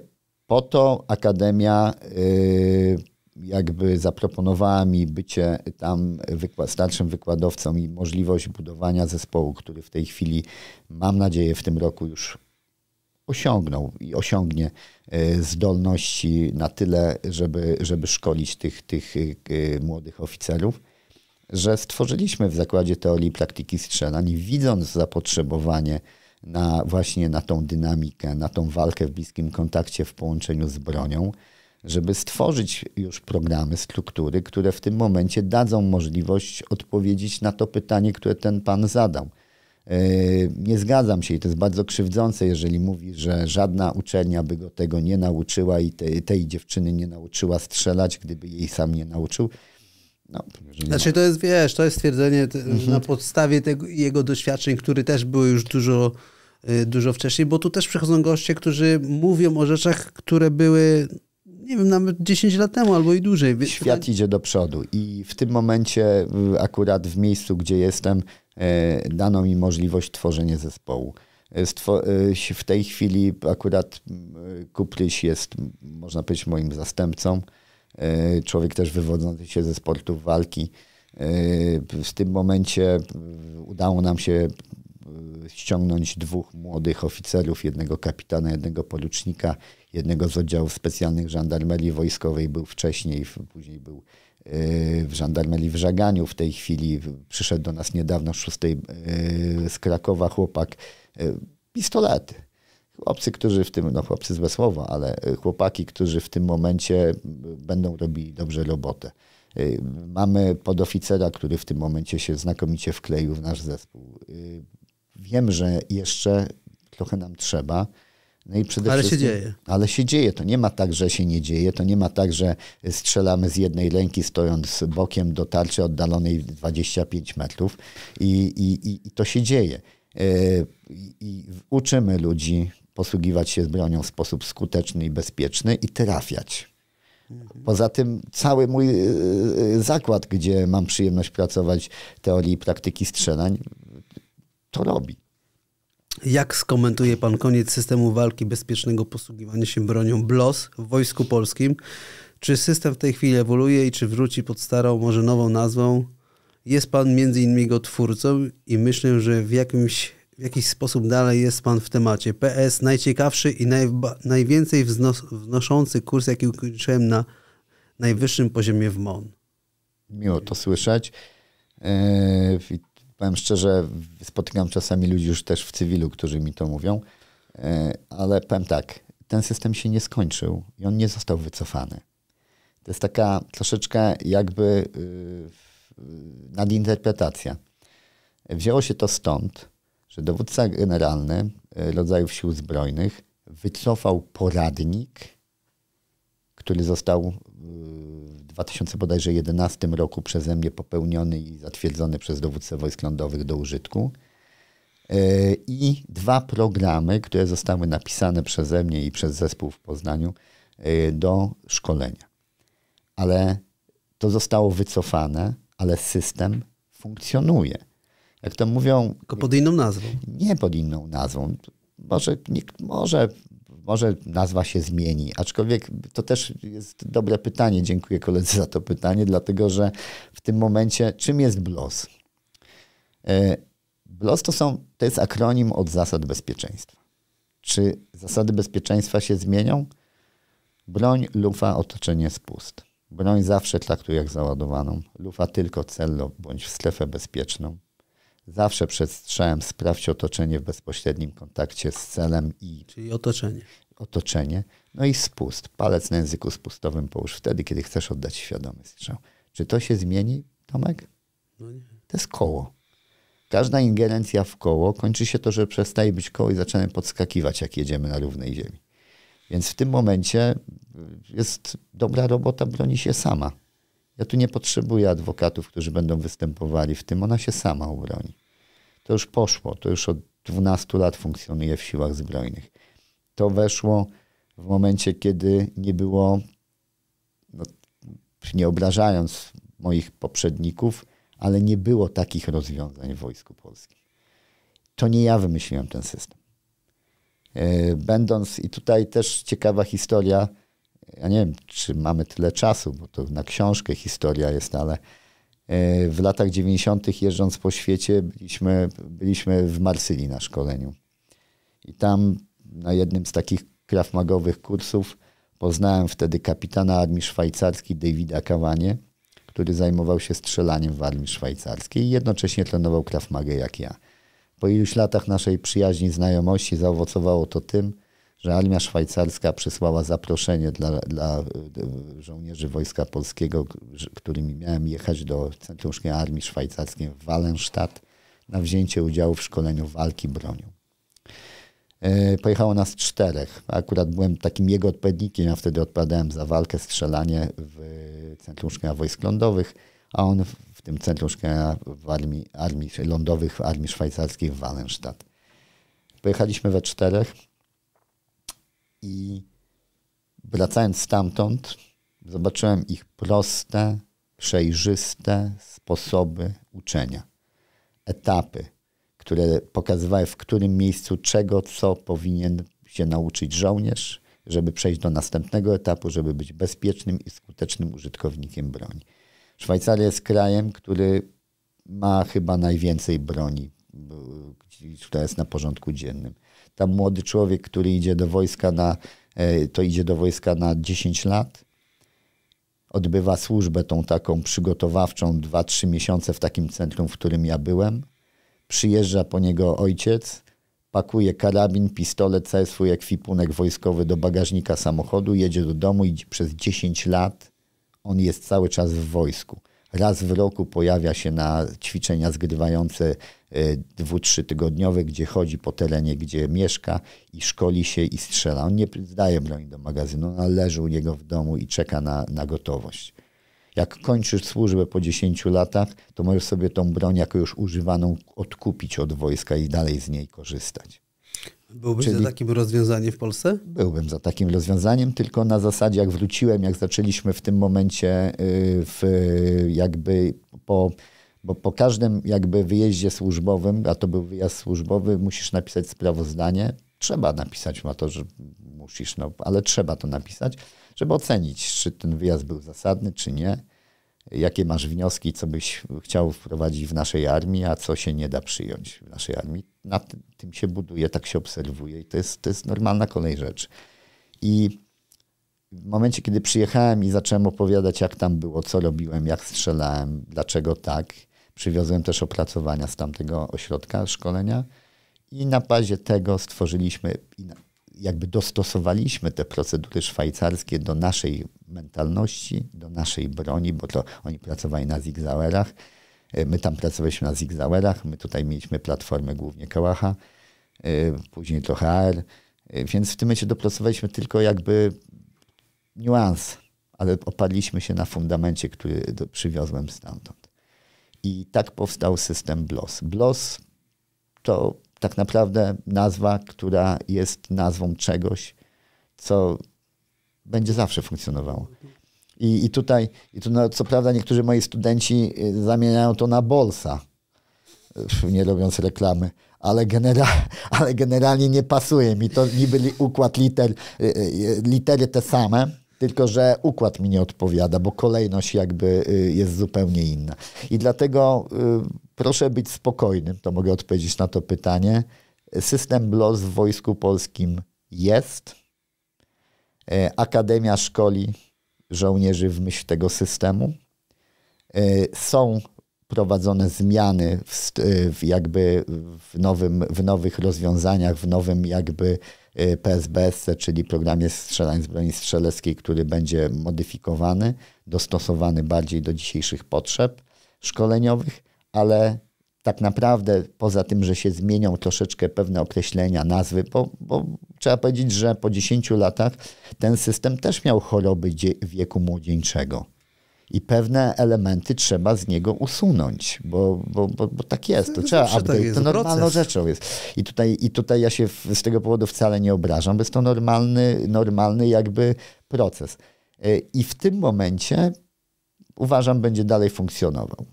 po to Akademia y, jakby zaproponowała mi bycie tam wykład, starszym wykładowcą i możliwość budowania zespołu, który w tej chwili, mam nadzieję, w tym roku już osiągnął i osiągnie y, zdolności na tyle, żeby, żeby szkolić tych, tych y, młodych oficerów, że stworzyliśmy w Zakładzie Teorii i Praktyki Strzelań, widząc zapotrzebowanie na właśnie na tą dynamikę, na tą walkę w bliskim kontakcie w połączeniu z bronią, żeby stworzyć już programy, struktury, które w tym momencie dadzą możliwość odpowiedzieć na to pytanie, które ten pan zadał. E, nie zgadzam się i to jest bardzo krzywdzące, jeżeli mówi, że żadna uczelnia by go tego nie nauczyła i tej, tej dziewczyny nie nauczyła strzelać, gdyby jej sam nie nauczył. No, znaczy to jest, wiesz, to jest stwierdzenie mhm. na podstawie tego, jego doświadczeń, które też były już dużo, y, dużo wcześniej, bo tu też przychodzą goście, którzy mówią o rzeczach, które były, nie wiem, nawet 10 lat temu albo i dłużej. Świat idzie do przodu i w tym momencie y, akurat w miejscu, gdzie jestem, y, dano mi możliwość tworzenia zespołu. W tej chwili akurat Kupryś jest, można powiedzieć, moim zastępcą E, człowiek też wywodzący się ze sportów walki. E, w tym momencie e, udało nam się ściągnąć dwóch młodych oficerów, jednego kapitana, jednego porucznika, jednego z oddziałów specjalnych żandarmerii wojskowej, był wcześniej, później był w żandarmerii w Żaganiu w tej chwili. Przyszedł do nas niedawno 6 z Krakowa chłopak. Pistolety Chłopcy, którzy w tym, no chłopcy złe słowo, ale y, chłopaki, którzy w tym momencie y, będą robili dobrze robotę. Y, mamy podoficera, który w tym momencie się znakomicie wkleił w nasz zespół. Wiem, że jeszcze trochę nam trzeba. No i przede ale wszystkim, się dzieje. Ale się dzieje. To nie ma tak, że się nie dzieje. To nie ma tak, że strzelamy z jednej ręki, stojąc bokiem do tarczy oddalonej 25 metrów. I, i, i, i to się dzieje. I uczymy ludzi, posługiwać się bronią w sposób skuteczny i bezpieczny i trafiać. Poza tym cały mój e, e, zakład, gdzie mam przyjemność pracować teorii i praktyki strzelań, to robi. Jak skomentuje pan koniec systemu walki bezpiecznego posługiwania się bronią BLOS w Wojsku Polskim? Czy system w tej chwili ewoluuje i czy wróci pod starą, może nową nazwą? Jest pan między innymi jego twórcą i myślę, że w jakimś w jakiś sposób dalej jest Pan w temacie. PS, najciekawszy i najwięcej wznos, wnoszący kurs, jaki ukończyłem na najwyższym poziomie w MON. Miło to słyszeć. Yy, powiem szczerze, spotykam czasami ludzi już też w cywilu, którzy mi to mówią, yy, ale powiem tak, ten system się nie skończył i on nie został wycofany. To jest taka troszeczkę jakby yy, nadinterpretacja. Wzięło się to stąd, że dowódca generalny e, rodzajów sił zbrojnych wycofał poradnik, który został e, w 2011 roku przeze mnie popełniony i zatwierdzony przez dowódcę wojsk lądowych do użytku. E, I dwa programy, które zostały napisane przeze mnie i przez zespół w Poznaniu do szkolenia. Ale to zostało wycofane, ale system funkcjonuje jak to mówią. Tylko pod inną nazwą. Nie pod inną nazwą. Może, nie, może, może nazwa się zmieni, aczkolwiek to też jest dobre pytanie. Dziękuję koledze za to pytanie, dlatego że w tym momencie czym jest BLOS? E, BLOS to, są, to jest akronim od zasad bezpieczeństwa. Czy zasady bezpieczeństwa się zmienią? Broń, lufa, otoczenie, spust. Broń zawsze traktuj jak załadowaną, lufa tylko cel bądź w strefę bezpieczną. Zawsze przed strzałem sprawdź otoczenie w bezpośrednim kontakcie z celem i. Czyli otoczenie. Otoczenie. No i spust. Palec na języku spustowym połóż wtedy, kiedy chcesz oddać świadomy strzał. Czy to się zmieni, Tomek? No nie. To jest koło. Każda ingerencja w koło kończy się to, że przestaje być koło i zaczynamy podskakiwać, jak jedziemy na równej ziemi. Więc w tym momencie y, jest dobra robota, broni się sama. Ja tu nie potrzebuję adwokatów, którzy będą występowali w tym. Ona się sama ubroni. To już poszło, to już od 12 lat funkcjonuje w siłach zbrojnych. To weszło w momencie, kiedy nie było, no, nie obrażając moich poprzedników, ale nie było takich rozwiązań w Wojsku Polskim. To nie ja wymyśliłem ten system. E, będąc, i tutaj też ciekawa historia, ja nie wiem, czy mamy tyle czasu, bo to na książkę historia jest, ale e, w latach 90. jeżdżąc po świecie byliśmy, byliśmy w Marsylii na szkoleniu. I tam na jednym z takich krawmagowych kursów poznałem wtedy kapitana armii szwajcarskiej Davida Kawanie, który zajmował się strzelaniem w armii szwajcarskiej i jednocześnie trenował krawmagę jak ja. Po iluś latach naszej przyjaźni, znajomości zaowocowało to tym, że armia szwajcarska przysłała zaproszenie dla, dla e, żołnierzy Wojska Polskiego, którymi miałem jechać do Centrum Armii Szwajcarskiej w Wallenstadt na wzięcie udziału w szkoleniu walki bronią. E, pojechało nas czterech. Akurat byłem takim jego odpowiednikiem, ja wtedy odpowiadałem za walkę, strzelanie w Centrum Szkolenia Wojsk Lądowych, a on w tym Centrum Szkolenia w armii, armii Lądowych w Armii Szwajcarskiej w Wallenstadt. Pojechaliśmy we czterech i wracając stamtąd, zobaczyłem ich proste, przejrzyste sposoby uczenia, etapy, które pokazywały, w którym miejscu czego, co powinien się nauczyć żołnierz, żeby przejść do następnego etapu, żeby być bezpiecznym i skutecznym użytkownikiem broni. Szwajcaria jest krajem, który ma chyba najwięcej broni, która jest na porządku dziennym. Tam młody człowiek, który idzie do wojska na, e, to idzie do wojska na 10 lat, odbywa służbę tą taką przygotowawczą 2-3 miesiące w takim centrum, w którym ja byłem. Przyjeżdża po niego ojciec, pakuje karabin, pistolet, cały swój ekwipunek wojskowy do bagażnika samochodu, jedzie do domu i przez 10 lat on jest cały czas w wojsku raz w roku pojawia się na ćwiczenia zgrywające e, dwu, trzy tygodniowe, gdzie chodzi po terenie, gdzie mieszka i szkoli się i strzela. On nie zdaje broni do magazynu, ale leży u niego w domu i czeka na, na gotowość. Jak kończysz służbę po 10 latach, to możesz sobie tą broń jako już używaną odkupić od wojska i dalej z niej korzystać. Byłbyś Czyli za takim rozwiązaniem w Polsce? Byłbym za takim rozwiązaniem, tylko na zasadzie jak wróciłem, jak zaczęliśmy w tym momencie y, w, jakby po bo po każdym jakby wyjeździe służbowym, a to był wyjazd służbowy, musisz napisać sprawozdanie. Trzeba napisać, ma to, że musisz, no, ale trzeba to napisać, żeby ocenić, czy ten wyjazd był zasadny, czy nie jakie masz wnioski, co byś chciał wprowadzić w naszej armii, a co się nie da przyjąć w naszej armii. Na tym się buduje, tak się obserwuje i to jest, to jest normalna kolej rzecz. I w momencie, kiedy przyjechałem i zacząłem opowiadać, jak tam było, co robiłem, jak strzelałem, dlaczego tak, przywiozłem też opracowania z tamtego ośrodka szkolenia i na bazie tego stworzyliśmy, jakby dostosowaliśmy te procedury szwajcarskie do naszej mentalności, do naszej broni, bo to oni pracowali na zigzawerach, e, My tam pracowaliśmy na zigzawerach, my tutaj mieliśmy platformę głównie Kałacha, e, później trochę AR, e, więc w tym momencie dopracowaliśmy tylko jakby niuans, ale oparliśmy się na fundamencie, który przywiozłem stamtąd. I tak powstał system BLOS. BLOS to tak naprawdę nazwa, która jest nazwą czegoś, co będzie zawsze funkcjonowało. I, i tutaj, i tu, no, co prawda, niektórzy moi studenci y, zamieniają to na bolsa, y, nie robiąc reklamy, ale, genera ale generalnie nie pasuje mi to niby układ liter, y, litery te same, tylko że układ mi nie odpowiada, bo kolejność jakby jest zupełnie inna. I dlatego proszę być spokojnym, to mogę odpowiedzieć na to pytanie. System BLOS w Wojsku Polskim jest E, Akademia szkoli żołnierzy w myśl tego systemu. E, są prowadzone zmiany w, e, w jakby w, nowym, w nowych rozwiązaniach, w nowym jakby PSBS, czyli programie strzelań z broni strzeleckiej, który będzie modyfikowany, dostosowany bardziej do dzisiejszych potrzeb szkoleniowych, ale tak naprawdę poza tym, że się zmienią troszeczkę pewne określenia, nazwy, bo, bo trzeba powiedzieć, że po 10 latach ten system też miał choroby wieku młodzieńczego. I pewne elementy trzeba z niego usunąć, bo, bo, bo, bo tak jest. To, no trzeba aby, tak jest, to normalną proces. rzeczą jest. I tutaj, i tutaj ja się z tego powodu wcale nie obrażam, bo jest to normalny, normalny jakby proces. Y, I w tym momencie uważam, będzie dalej funkcjonował.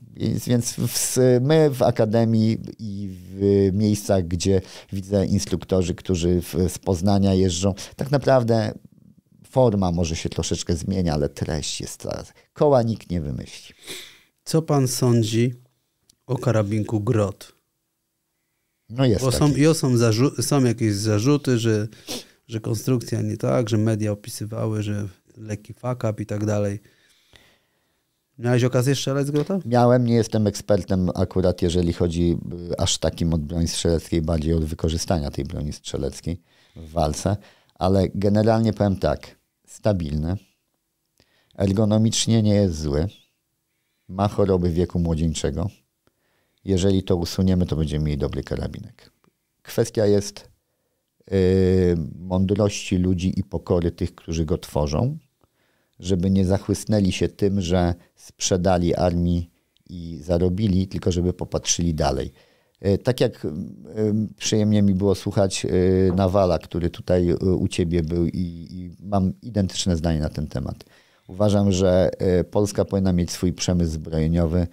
Więc w, my w akademii i w miejscach, gdzie widzę instruktorzy, którzy z Poznania jeżdżą, tak naprawdę forma może się troszeczkę zmienia, ale treść jest teraz. Koła nikt nie wymyśli. Co pan sądzi o karabinku Grot? No jest Bo są, taki. są, są jakieś zarzuty, że, że konstrukcja nie tak, że media opisywały, że lekki fuck up i tak dalej. Miałeś okazję strzelać z grota? Miałem, nie jestem ekspertem akurat, jeżeli chodzi e, aż takim od broni strzeleckiej, bardziej od wykorzystania tej broni strzeleckiej w walce, ale generalnie powiem tak, stabilny, ergonomicznie nie jest zły, ma choroby wieku młodzieńczego. Jeżeli to usuniemy, to będziemy mieli dobry karabinek. Kwestia jest yy, mądrości ludzi i pokory tych, którzy go tworzą, żeby nie zachłysnęli się tym, że sprzedali armii i zarobili, tylko żeby popatrzyli dalej. E, tak jak przyjemnie mi było słuchać e, Nawala, który tutaj e, u ciebie był i, i mam identyczne zdanie na ten temat. Uważam, że Polska powinna mieć swój przemysł zbrojeniowy,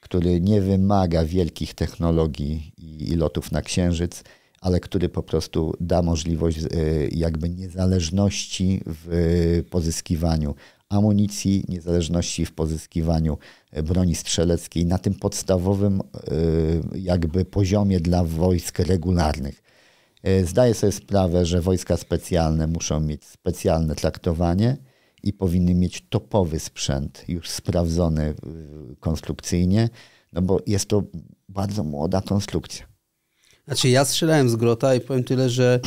który nie wymaga wielkich technologii i, i lotów na księżyc, ale który po prostu da możliwość e, jakby niezależności w e, pozyskiwaniu amunicji, niezależności w pozyskiwaniu e, broni strzeleckiej na tym podstawowym jakby poziomie dla wojsk regularnych. Zdaję sobie sprawę, że wojska specjalne muszą mieć specjalne traktowanie i powinny mieć topowy sprzęt, już sprawdzony konstrukcyjnie, no bo jest to bardzo młoda konstrukcja. Znaczy ja strzelałem z grota i powiem tyle, że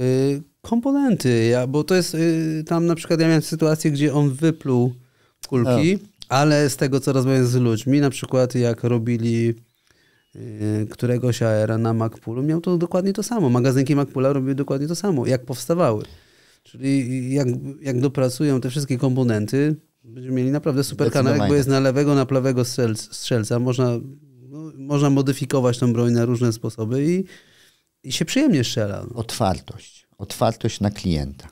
y, komponenty, ja, bo to jest y, tam na przykład ja miałem sytuację, gdzie on wypluł kulki, ale z tego co rozmawiam z ludźmi, na przykład jak robili y, któregoś aera na Macpulu, miał to dokładnie to samo. Magazynki Macpula robiły dokładnie to samo, jak powstawały. Czyli jak, jak dopracują te wszystkie komponenty, będziemy mieli naprawdę super kanał, bo tak. jest na lewego, na prawego strzelca. Można można modyfikować tą broń na różne sposoby i, i się przyjemnie strzela. No. Otwartość. Otwartość na klienta.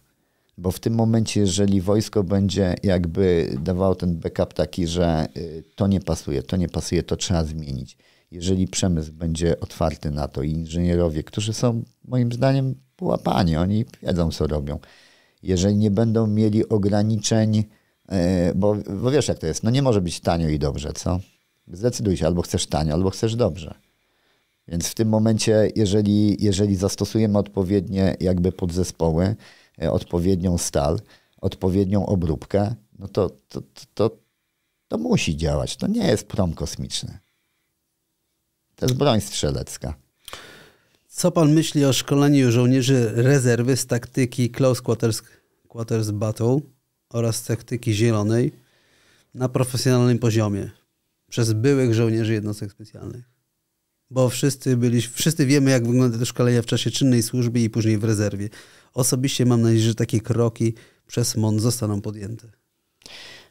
Bo w tym momencie, jeżeli wojsko będzie jakby dawało ten backup taki, że y, to nie pasuje, to nie pasuje, to trzeba zmienić. Jeżeli przemysł będzie otwarty na to i inżynierowie, którzy są moim zdaniem połapani, oni wiedzą co robią. Jeżeli nie będą mieli ograniczeń, y, bo, bo wiesz jak to jest, no nie może być tanio i dobrze, co? Zdecyduj się, albo chcesz tanio, albo chcesz dobrze. Więc w tym momencie, jeżeli, jeżeli zastosujemy odpowiednie jakby podzespoły, e, odpowiednią stal, odpowiednią obróbkę, no to, to, to, to, musi działać. To nie jest prom kosmiczny. To jest broń strzelecka. Co pan myśli o szkoleniu żołnierzy rezerwy z taktyki Close Quarters, quarters Battle oraz taktyki zielonej na profesjonalnym poziomie? przez byłych żołnierzy jednostek specjalnych. Bo wszyscy byliśmy, wszyscy wiemy, jak wygląda te szkolenia w czasie czynnej służby i później w rezerwie. Osobiście mam nadzieję, że takie kroki przez MON zostaną podjęte.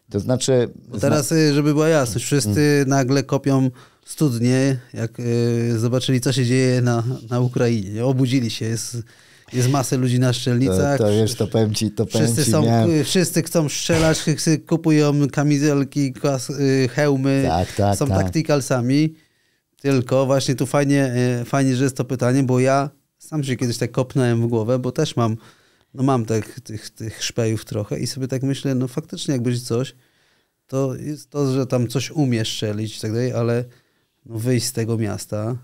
To znaczy. Bo teraz, y, żeby była jasność, wszyscy mm. nagle kopią studnie, jak y, zobaczyli, co się dzieje na, na Ukrainie. Obudzili się, jest jest masę ludzi na szczelnicach. To, to wiesz, to powiem ci, to powiem wszyscy, ci, są, miałem... wszyscy chcą strzelać, kupują kamizelki, y, hełmy, tak, tak, są tak. tacticalsami. Tylko właśnie tu fajnie, y, fajnie, że jest to pytanie, bo ja sam się kiedyś tak kopnąłem w głowę, bo też mam, no mam tak, tych, tych szpejów trochę i sobie tak myślę, no faktycznie jakbyś coś, to jest to, że tam coś umiesz strzelić i tak dalej, ale no wyjść z tego miasta,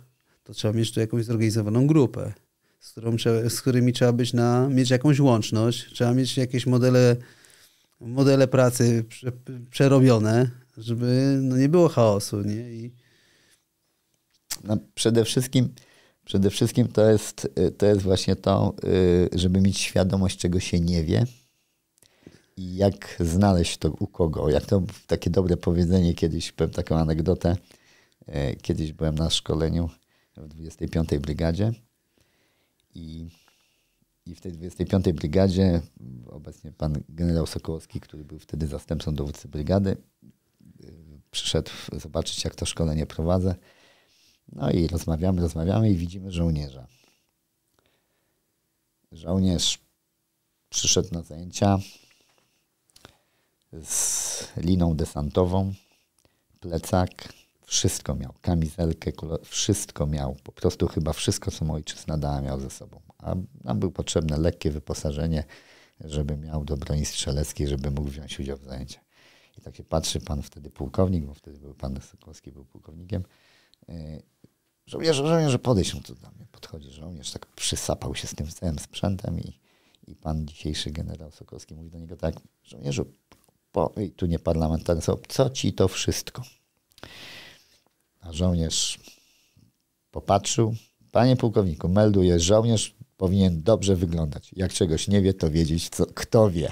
to trzeba mieć tu jakąś zorganizowaną grupę z, trzeba, z którymi trzeba być na, mieć jakąś łączność, trzeba mieć jakieś modele, modele pracy prze, przerobione, żeby no, nie było chaosu. Nie? I... No, przede wszystkim przede wszystkim to jest, to jest właśnie to, y, żeby mieć świadomość, czego się nie wie i jak znaleźć to u kogo. Jak to takie dobre powiedzenie, kiedyś powiem taką anegdotę. Y, kiedyś byłem na szkoleniu w 25 Brygadzie i, i w tej 25. Brygadzie obecnie pan generał Sokołowski, który był wtedy zastępcą dowódcy brygady, y, przyszedł zobaczyć, jak to szkolenie prowadzę. No i rozmawiamy, rozmawiamy i widzimy żołnierza. Żołnierz przyszedł na zajęcia z liną desantową, plecak, wszystko miał. Kamizelkę, kulę, wszystko miał. Po prostu chyba wszystko, co mój ojciec dała, miał ze sobą. A nam było potrzebne lekkie wyposażenie, żeby miał do broni strzeleckiej, żeby mógł wziąć udział w zajęciach. I tak się patrzy pan wtedy pułkownik, bo wtedy był pan Sokolski, był pułkownikiem. Yy, żołnierz, że podejść mu tu do mnie. Podchodzi żołnierz, tak przysapał się z tym całym sprzętem i, i pan dzisiejszy generał Sokolski mówi do niego tak, żołnierzu, po, i tu nie parlamentarny, co ci to wszystko? A żołnierz popatrzył. Panie pułkowniku, melduje, żołnierz powinien dobrze wyglądać. Jak czegoś nie wie, to wiedzieć, co, kto wie.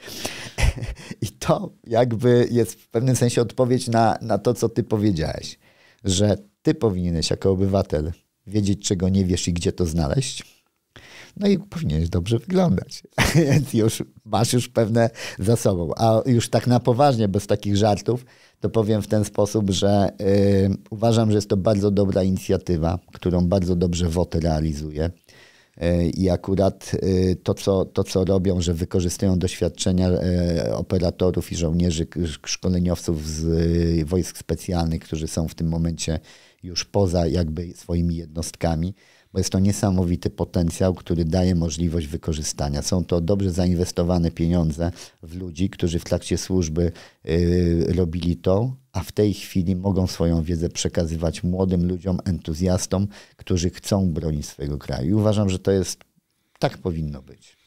I to jakby jest w pewnym sensie odpowiedź na, na to, co ty powiedziałeś, że ty powinieneś jako obywatel wiedzieć, czego nie wiesz i gdzie to znaleźć no i powinieneś dobrze wyglądać. Więc już masz już pewne za sobą. A już tak na poważnie, bez takich żartów, to powiem w ten sposób, że yy, uważam, że jest to bardzo dobra inicjatywa, którą bardzo dobrze WOT realizuje. Y, I akurat y, to co, to, co robią, że wykorzystują doświadczenia y, operatorów i żołnierzy, szkoleniowców z wojsk specjalnych, którzy są w tym momencie już poza jakby swoimi jednostkami, bo jest to niesamowity potencjał, który daje możliwość wykorzystania. Są to dobrze zainwestowane pieniądze w ludzi, którzy w trakcie służby yy, robili to, a w tej chwili mogą swoją wiedzę przekazywać młodym ludziom, entuzjastom, którzy chcą bronić swojego kraju. I uważam, że to jest tak powinno być.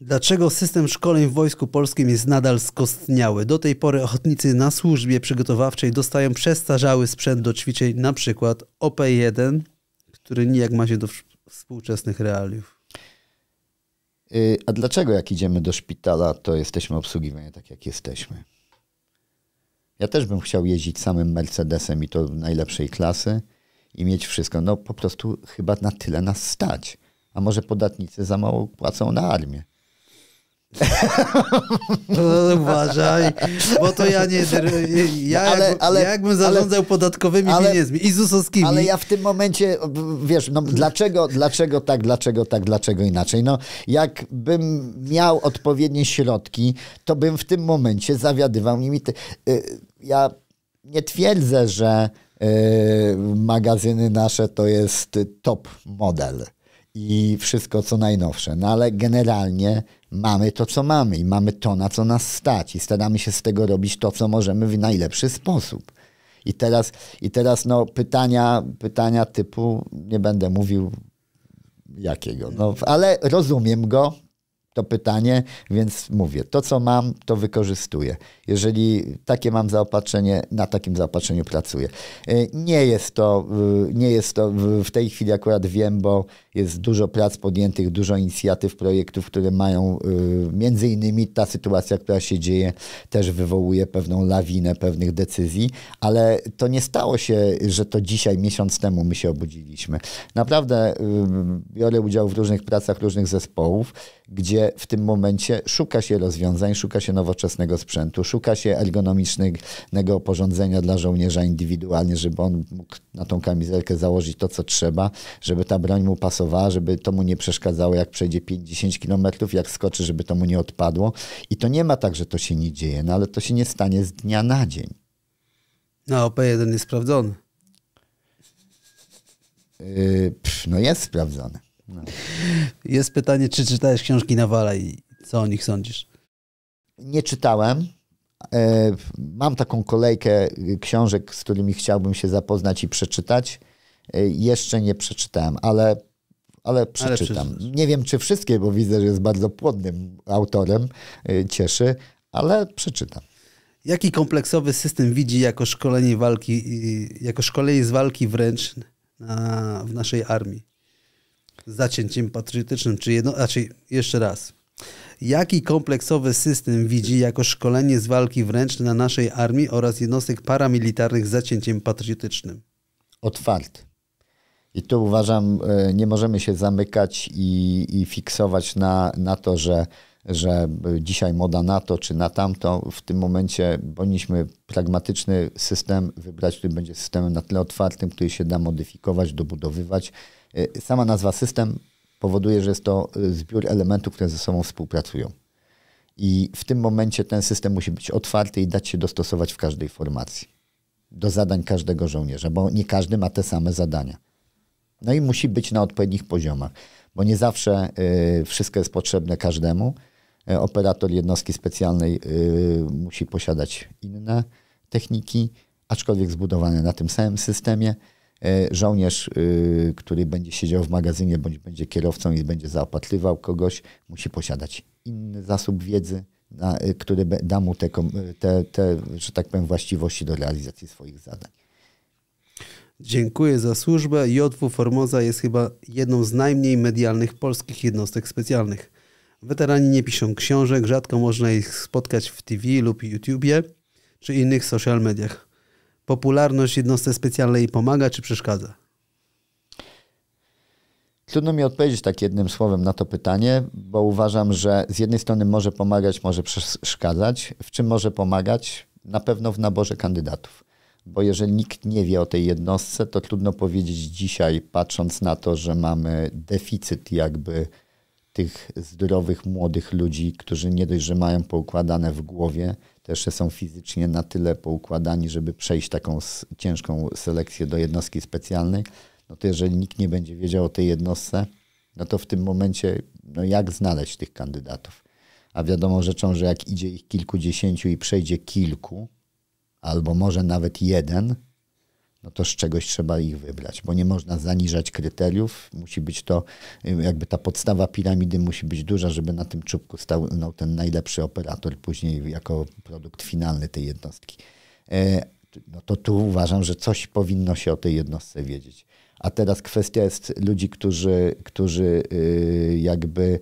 Dlaczego system szkoleń w Wojsku Polskim jest nadal skostniały? Do tej pory ochotnicy na służbie przygotowawczej dostają przestarzały sprzęt do ćwiczeń, np. OP-1, który nijak ma się do współczesnych realiów. Y, a dlaczego jak idziemy do szpitala, to jesteśmy obsługiwani tak, jak jesteśmy? Ja też bym chciał jeździć samym Mercedesem i to najlepszej klasy i mieć wszystko. No po prostu chyba na tyle nas stać. A może podatnicy za mało płacą na armię? uważaj, bo to ja nie. Ja, ale, jak, ale, ja jakbym zarządzał ale, podatkowymi ale, pieniędzmi i ZUS-owskimi. Ale ja w tym momencie wiesz, no, dlaczego, dlaczego tak, dlaczego tak, dlaczego inaczej? No, jakbym miał odpowiednie środki, to bym w tym momencie zawiadywał nimi. Te, y, ja nie twierdzę, że y, magazyny nasze to jest top model i wszystko co najnowsze. No ale generalnie mamy to, co mamy i mamy to, na co nas stać i staramy się z tego robić to, co możemy w najlepszy sposób. I teraz, i teraz no, pytania, pytania typu, nie będę mówił jakiego, no, ale rozumiem go, to pytanie, więc mówię, to co mam, to wykorzystuję. Jeżeli takie mam zaopatrzenie, na takim zaopatrzeniu pracuję. E, nie jest to, nie jest to w tej chwili akurat wiem, bo jest dużo prac podjętych, dużo inicjatyw, projektów, które mają y, między innymi ta sytuacja, która się dzieje, też wywołuje pewną lawinę pewnych decyzji, ale to nie stało się, że to dzisiaj, miesiąc temu my się obudziliśmy. Naprawdę y, biorę udział w różnych pracach różnych zespołów gdzie w tym momencie szuka się rozwiązań, szuka się nowoczesnego sprzętu, szuka się ergonomicznego oporządzenia dla żołnierza indywidualnie, żeby on mógł na tą kamizelkę założyć to, co trzeba, żeby ta broń mu pasowała, żeby to mu nie przeszkadzało, jak przejdzie 50 km, jak skoczy, żeby to mu nie odpadło. I to nie ma tak, że to się nie dzieje, no ale to się nie stanie z dnia na dzień. No, OP1 jest sprawdzony. Yy, pff, no jest sprawdzony. No. Jest pytanie, czy czytałeś książki Nawala i co o nich sądzisz? Nie czytałem. E, mam taką kolejkę książek, z którymi chciałbym się zapoznać i przeczytać. E, jeszcze nie przeczytałem, ale, ale przeczytam. Ale nie wiem, czy wszystkie, bo widzę, że jest bardzo płodnym autorem, e, cieszy, ale przeczytam. Jaki kompleksowy system widzi jako szkolenie walki, jako szkolenie z walki wręcz na, w naszej armii? zacięciem patriotycznym, czy jedno, znaczy jeszcze raz. Jaki kompleksowy system widzi jako szkolenie z walki wręcz na naszej armii oraz jednostek paramilitarnych z zacięciem patriotycznym? Otwarty. I tu uważam, e, nie możemy się zamykać i, i fiksować na, na to, że, że dzisiaj moda na to czy na tamto. W tym momencie powinniśmy pragmatyczny system wybrać, który będzie systemem na tyle otwartym, który się da modyfikować, dobudowywać Y, sama nazwa system powoduje, że jest to y, zbiór elementów, które ze sobą współpracują. I w tym momencie ten system musi być otwarty i dać się dostosować w każdej formacji do zadań każdego żołnierza, bo nie każdy ma te same zadania. No i musi być na odpowiednich poziomach, bo nie zawsze y, wszystko jest potrzebne każdemu. Y, operator jednostki specjalnej y, musi posiadać inne techniki, aczkolwiek zbudowane na tym samym systemie. E, żołnierz, e, który będzie siedział w magazynie bądź będzie kierowcą i będzie zaopatrywał kogoś, musi posiadać inny zasób wiedzy, e, który da mu te, te, te że tak powiem, właściwości do realizacji swoich zadań. Dziękuję za służbę. JW Formoza jest chyba jedną z najmniej medialnych polskich jednostek specjalnych. Weterani nie piszą książek, rzadko można ich spotkać w TV lub YouTubie czy innych social mediach popularność jednostce specjalnej pomaga czy przeszkadza? Trudno mi odpowiedzieć tak jednym słowem na to pytanie, bo uważam, że z jednej strony może pomagać, może przeszkadzać. W czym może pomagać? Na pewno w naborze kandydatów. Bo jeżeli nikt nie wie o tej jednostce, to trudno powiedzieć dzisiaj, patrząc na to, że mamy deficyt jakby tych zdrowych, młodych ludzi, którzy nie dość, że mają poukładane w głowie, też są fizycznie na tyle poukładani, żeby przejść taką ciężką selekcję do jednostki specjalnej, no to jeżeli nikt nie będzie wiedział o tej jednostce, no to w tym momencie no jak znaleźć tych kandydatów? A wiadomo rzeczą, że jak idzie ich kilkudziesięciu i przejdzie kilku, albo może nawet jeden, no to z czegoś trzeba ich wybrać, bo nie można zaniżać kryteriów. Musi być to, y, jakby ta podstawa piramidy musi być duża, żeby na tym czubku stał no, ten najlepszy operator później jako produkt finalny tej jednostki. E, no to tu uważam, że coś powinno się o tej jednostce wiedzieć. A teraz kwestia jest ludzi, którzy, którzy y, jakby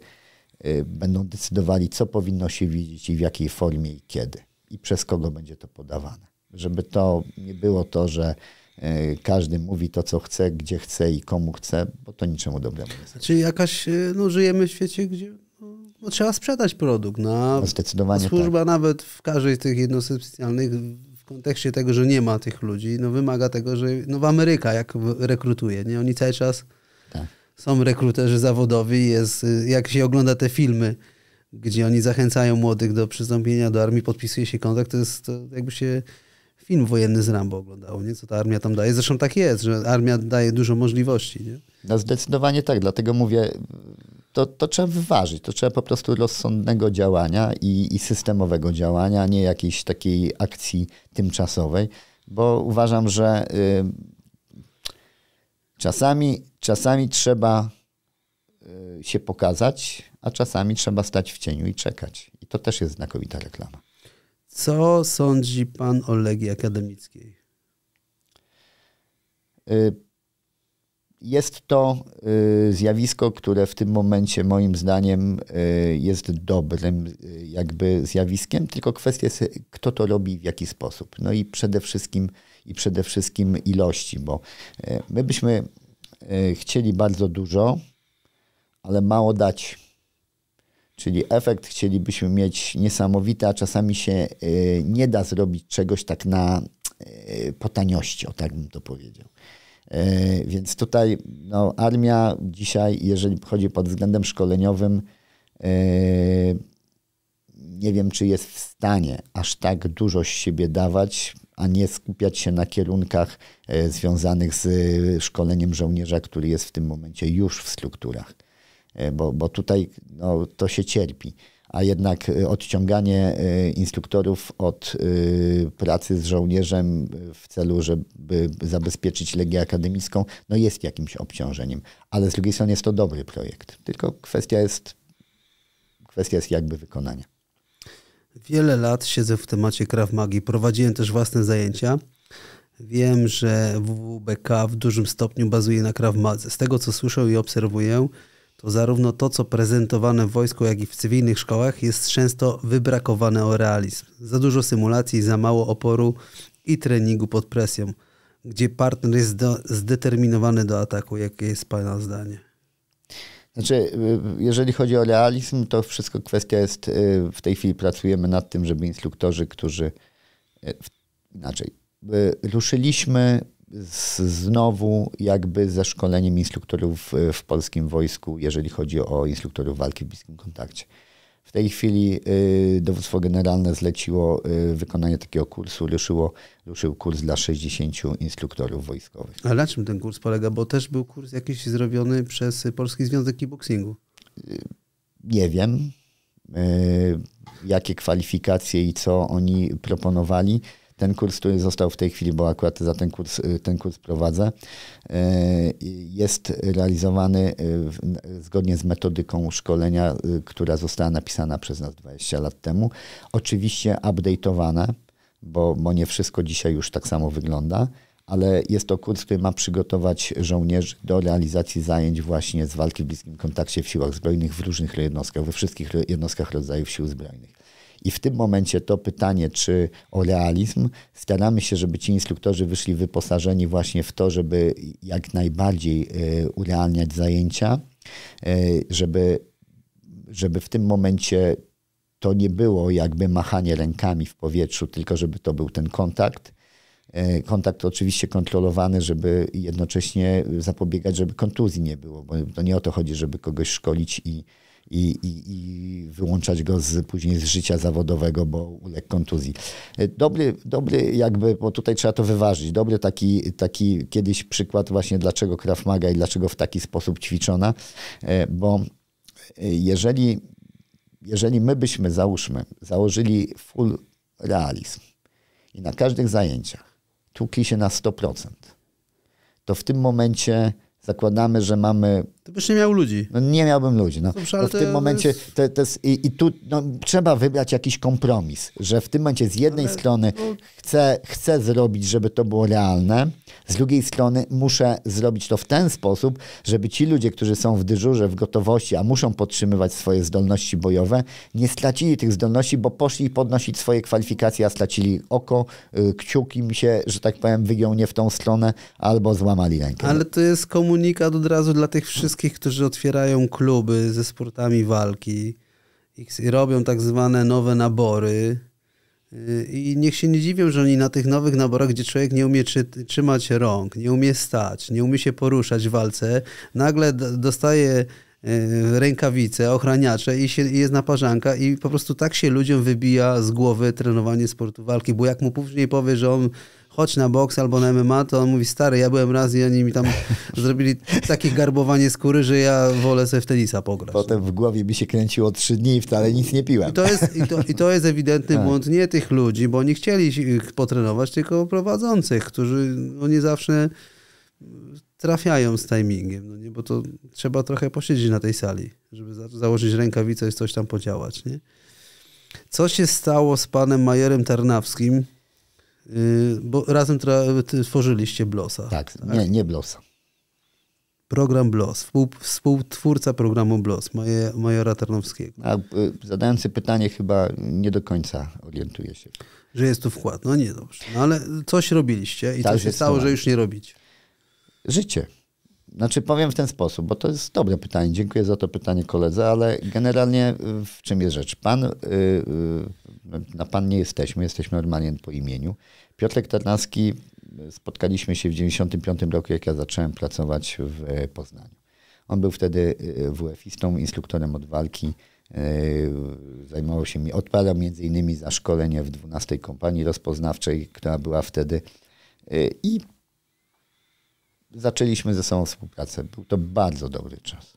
y, będą decydowali, co powinno się widzieć i w jakiej formie i kiedy i przez kogo będzie to podawane. Żeby to nie było to, że E, każdy mówi to, co chce, gdzie chce i komu chce, bo to niczemu dobremu nie jest. Znaczy jakaś, e, no żyjemy w świecie, gdzie no, no trzeba sprzedać produkt. No, Zdecydowanie tak. Służba tak. nawet w każdej z tych jednostek specjalnych w kontekście tego, że nie ma tych ludzi, no wymaga tego, że no w Ameryka jak rekrutuje, nie? Oni cały czas tak. są rekruterzy zawodowi, jest, y, jak się ogląda te filmy, gdzie oni zachęcają młodych do przystąpienia do armii, podpisuje się kontakt, to jest to jakby się film wojenny z Rambo oglądało, nie? co ta armia tam daje. Zresztą tak jest, że armia daje dużo możliwości. Nie? No zdecydowanie tak, dlatego mówię, to, to trzeba wyważyć, to trzeba po prostu rozsądnego działania i, i systemowego działania, a nie jakiejś takiej akcji tymczasowej, bo uważam, że y, czasami, czasami trzeba y, się pokazać, a czasami trzeba stać w cieniu i czekać. I to też jest znakomita reklama. Co sądzi pan o Legii Akademickiej? Y, jest to y, zjawisko, które w tym momencie moim zdaniem y, jest dobrym jakby zjawiskiem, tylko kwestia jest, kto to robi w jaki sposób. No i przede wszystkim i przede wszystkim ilości, bo my byśmy chcieli bardzo dużo, ale mało dać Czyli efekt chcielibyśmy mieć niesamowity, a czasami się e, nie da zrobić czegoś tak na e, potaniości, o tak bym to powiedział. E, więc tutaj no, armia dzisiaj, jeżeli chodzi pod względem szkoleniowym, nie wiem, czy jest w stanie aż tak dużo z siebie dawać, a nie skupiać się na kierunkach związanych z szkoleniem żołnierza, który jest w tym momencie już w strukturach. E, bo, bo tutaj no, to się cierpi. A jednak e, odciąganie e, instruktorów od pracy z żołnierzem w celu, żeby zabezpieczyć legię akademicką, no jest jakimś obciążeniem. Ale z drugiej strony jest to dobry projekt. Tylko kwestia jest, kwestia jest jakby wykonania. Wiele lat siedzę w temacie Kraw Magii. Prowadziłem też własne zajęcia. Wiem, że WWBK w dużym stopniu bazuje na Kraw Madze. Z tego, co słyszę i obserwuję, to zarówno to, co prezentowane w wojsku, jak i w cywilnych szkołach jest często wybrakowane o realizm. Za dużo symulacji, za mało oporu i treningu pod presją, gdzie partner jest do, zdeterminowany do ataku. Jakie jest Pana zdanie? Znaczy, y, jeżeli chodzi o realizm, to wszystko kwestia jest, y, w tej chwili pracujemy nad tym, żeby instruktorzy, którzy y, inaczej, ruszyliśmy z, znowu jakby ze szkoleniem instruktorów e, w polskim wojsku, jeżeli chodzi o instruktorów walki w bliskim kontakcie. W tej chwili y, dowództwo generalne zleciło y, wykonanie takiego kursu, ruszyło, ruszył kurs dla 60 instruktorów wojskowych. A na czym ten kurs polega? Bo też był kurs jakiś zrobiony przez Polski Związek Kickboxingu. Y, nie wiem, jakie kwalifikacje i co oni proponowali ten kurs, który został w tej chwili, bo akurat za ten kurs, y, ten kurs prowadzę, y, jest realizowany y, zgodnie z metodyką szkolenia, która została napisana przez nas 20 lat temu. Oczywiście update'owana, bo, bo nie wszystko dzisiaj już tak samo wygląda ale jest to kurs, który ma przygotować żołnierzy do realizacji zajęć właśnie z walki w bliskim kontakcie w siłach zbrojnych w różnych jednostkach, we wszystkich jednostkach rodzajów sił zbrojnych. I w tym momencie to pytanie, czy o realizm, staramy się, żeby ci instruktorzy wyszli wyposażeni właśnie w to, żeby jak najbardziej e, urealniać zajęcia, e, żeby, żeby w tym momencie to nie było jakby machanie rękami w powietrzu, tylko żeby to był ten kontakt. E, kontakt oczywiście kontrolowany, żeby jednocześnie zapobiegać, żeby kontuzji nie było, bo to nie o to chodzi, żeby kogoś szkolić i, i, i, i wyłączać go z, później z życia zawodowego, bo uległ kontuzji. E, dobry, dobry jakby, bo tutaj trzeba to wyważyć, dobry taki, taki kiedyś przykład właśnie dlaczego Krav Maga i dlaczego w taki sposób ćwiczona, e, bo e, jeżeli, jeżeli my byśmy, załóżmy, założyli full realizm i na każdych zajęciach tłukli się na 100%, to w tym momencie zakładamy, że mamy być byś nie miał ludzi. No, nie miałbym ludzi. No. Dobrze, no w tym momencie jest... to, to jest, i, i, tu no, trzeba wybrać jakiś kompromis, że w tym momencie z jednej ale, strony chcę, chcę zrobić, żeby to było realne, z drugiej strony muszę zrobić to w ten sposób, żeby ci ludzie, którzy są w dyżurze, w gotowości, a muszą podtrzymywać swoje zdolności bojowe, nie stracili tych zdolności, bo poszli podnosić swoje kwalifikacje, a stracili oko, y, kciuki mi się, że tak powiem, wygiął nie w tą stronę, albo złamali rękę. Ale to jest komunikat od razu dla tych wszystkich wszystkich, którzy otwierają kluby ze sportami walki i robią tak zwane nowe nabory. Y, I niech się nie dziwią, że oni na tych nowych naborach, gdzie człowiek nie umie czy, trzymać rąk, nie umie stać, nie umie się poruszać w walce, nagle dostaje y, rękawice, ochraniacze i, się, i jest naparzanka i po prostu tak się ludziom wybija z głowy trenowanie sportu walki, bo jak mu później powie, że on chodź na boks albo na MMA, to on mówi, stary, ja byłem raz i oni mi tam zrobili takie garbowanie skóry, że ja wolę sobie w tenisa pograć. Potem no. w głowie mi się kręciło trzy dni i wcale nic nie piłem. I to jest, i to, i to jest ewidentny tak. błąd nie tych ludzi, bo nie chcieli ich potrenować, tylko prowadzących, którzy no nie zawsze trafiają z timingiem, no nie? bo to trzeba trochę posiedzieć na tej sali, żeby za założyć rękawicę i coś tam podziałać. Nie? Co się stało z panem Majorem Tarnawskim, Y, bo razem tworzyliście Blosa. Tak, tak? Nie, nie Blosa. Program BLOS, współtwórca programu BLOS, Majora Tarnowskiego. A y, zadający pytanie chyba nie do końca orientuje się. Że jest tu wkład, no nie dobrze. No ale coś robiliście i co tak, się stało, że już nie robić? Życie. Znaczy powiem w ten sposób, bo to jest dobre pytanie. Dziękuję za to pytanie koledze, ale generalnie y, w czym jest rzecz? Pan... Yy, yy, na no, pan nie jesteśmy, jesteśmy normalnie po imieniu. Piotrek Tarnaski, spotkaliśmy się w 1995 roku, jak ja zacząłem pracować w e, Poznaniu. On był wtedy e, WF-istą, instruktorem od walki. E, zajmował się mi, odpadał między innymi za szkolenie w 12 kompanii rozpoznawczej, która była wtedy. I zaczęliśmy ze sobą współpracę. Był to bardzo dobry czas.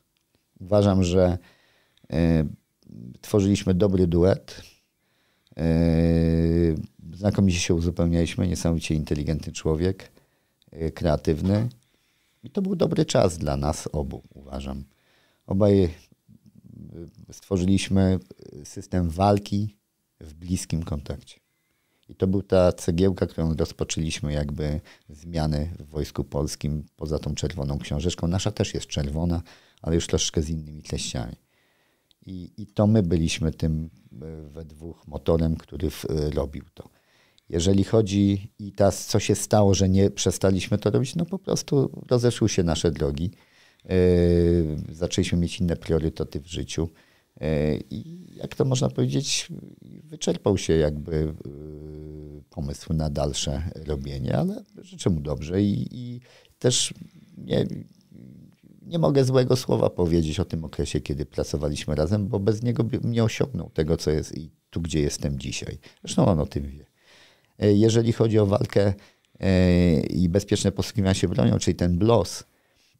Uważam, że tworzyliśmy dobry duet E, znakomicie się uzupełnialiśmy, niesamowicie inteligentny człowiek, e, kreatywny. I to był dobry czas dla nas obu, uważam. Obaj e, stworzyliśmy system walki w bliskim kontakcie. I to była ta cegiełka, którą rozpoczęliśmy jakby zmiany w Wojsku Polskim poza tą czerwoną książeczką. Nasza też jest czerwona, ale już troszkę z innymi treściami. I, I to my byliśmy tym e, we dwóch motorem, który w, e, robił to. Jeżeli chodzi i ta, co się stało, że nie przestaliśmy to robić, no po prostu rozeszły się nasze drogi. Yy, zaczęliśmy mieć inne priorytety w życiu. I jak to można powiedzieć, wyczerpał się jakby pomysł na dalsze robienie, ale życzę mu dobrze i, i też nie, nie mogę złego słowa powiedzieć o tym okresie, kiedy pracowaliśmy razem, bo bez niego bym nie osiągnął tego, co jest i tu, gdzie jestem dzisiaj. Zresztą on o tym wie. E, jeżeli chodzi o walkę e, i bezpieczne posługiwanie się bronią, czyli ten BLOS,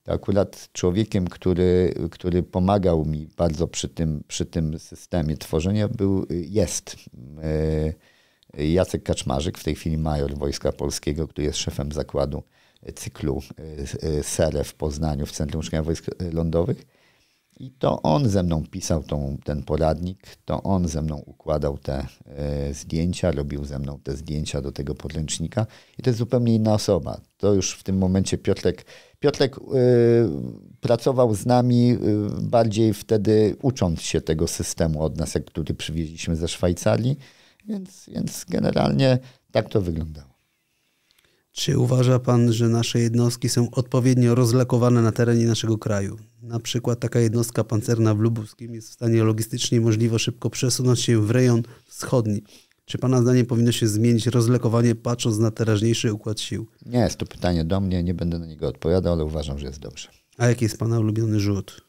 to akurat człowiekiem, który, który pomagał mi bardzo przy tym, przy tym systemie tworzenia był, e, jest Jacek Kaczmarzyk, w tej chwili major Wojska Polskiego, który jest szefem zakładu cyklu y, y, SERE w Poznaniu w Centrum Szkolenia Wojsk Lądowych. I to on ze mną pisał tą, ten poradnik, to on ze mną układał te y, zdjęcia, robił ze mną te zdjęcia do tego podręcznika. I to jest zupełnie inna osoba. To już w tym momencie Piotrek, Piotrek y, pracował z nami y, bardziej wtedy ucząc się tego systemu od nas, jak który przywieźliśmy ze Szwajcarii, więc, więc generalnie tak to wyglądało. Czy uważa Pan, że nasze jednostki są odpowiednio rozlokowane na terenie naszego kraju? Na przykład taka jednostka pancerna w Lubuskim jest w stanie logistycznie możliwe szybko przesunąć się w rejon wschodni. Czy Pana zdaniem powinno się zmienić rozlokowanie, patrząc na teraźniejszy układ sił? Nie, jest to pytanie do mnie, nie będę na niego odpowiadał, ale uważam, że jest dobrze. A jaki jest Pana ulubiony rzut?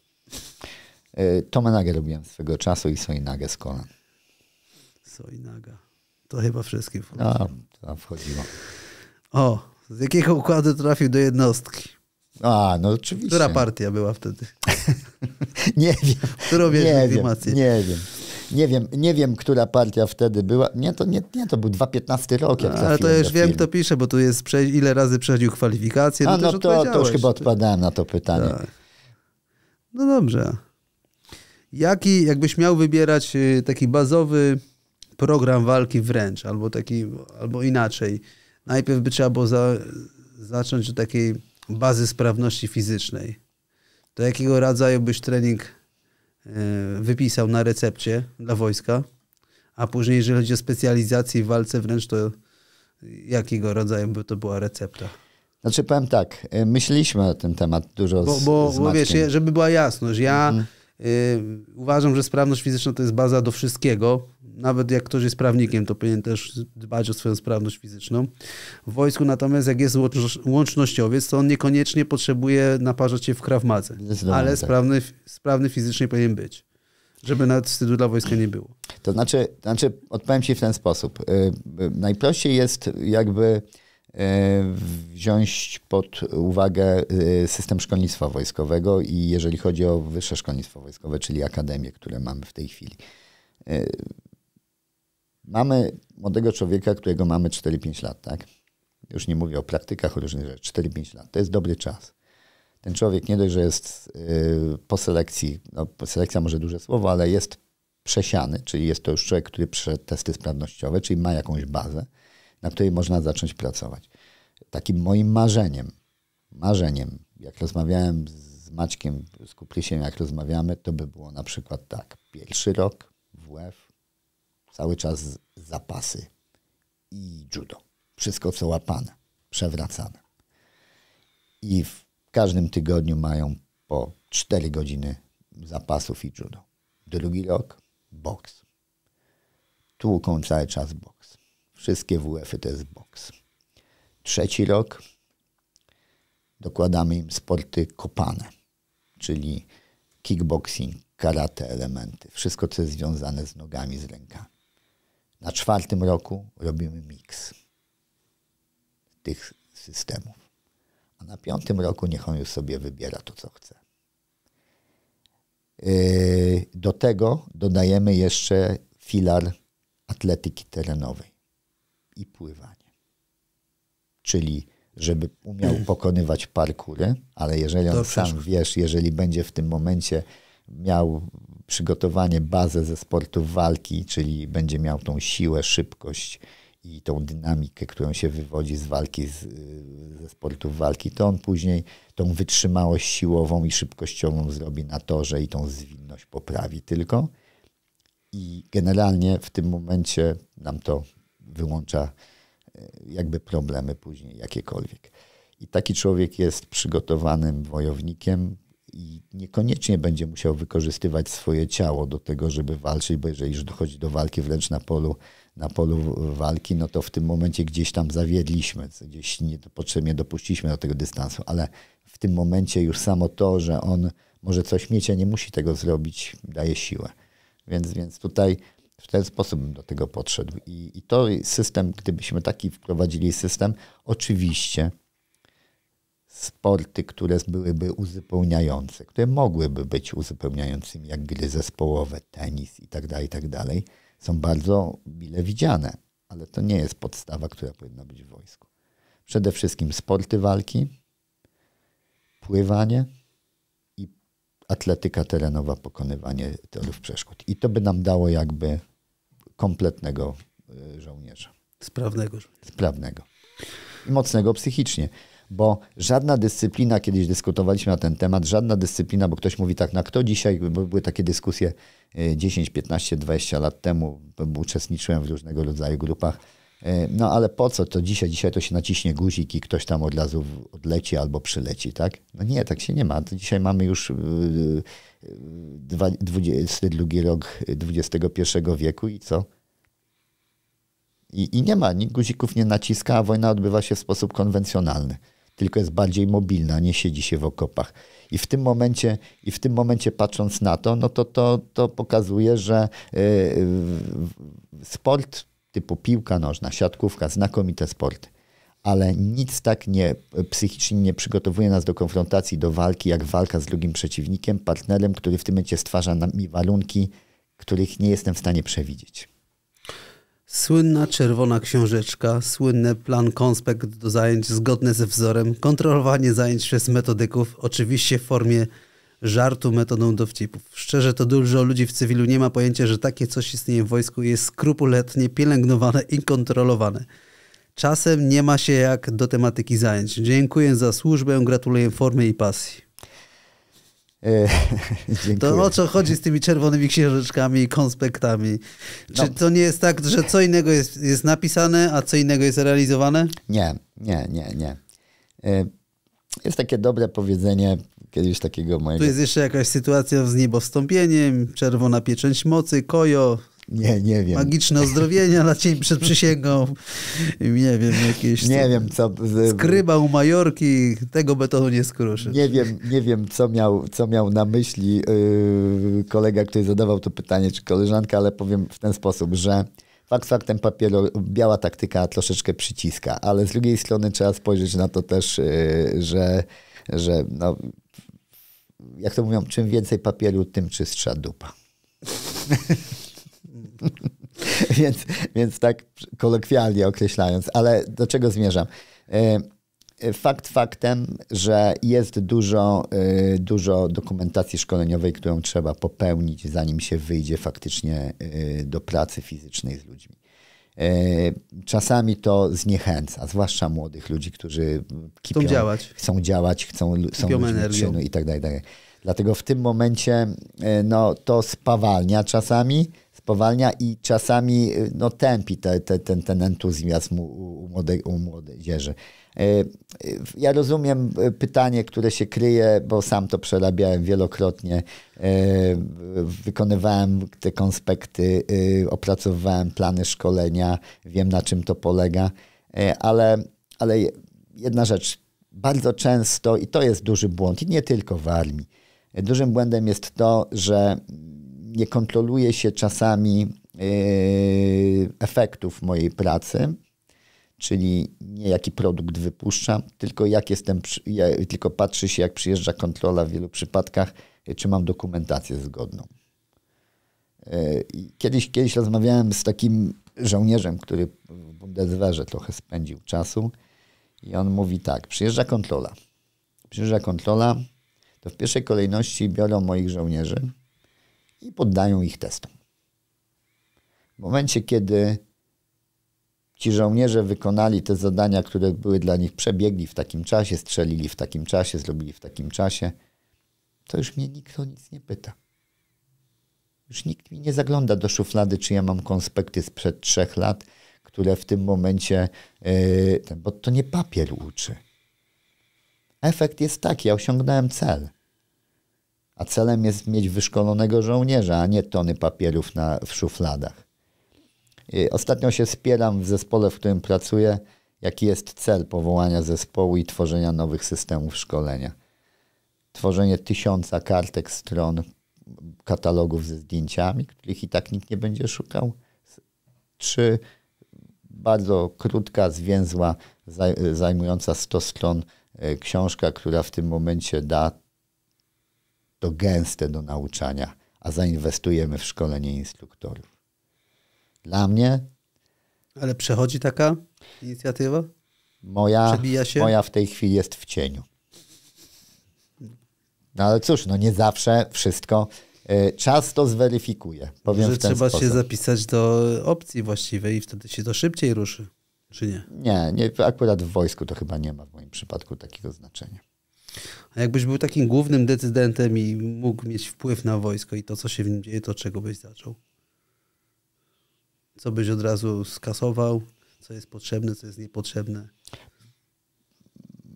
E, Tomenagę lubiłem swego czasu i Soinagę z kolan. Soinaga. To chyba wszystkim wchodziło. No, to wchodziło. O, z jakiego układu trafił do jednostki? A, no oczywiście. Która partia była wtedy? nie wiem. Którą nie Wiem, nie wiem. Nie wiem, nie wiem, która partia wtedy była. Nie, to, nie, nie, to był 2015 rok. Jak Ale to już wiem, to pisze, bo tu jest prze... ile razy przechodził kwalifikacje. No, A, no to, to już chyba odpadałem na to pytanie. Tak. No dobrze. Jaki, jakbyś miał wybierać y, taki bazowy program walki wręcz, albo taki, albo inaczej najpierw by trzeba było za, zacząć od takiej bazy sprawności fizycznej. To jakiego rodzaju byś trening e, wypisał na recepcie dla wojska, a później, jeżeli chodzi o specjalizację w walce wręcz, to jakiego rodzaju by to była recepta? Znaczy powiem tak, e, myśleliśmy na ten temat dużo bo, bo, z, Bo wiesz, żeby była jasność, ja y, uważam, że sprawność fizyczna to jest baza do wszystkiego, nawet jak ktoś jest prawnikiem, to powinien też dbać o swoją sprawność fizyczną. W wojsku natomiast jak jest łącznościowiec, to on niekoniecznie potrzebuje naparzać się w krawmadze, ale tak. sprawny, sprawny fizycznie powinien być. Żeby nawet wstydu dla wojska nie było. To znaczy, to znaczy odpowiem Ci w ten sposób. Y, y, najprościej jest jakby y, wziąć pod uwagę system szkolnictwa wojskowego i jeżeli chodzi o wyższe szkolnictwo wojskowe, czyli akademie, które mamy w tej chwili mamy młodego człowieka, którego mamy 4-5 lat, tak? Już nie mówię o praktykach, o różnych rzeczach. 4-5 lat to jest dobry czas. Ten człowiek nie dość, że jest yy, po selekcji, no, po selekcja może duże słowo, ale jest przesiany, czyli jest to już człowiek, który przeszedł testy sprawnościowe, czyli ma jakąś bazę, na której można zacząć pracować. Takim moim marzeniem, marzeniem, jak rozmawiałem z Maćkiem, z Kuplisiem, jak rozmawiamy, to by było na przykład tak. Pierwszy rok WF, cały czas zapasy i judo. Wszystko, co łapane, przewracane. I w każdym tygodniu mają po 4 godziny zapasów i judo. Drugi rok boks. Tłuką cały czas boks. Wszystkie WF-y to jest boks. Trzeci rok dokładamy im sporty kopane, czyli kickboxing, karate, elementy. Wszystko, co jest związane z nogami, z rękami. Na czwartym roku robimy miks tych systemów. A na piątym roku niech on już sobie wybiera to, co chce. Yy, do tego dodajemy jeszcze filar atletyki terenowej i pływanie. Czyli żeby umiał pokonywać parkury, ale jeżeli on Dobrze. sam wiesz, jeżeli będzie w tym momencie miał przygotowanie, bazę ze sportów walki, czyli będzie miał tą siłę, szybkość i tą dynamikę, którą się wywodzi z walki, z, y, ze sportów walki, to on później tą wytrzymałość siłową i szybkościową zrobi na torze i tą zwinność poprawi tylko. I generalnie w tym momencie nam to wyłącza y, jakby problemy później jakiekolwiek. I taki człowiek jest przygotowanym wojownikiem, i niekoniecznie będzie musiał wykorzystywać swoje ciało do tego, żeby walczyć, bo jeżeli już dochodzi do walki wręcz na polu, na polu walki, no to w tym momencie gdzieś tam zawiedliśmy, gdzieś niepotrzebnie dopuściliśmy do tego dystansu, ale w tym momencie już samo to, że on może coś mieć, a nie musi tego zrobić, daje siłę. Więc, więc tutaj w ten sposób bym do tego podszedł. I, I to system, gdybyśmy taki wprowadzili system, oczywiście sporty, które byłyby uzupełniające, które mogłyby być uzupełniającymi, jak gry zespołowe, tenis tak i tak dalej, są bardzo mile widziane, ale to nie jest podstawa, która powinna być w wojsku. Przede wszystkim sporty walki, pływanie i atletyka terenowa, pokonywanie torów przeszkód. I to by nam dało jakby kompletnego y, żołnierza. Sprawnego. Sprawnego. I mocnego psychicznie bo żadna dyscyplina, kiedyś dyskutowaliśmy na ten temat, żadna dyscyplina, bo ktoś mówi tak, na kto dzisiaj, bo były takie dyskusje 10, 15, 20 lat temu, uczestniczyłem w różnego rodzaju grupach, y, no ale po co to dzisiaj? Dzisiaj to się naciśnie guzik i ktoś tam od razu odleci albo przyleci, tak? No nie, tak się nie ma. Dzisiaj mamy już 22 y, y, rok XXI wieku i co? I, I nie ma, nikt guzików nie naciska, a wojna odbywa się w sposób konwencjonalny tylko jest bardziej mobilna, nie siedzi się w okopach. I w tym momencie, i w tym momencie patrząc na to, no to, to, to pokazuje, że y, y, sport typu piłka nożna, siatkówka, znakomite sporty. Ale nic tak nie psychicznie nie przygotowuje nas do konfrontacji, do walki, jak walka z drugim przeciwnikiem, partnerem, który w tym momencie stwarza mi warunki, których nie jestem w stanie przewidzieć. Słynna czerwona książeczka, słynny plan konspekt do zajęć zgodny ze wzorem, kontrolowanie zajęć przez metodyków, oczywiście w formie żartu metodą dowcipów. Szczerze to dużo ludzi w cywilu nie ma pojęcia, że takie coś istnieje w wojsku i jest skrupuletnie pielęgnowane i kontrolowane. Czasem nie ma się jak do tematyki zajęć. Dziękuję za służbę, gratuluję formy i pasji. E, to o co chodzi z tymi czerwonymi księżyczkami i konspektami? Czy no. to nie jest tak, że co innego jest, jest napisane, a co innego jest realizowane? Nie, nie, nie, nie. E, jest takie dobre powiedzenie kiedyś takiego mojego... Tu jest jeszcze jakaś sytuacja z niebowstąpieniem, czerwona pieczęć mocy, kojo, nie, nie wiem. Magiczne ozdrowienia na dzień przed przysięgą. Nie wiem, jakieś... Nie wiem, co... Skryba u Majorki, tego betonu nie skruszy. Nie wiem, nie wiem co, miał, co miał na myśli yy, kolega, który zadawał to pytanie, czy koleżanka, ale powiem w ten sposób, że fakt faktem papieru biała taktyka troszeczkę przyciska, ale z drugiej strony trzeba spojrzeć na to też, yy, że, że no, jak to mówią, czym więcej papieru, tym czystsza dupa. więc, więc tak kolokwialnie określając, ale do czego zmierzam? E, fakt faktem, że jest dużo, e, dużo dokumentacji szkoleniowej, którą trzeba popełnić, zanim się wyjdzie faktycznie e, do pracy fizycznej z ludźmi. Czasami to zniechęca, zwłaszcza młodych ludzi, którzy kipią, chcą działać, chcą, działać, chcą są czynu tak i tak dalej. Dlatego w tym momencie no, to spawalnia czasami spowalnia i czasami y, no, tępi te, te, ten, ten entuzjazm u, u, młodej, u młodzieży. Y, y, ja rozumiem pytanie, które się kryje, bo sam to przerabiałem wielokrotnie. Wykonywałem te konspekty, opracowywałem plany szkolenia, wiem na czym to polega, ale, ale jedna rzecz, bardzo często, i to jest duży błąd, i nie tylko w armii, dużym błędem jest to, że nie kontroluje się czasami e, efektów mojej pracy, czyli nie jaki produkt wypuszczam, tylko jak jestem, tylko patrzy się, jak przyjeżdża kontrola w wielu przypadkach, e, czy mam dokumentację zgodną. E, kiedyś, kiedyś rozmawiałem z takim żołnierzem, który w Bundeswehrze trochę spędził czasu i on mówi tak, przyjeżdża kontrola. Przyjeżdża kontrola, to w pierwszej kolejności biorą moich żołnierzy, i poddają ich testom. W momencie, kiedy ci żołnierze wykonali te zadania, które były dla nich, przebiegli w takim czasie, strzelili w takim czasie, zrobili w takim czasie, to już mnie nikt o nic nie pyta. Już nikt mi nie zagląda do szuflady, czy ja mam konspekty sprzed trzech lat, które w tym momencie, yy, bo to nie papier uczy. Efekt jest taki, ja osiągnąłem cel. A celem jest mieć wyszkolonego żołnierza, a nie tony papierów na, w szufladach. Ostatnio się spieram w zespole, w którym pracuję, jaki jest cel powołania zespołu i tworzenia nowych systemów szkolenia. Tworzenie tysiąca kartek, stron, katalogów ze zdjęciami, których i tak nikt nie będzie szukał, czy bardzo krótka, zwięzła, zajmująca 100 stron e, książka, która w tym momencie da to gęste do nauczania, a zainwestujemy w szkolenie instruktorów. Dla mnie. Ale przechodzi taka inicjatywa? Moja, moja w tej chwili jest w cieniu. No ale cóż, no nie zawsze wszystko. Y, czas to zweryfikuje. Powiem Może trzeba sposób. się zapisać do opcji właściwej i wtedy się to szybciej ruszy, czy nie? Nie, nie, akurat w wojsku to chyba nie ma w moim przypadku takiego znaczenia. A jakbyś był takim głównym decydentem i mógł mieć wpływ na wojsko i to, co się w nim dzieje, to czego byś zaczął? Co byś od razu skasował? Co jest potrzebne, co jest niepotrzebne?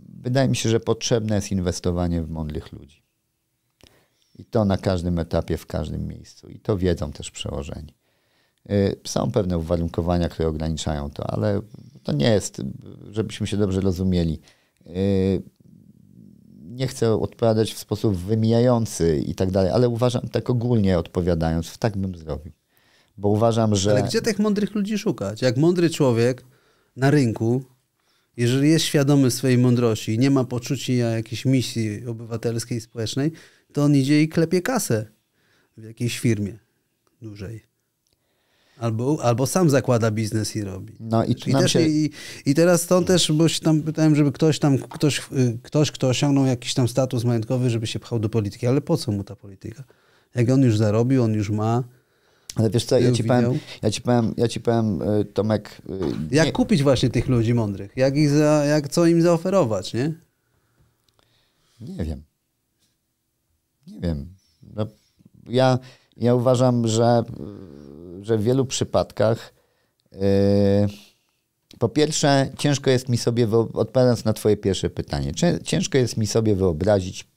Wydaje mi się, że potrzebne jest inwestowanie w mądrych ludzi. I to na każdym etapie, w każdym miejscu. I to wiedzą też przełożeni. Y, są pewne uwarunkowania, które ograniczają to, ale to nie jest, żebyśmy się dobrze rozumieli y, nie chcę odpowiadać w sposób wymijający i tak dalej, ale uważam, tak ogólnie odpowiadając, tak bym zrobił. Bo uważam, że. Ale gdzie tych mądrych ludzi szukać? Jak mądry człowiek na rynku, jeżeli jest świadomy swojej mądrości i nie ma poczucia jakiejś misji obywatelskiej, społecznej, to on idzie i klepie kasę w jakiejś firmie dużej. Albo, albo sam zakłada biznes i robi. No i, I, też, się... i, i teraz stąd też, bo się tam pytałem, żeby ktoś tam, ktoś, y, ktoś, kto osiągnął jakiś tam status majątkowy, żeby się pchał do polityki. Ale po co mu ta polityka? Jak on już zarobił, on już ma. Ale wiesz co, ja ci, powiem, ja ci powiem, ja ci powiem, y, Tomek... Y, nie... Jak kupić właśnie tych ludzi mądrych? Jak, ich za, jak co im zaoferować, nie? Nie wiem. Nie wiem. No, ja, ja uważam, że że w wielu przypadkach yy, po pierwsze, ciężko jest mi sobie, odpowiadając na Twoje pierwsze pytanie, ciężko jest mi sobie wyobrazić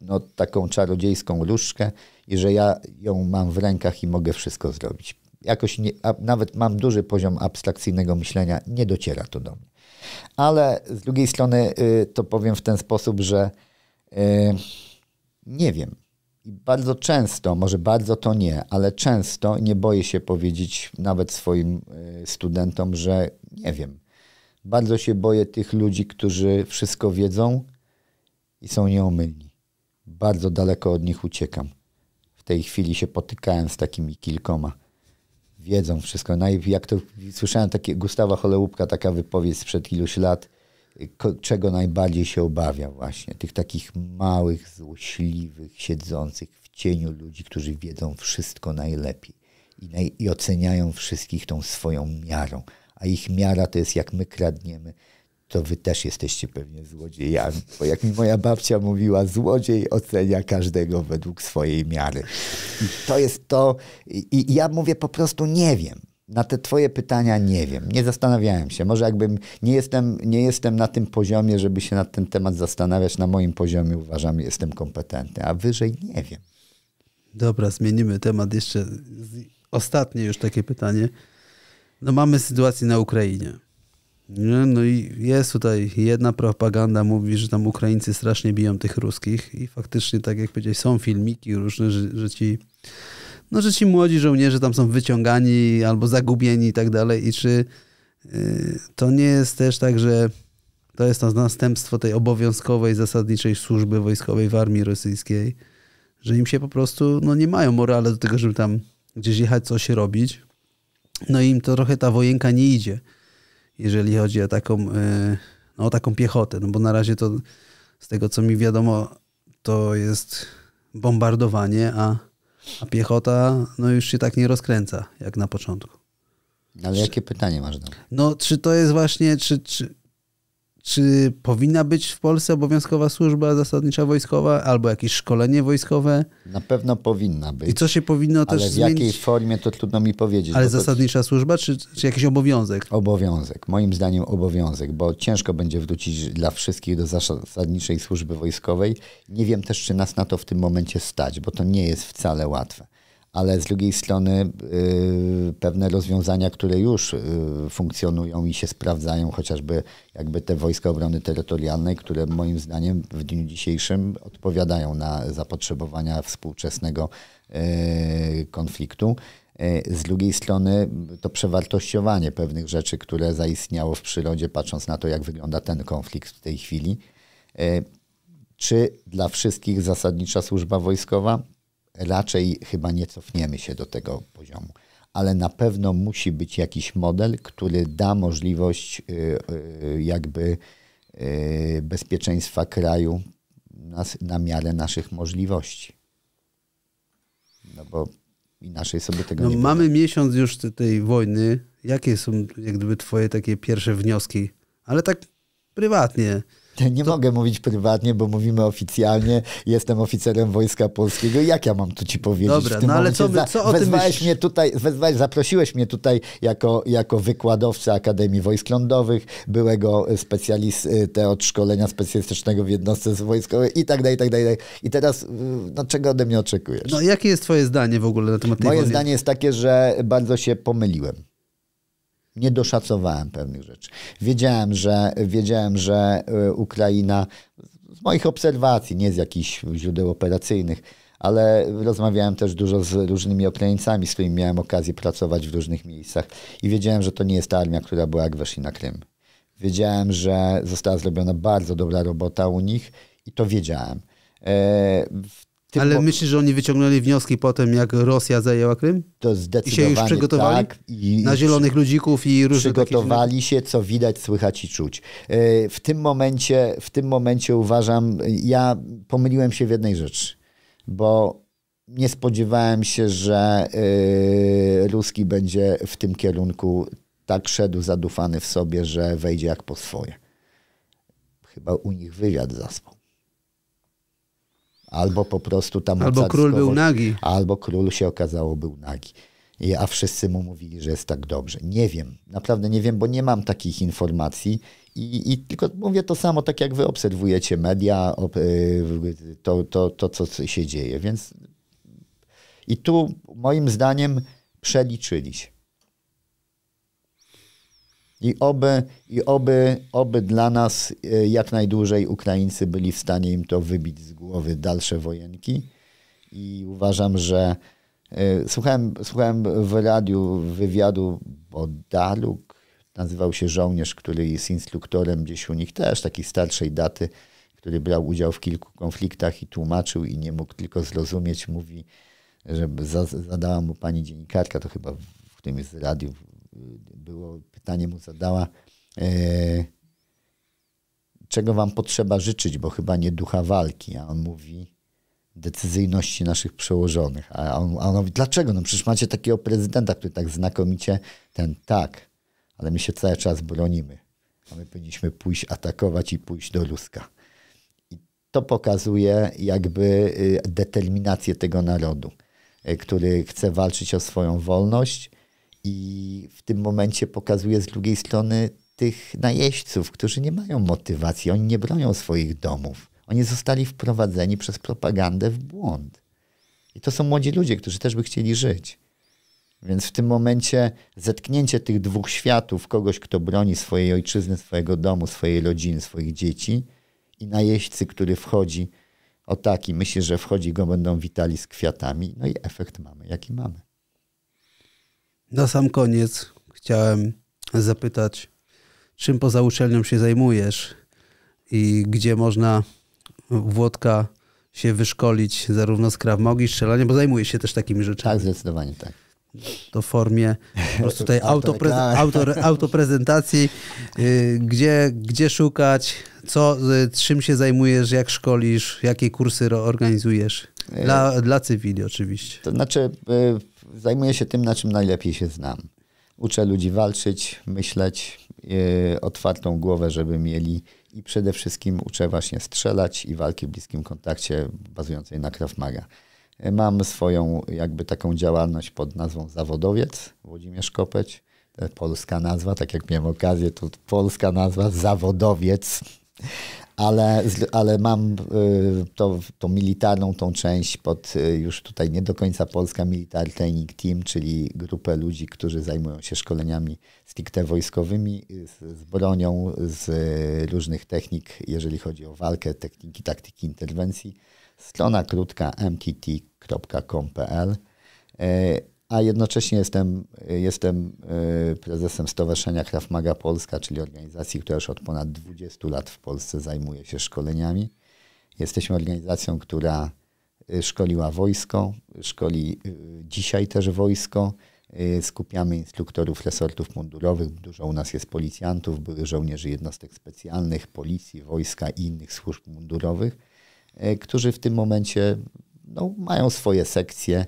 no, taką czarodziejską różdżkę i że ja ją mam w rękach i mogę wszystko zrobić. Jakoś nie, nawet mam duży poziom abstrakcyjnego myślenia, nie dociera to do mnie. Ale z drugiej strony yy, to powiem w ten sposób, że yy, nie wiem. I bardzo często, może bardzo to nie, ale często nie boję się powiedzieć nawet swoim y, studentom, że nie wiem. Bardzo się boję tych ludzi, którzy wszystko wiedzą i są nieomylni. Bardzo daleko od nich uciekam. W tej chwili się potykałem z takimi kilkoma. Wiedzą wszystko. jak to słyszałem takie Gustawa Cholełupka, taka wypowiedź sprzed iluś lat, czego najbardziej się obawia właśnie. Tych takich małych, złośliwych, siedzących w cieniu ludzi, którzy wiedzą wszystko najlepiej i, naj, i oceniają wszystkich tą swoją miarą. A ich miara to jest jak my kradniemy, to wy też jesteście pewnie złodziejami. Bo jak mi moja babcia mówiła, złodziej ocenia każdego według swojej miary. I to jest to, i, i ja mówię po prostu nie wiem. Na te twoje pytania nie wiem, nie zastanawiałem się. Może jakbym, nie jestem, nie jestem na tym poziomie, żeby się nad ten temat zastanawiać. Na moim poziomie uważam, jestem kompetentny, a wyżej nie wiem. Dobra, zmienimy temat jeszcze. Ostatnie już takie pytanie. No mamy sytuację na Ukrainie. No i jest tutaj jedna propaganda, mówi, że tam Ukraińcy strasznie biją tych ruskich i faktycznie, tak jak powiedziałeś, są filmiki różne, że, że ci no, że ci młodzi żołnierze tam są wyciągani albo zagubieni i tak dalej. I czy y, to nie jest też tak, że to jest to następstwo tej obowiązkowej, zasadniczej służby wojskowej w armii rosyjskiej, że im się po prostu, no nie mają morale do tego, żeby tam gdzieś jechać, coś robić. No i im to trochę ta wojenka nie idzie, jeżeli chodzi o taką, y, no, o taką piechotę, no bo na razie to z tego, co mi wiadomo, to jest bombardowanie, a a piechota no już się tak nie rozkręca jak na początku. Ale czy, jakie pytanie masz do mnie? No, czy to jest właśnie, czy, czy, czy powinna być w Polsce obowiązkowa służba zasadnicza wojskowa albo jakieś szkolenie wojskowe? Na pewno powinna być. I co się powinno też zmienić? Ale w jakiej formie to trudno mi powiedzieć. Ale zasadnicza to... służba czy, czy jakiś obowiązek? Obowiązek. Moim zdaniem obowiązek, bo ciężko będzie wrócić dla wszystkich do zasadniczej służby wojskowej. Nie wiem też, czy nas na to w tym momencie stać, bo to nie jest wcale łatwe ale z drugiej strony y, pewne rozwiązania, które już y, funkcjonują i się sprawdzają, chociażby jakby te Wojska Obrony Terytorialnej, które moim zdaniem w dniu dzisiejszym odpowiadają na zapotrzebowania współczesnego y, konfliktu. Y, z drugiej strony to przewartościowanie pewnych rzeczy, które zaistniało w przyrodzie, patrząc na to, jak wygląda ten konflikt w tej chwili. Y, czy dla wszystkich zasadnicza służba wojskowa? raczej chyba nie cofniemy się do tego poziomu. Ale na pewno musi być jakiś model, który da możliwość y, y, jakby y, bezpieczeństwa kraju na, miarę naszych możliwości. No bo inaczej sobie tego no, nie Mamy powiem. miesiąc już tej wojny. Jakie są jak gdyby twoje takie pierwsze wnioski? Ale tak prywatnie. Nie to... mogę mówić prywatnie, bo mówimy oficjalnie. Jestem oficerem Wojska Polskiego. Jak ja mam tu ci powiedzieć? Dobra, no ale co, co o wezwałeś tym myślisz? mnie tutaj, wezwałeś, zaprosiłeś mnie tutaj jako, jako wykładowca Akademii Wojsk Lądowych, byłego specjalistę y, od szkolenia specjalistycznego w jednostce wojskowej i tak dalej, i tak dalej. I tak teraz, y, no czego ode mnie oczekujesz? No jakie jest twoje zdanie w ogóle na temat tej Moje wojny? zdanie jest takie, że bardzo się pomyliłem. Nie doszacowałem pewnych rzeczy. Wiedziałem, że, wiedziałem, że e, Ukraina, z moich obserwacji, nie z jakichś źródeł operacyjnych, ale rozmawiałem też dużo z różnymi Ukraińcami, z którymi miałem okazję pracować w różnych miejscach i wiedziałem, że to nie jest ta armia, która była jak weszli na Krym. Wiedziałem, że została zrobiona bardzo dobra robota u nich i to wiedziałem. E, w tym, Ale bo... myślisz, że oni wyciągnęli wnioski po tym, jak Rosja zajęła Krym? To zdecydowanie I się już tak. przygotowali? Tak, i na zielonych ludzików i różne Przygotowali się, co widać, słychać i czuć. E, w tym momencie, w tym momencie uważam, ja pomyliłem się w jednej rzeczy, bo nie spodziewałem się, że e, Ruski będzie w tym kierunku tak szedł zadufany w sobie, że wejdzie jak po swoje. Chyba u nich wywiad zaspał albo po prostu tam... Albo król był nagi. Albo król się okazało był nagi. I, a wszyscy mu mówili, że jest tak dobrze. Nie wiem, naprawdę nie wiem, bo nie mam takich informacji. I, i tylko mówię to samo, tak jak wy obserwujecie media, y, to, to, to, co się dzieje. Więc i tu moim zdaniem przeliczyli i oby, i oby, oby dla nas e, jak najdłużej Ukraińcy byli w stanie im to wybić z głowy dalsze wojenki. I uważam, że e, słuchałem, słuchałem w radiu wywiadu Bodaluk, nazywał się żołnierz, który jest instruktorem gdzieś u nich też, takiej starszej daty, który brał udział w kilku konfliktach i tłumaczył i nie mógł tylko zrozumieć, mówi, że zadała mu pani dziennikarka, to chyba w którymś z radiów było, pytanie mu zadała, e, czego wam potrzeba życzyć, bo chyba nie ducha walki. A on mówi, decyzyjności naszych przełożonych. A on, a on mówi, dlaczego? No przecież macie takiego prezydenta, który tak znakomicie ten, tak, ale my się cały czas bronimy. A my powinniśmy pójść atakować i pójść do Ruska. I to pokazuje jakby y, determinację tego narodu, y, który chce walczyć o swoją wolność, i w tym momencie pokazuje z drugiej strony tych najeźdźców, którzy nie mają motywacji, oni nie bronią swoich domów. Oni zostali wprowadzeni przez propagandę w błąd. I to są młodzi ludzie, którzy też by chcieli żyć. Więc w tym momencie zetknięcie tych dwóch światów, kogoś, kto broni swojej ojczyzny, swojego domu, swojej rodziny, swoich dzieci i najeźdźcy, który wchodzi o taki, myśli, że wchodzi go będą witali z kwiatami, no i efekt mamy, jaki mamy. Na sam koniec chciałem zapytać, czym poza uczelnią się zajmujesz i gdzie można Włodka się wyszkolić zarówno z krawmogi, strzelania, bo zajmuje się też takimi rzeczami. Tak, zdecydowanie tak. To w formie po prostu tutaj autopreze auto, autoprezentacji, y, gdzie, gdzie szukać, co, y, czym się zajmujesz, jak szkolisz, jakie kursy organizujesz. Dla, y, dla cywili oczywiście. To znaczy zajmuję się tym, na czym najlepiej się znam. Uczę ludzi walczyć, myśleć, yy, otwartą głowę, żeby mieli i przede wszystkim uczę właśnie strzelać i walki w bliskim kontakcie bazującej na Krav Maga. Yy, mam swoją jakby taką działalność pod nazwą Zawodowiec Włodzimierz Kopeć. Polska nazwa, tak jak miałem okazję, to polska nazwa Zawodowiec ale, ale mam y, to, tą militarną tą część pod y, już tutaj nie do końca Polska Militar Training Team, czyli grupę ludzi, którzy zajmują się szkoleniami stricte wojskowymi, y, z, z bronią, z różnych technik, jeżeli chodzi o walkę, techniki, taktyki interwencji. Strona krótka mtt.com.pl a jednocześnie jestem, jestem e, prezesem Stowarzyszenia Krawmaga Polska, czyli organizacji, która już od ponad 20 lat w Polsce zajmuje się szkoleniami. Jesteśmy organizacją, która e, szkoliła wojsko, szkoli e, dzisiaj też wojsko. Skupiamy instruktorów resortów mundurowych, dużo u nas jest policjantów, były żołnierzy jednostek specjalnych, policji, wojska i innych służb mundurowych, którzy w tym momencie no, mają swoje sekcje,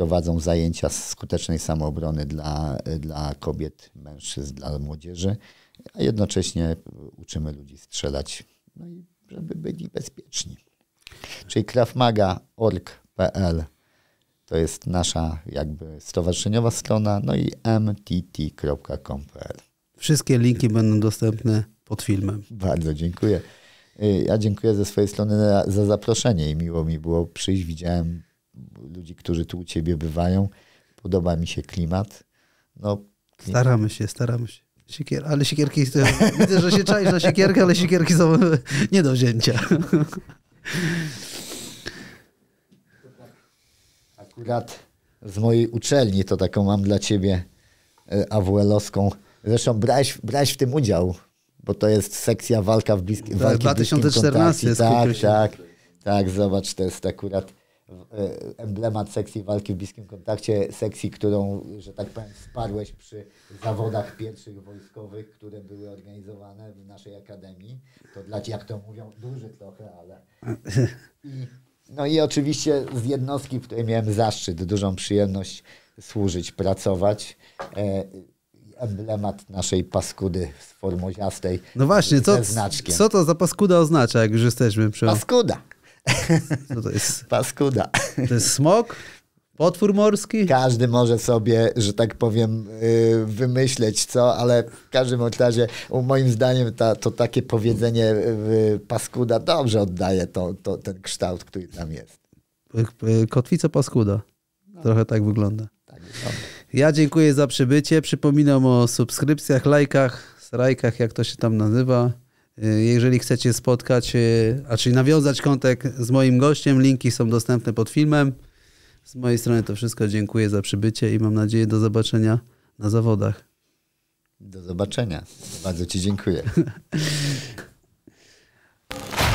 prowadzą zajęcia skutecznej samoobrony dla, dla kobiet, mężczyzn, dla młodzieży, a jednocześnie uczymy ludzi strzelać, no i żeby byli bezpieczni. Czyli krawmaga.org.pl to jest nasza jakby stowarzyszeniowa strona, no i mtt.com.pl. Wszystkie linki będą dostępne pod filmem. Bardzo dziękuję. Y, ja dziękuję ze swojej strony za zaproszenie i miło mi było przyjść. Widziałem ludzi, którzy tu u ciebie bywają. Podoba mi się klimat. No, klimat. Staramy się, staramy się. Siekier, ale siekierki, widzę, że się czaisz na siekierkę, ale siekierki są nie do wzięcia. Akurat z mojej uczelni to taką mam dla ciebie e, awuelowską. Zresztą brałeś, brałeś w tym udział, bo to jest sekcja walka w bliskim tak, 2014 w bliskim kontakcie. Tak, tak, tak, zobacz, to jest akurat E, emblemat sekcji walki w bliskim kontakcie, sekcji, którą, że tak powiem, wsparłeś przy zawodach pierwszych wojskowych, które były organizowane w naszej akademii. To dla Ciebie, jak to mówią, duży trochę, ale... I, no i oczywiście z jednostki, w której miałem zaszczyt, dużą przyjemność służyć, pracować. E, emblemat naszej paskudy formoziastej. No właśnie, co, co to za paskuda oznacza, jak już jesteśmy przy... Paskuda. Co no to jest? Paskuda. To jest smok? Potwór morski? Każdy może sobie, że tak powiem, y, wymyśleć co, ale w każdym razie moim zdaniem ta, to takie powiedzenie y, paskuda dobrze oddaje to, to, ten kształt, który tam jest. Y, Kotwica paskuda. No. Trochę tak wygląda. Tak, ja dziękuję za przybycie. Przypominam o subskrypcjach, lajkach, strajkach, jak to się tam nazywa. Y, jeżeli chcecie spotkać, y, a czyli nawiązać kontakt z moim gościem, linki są dostępne pod filmem. Z mojej strony to wszystko. Dziękuję za przybycie i mam nadzieję do zobaczenia na zawodach. Do zobaczenia. Bardzo Ci dziękuję.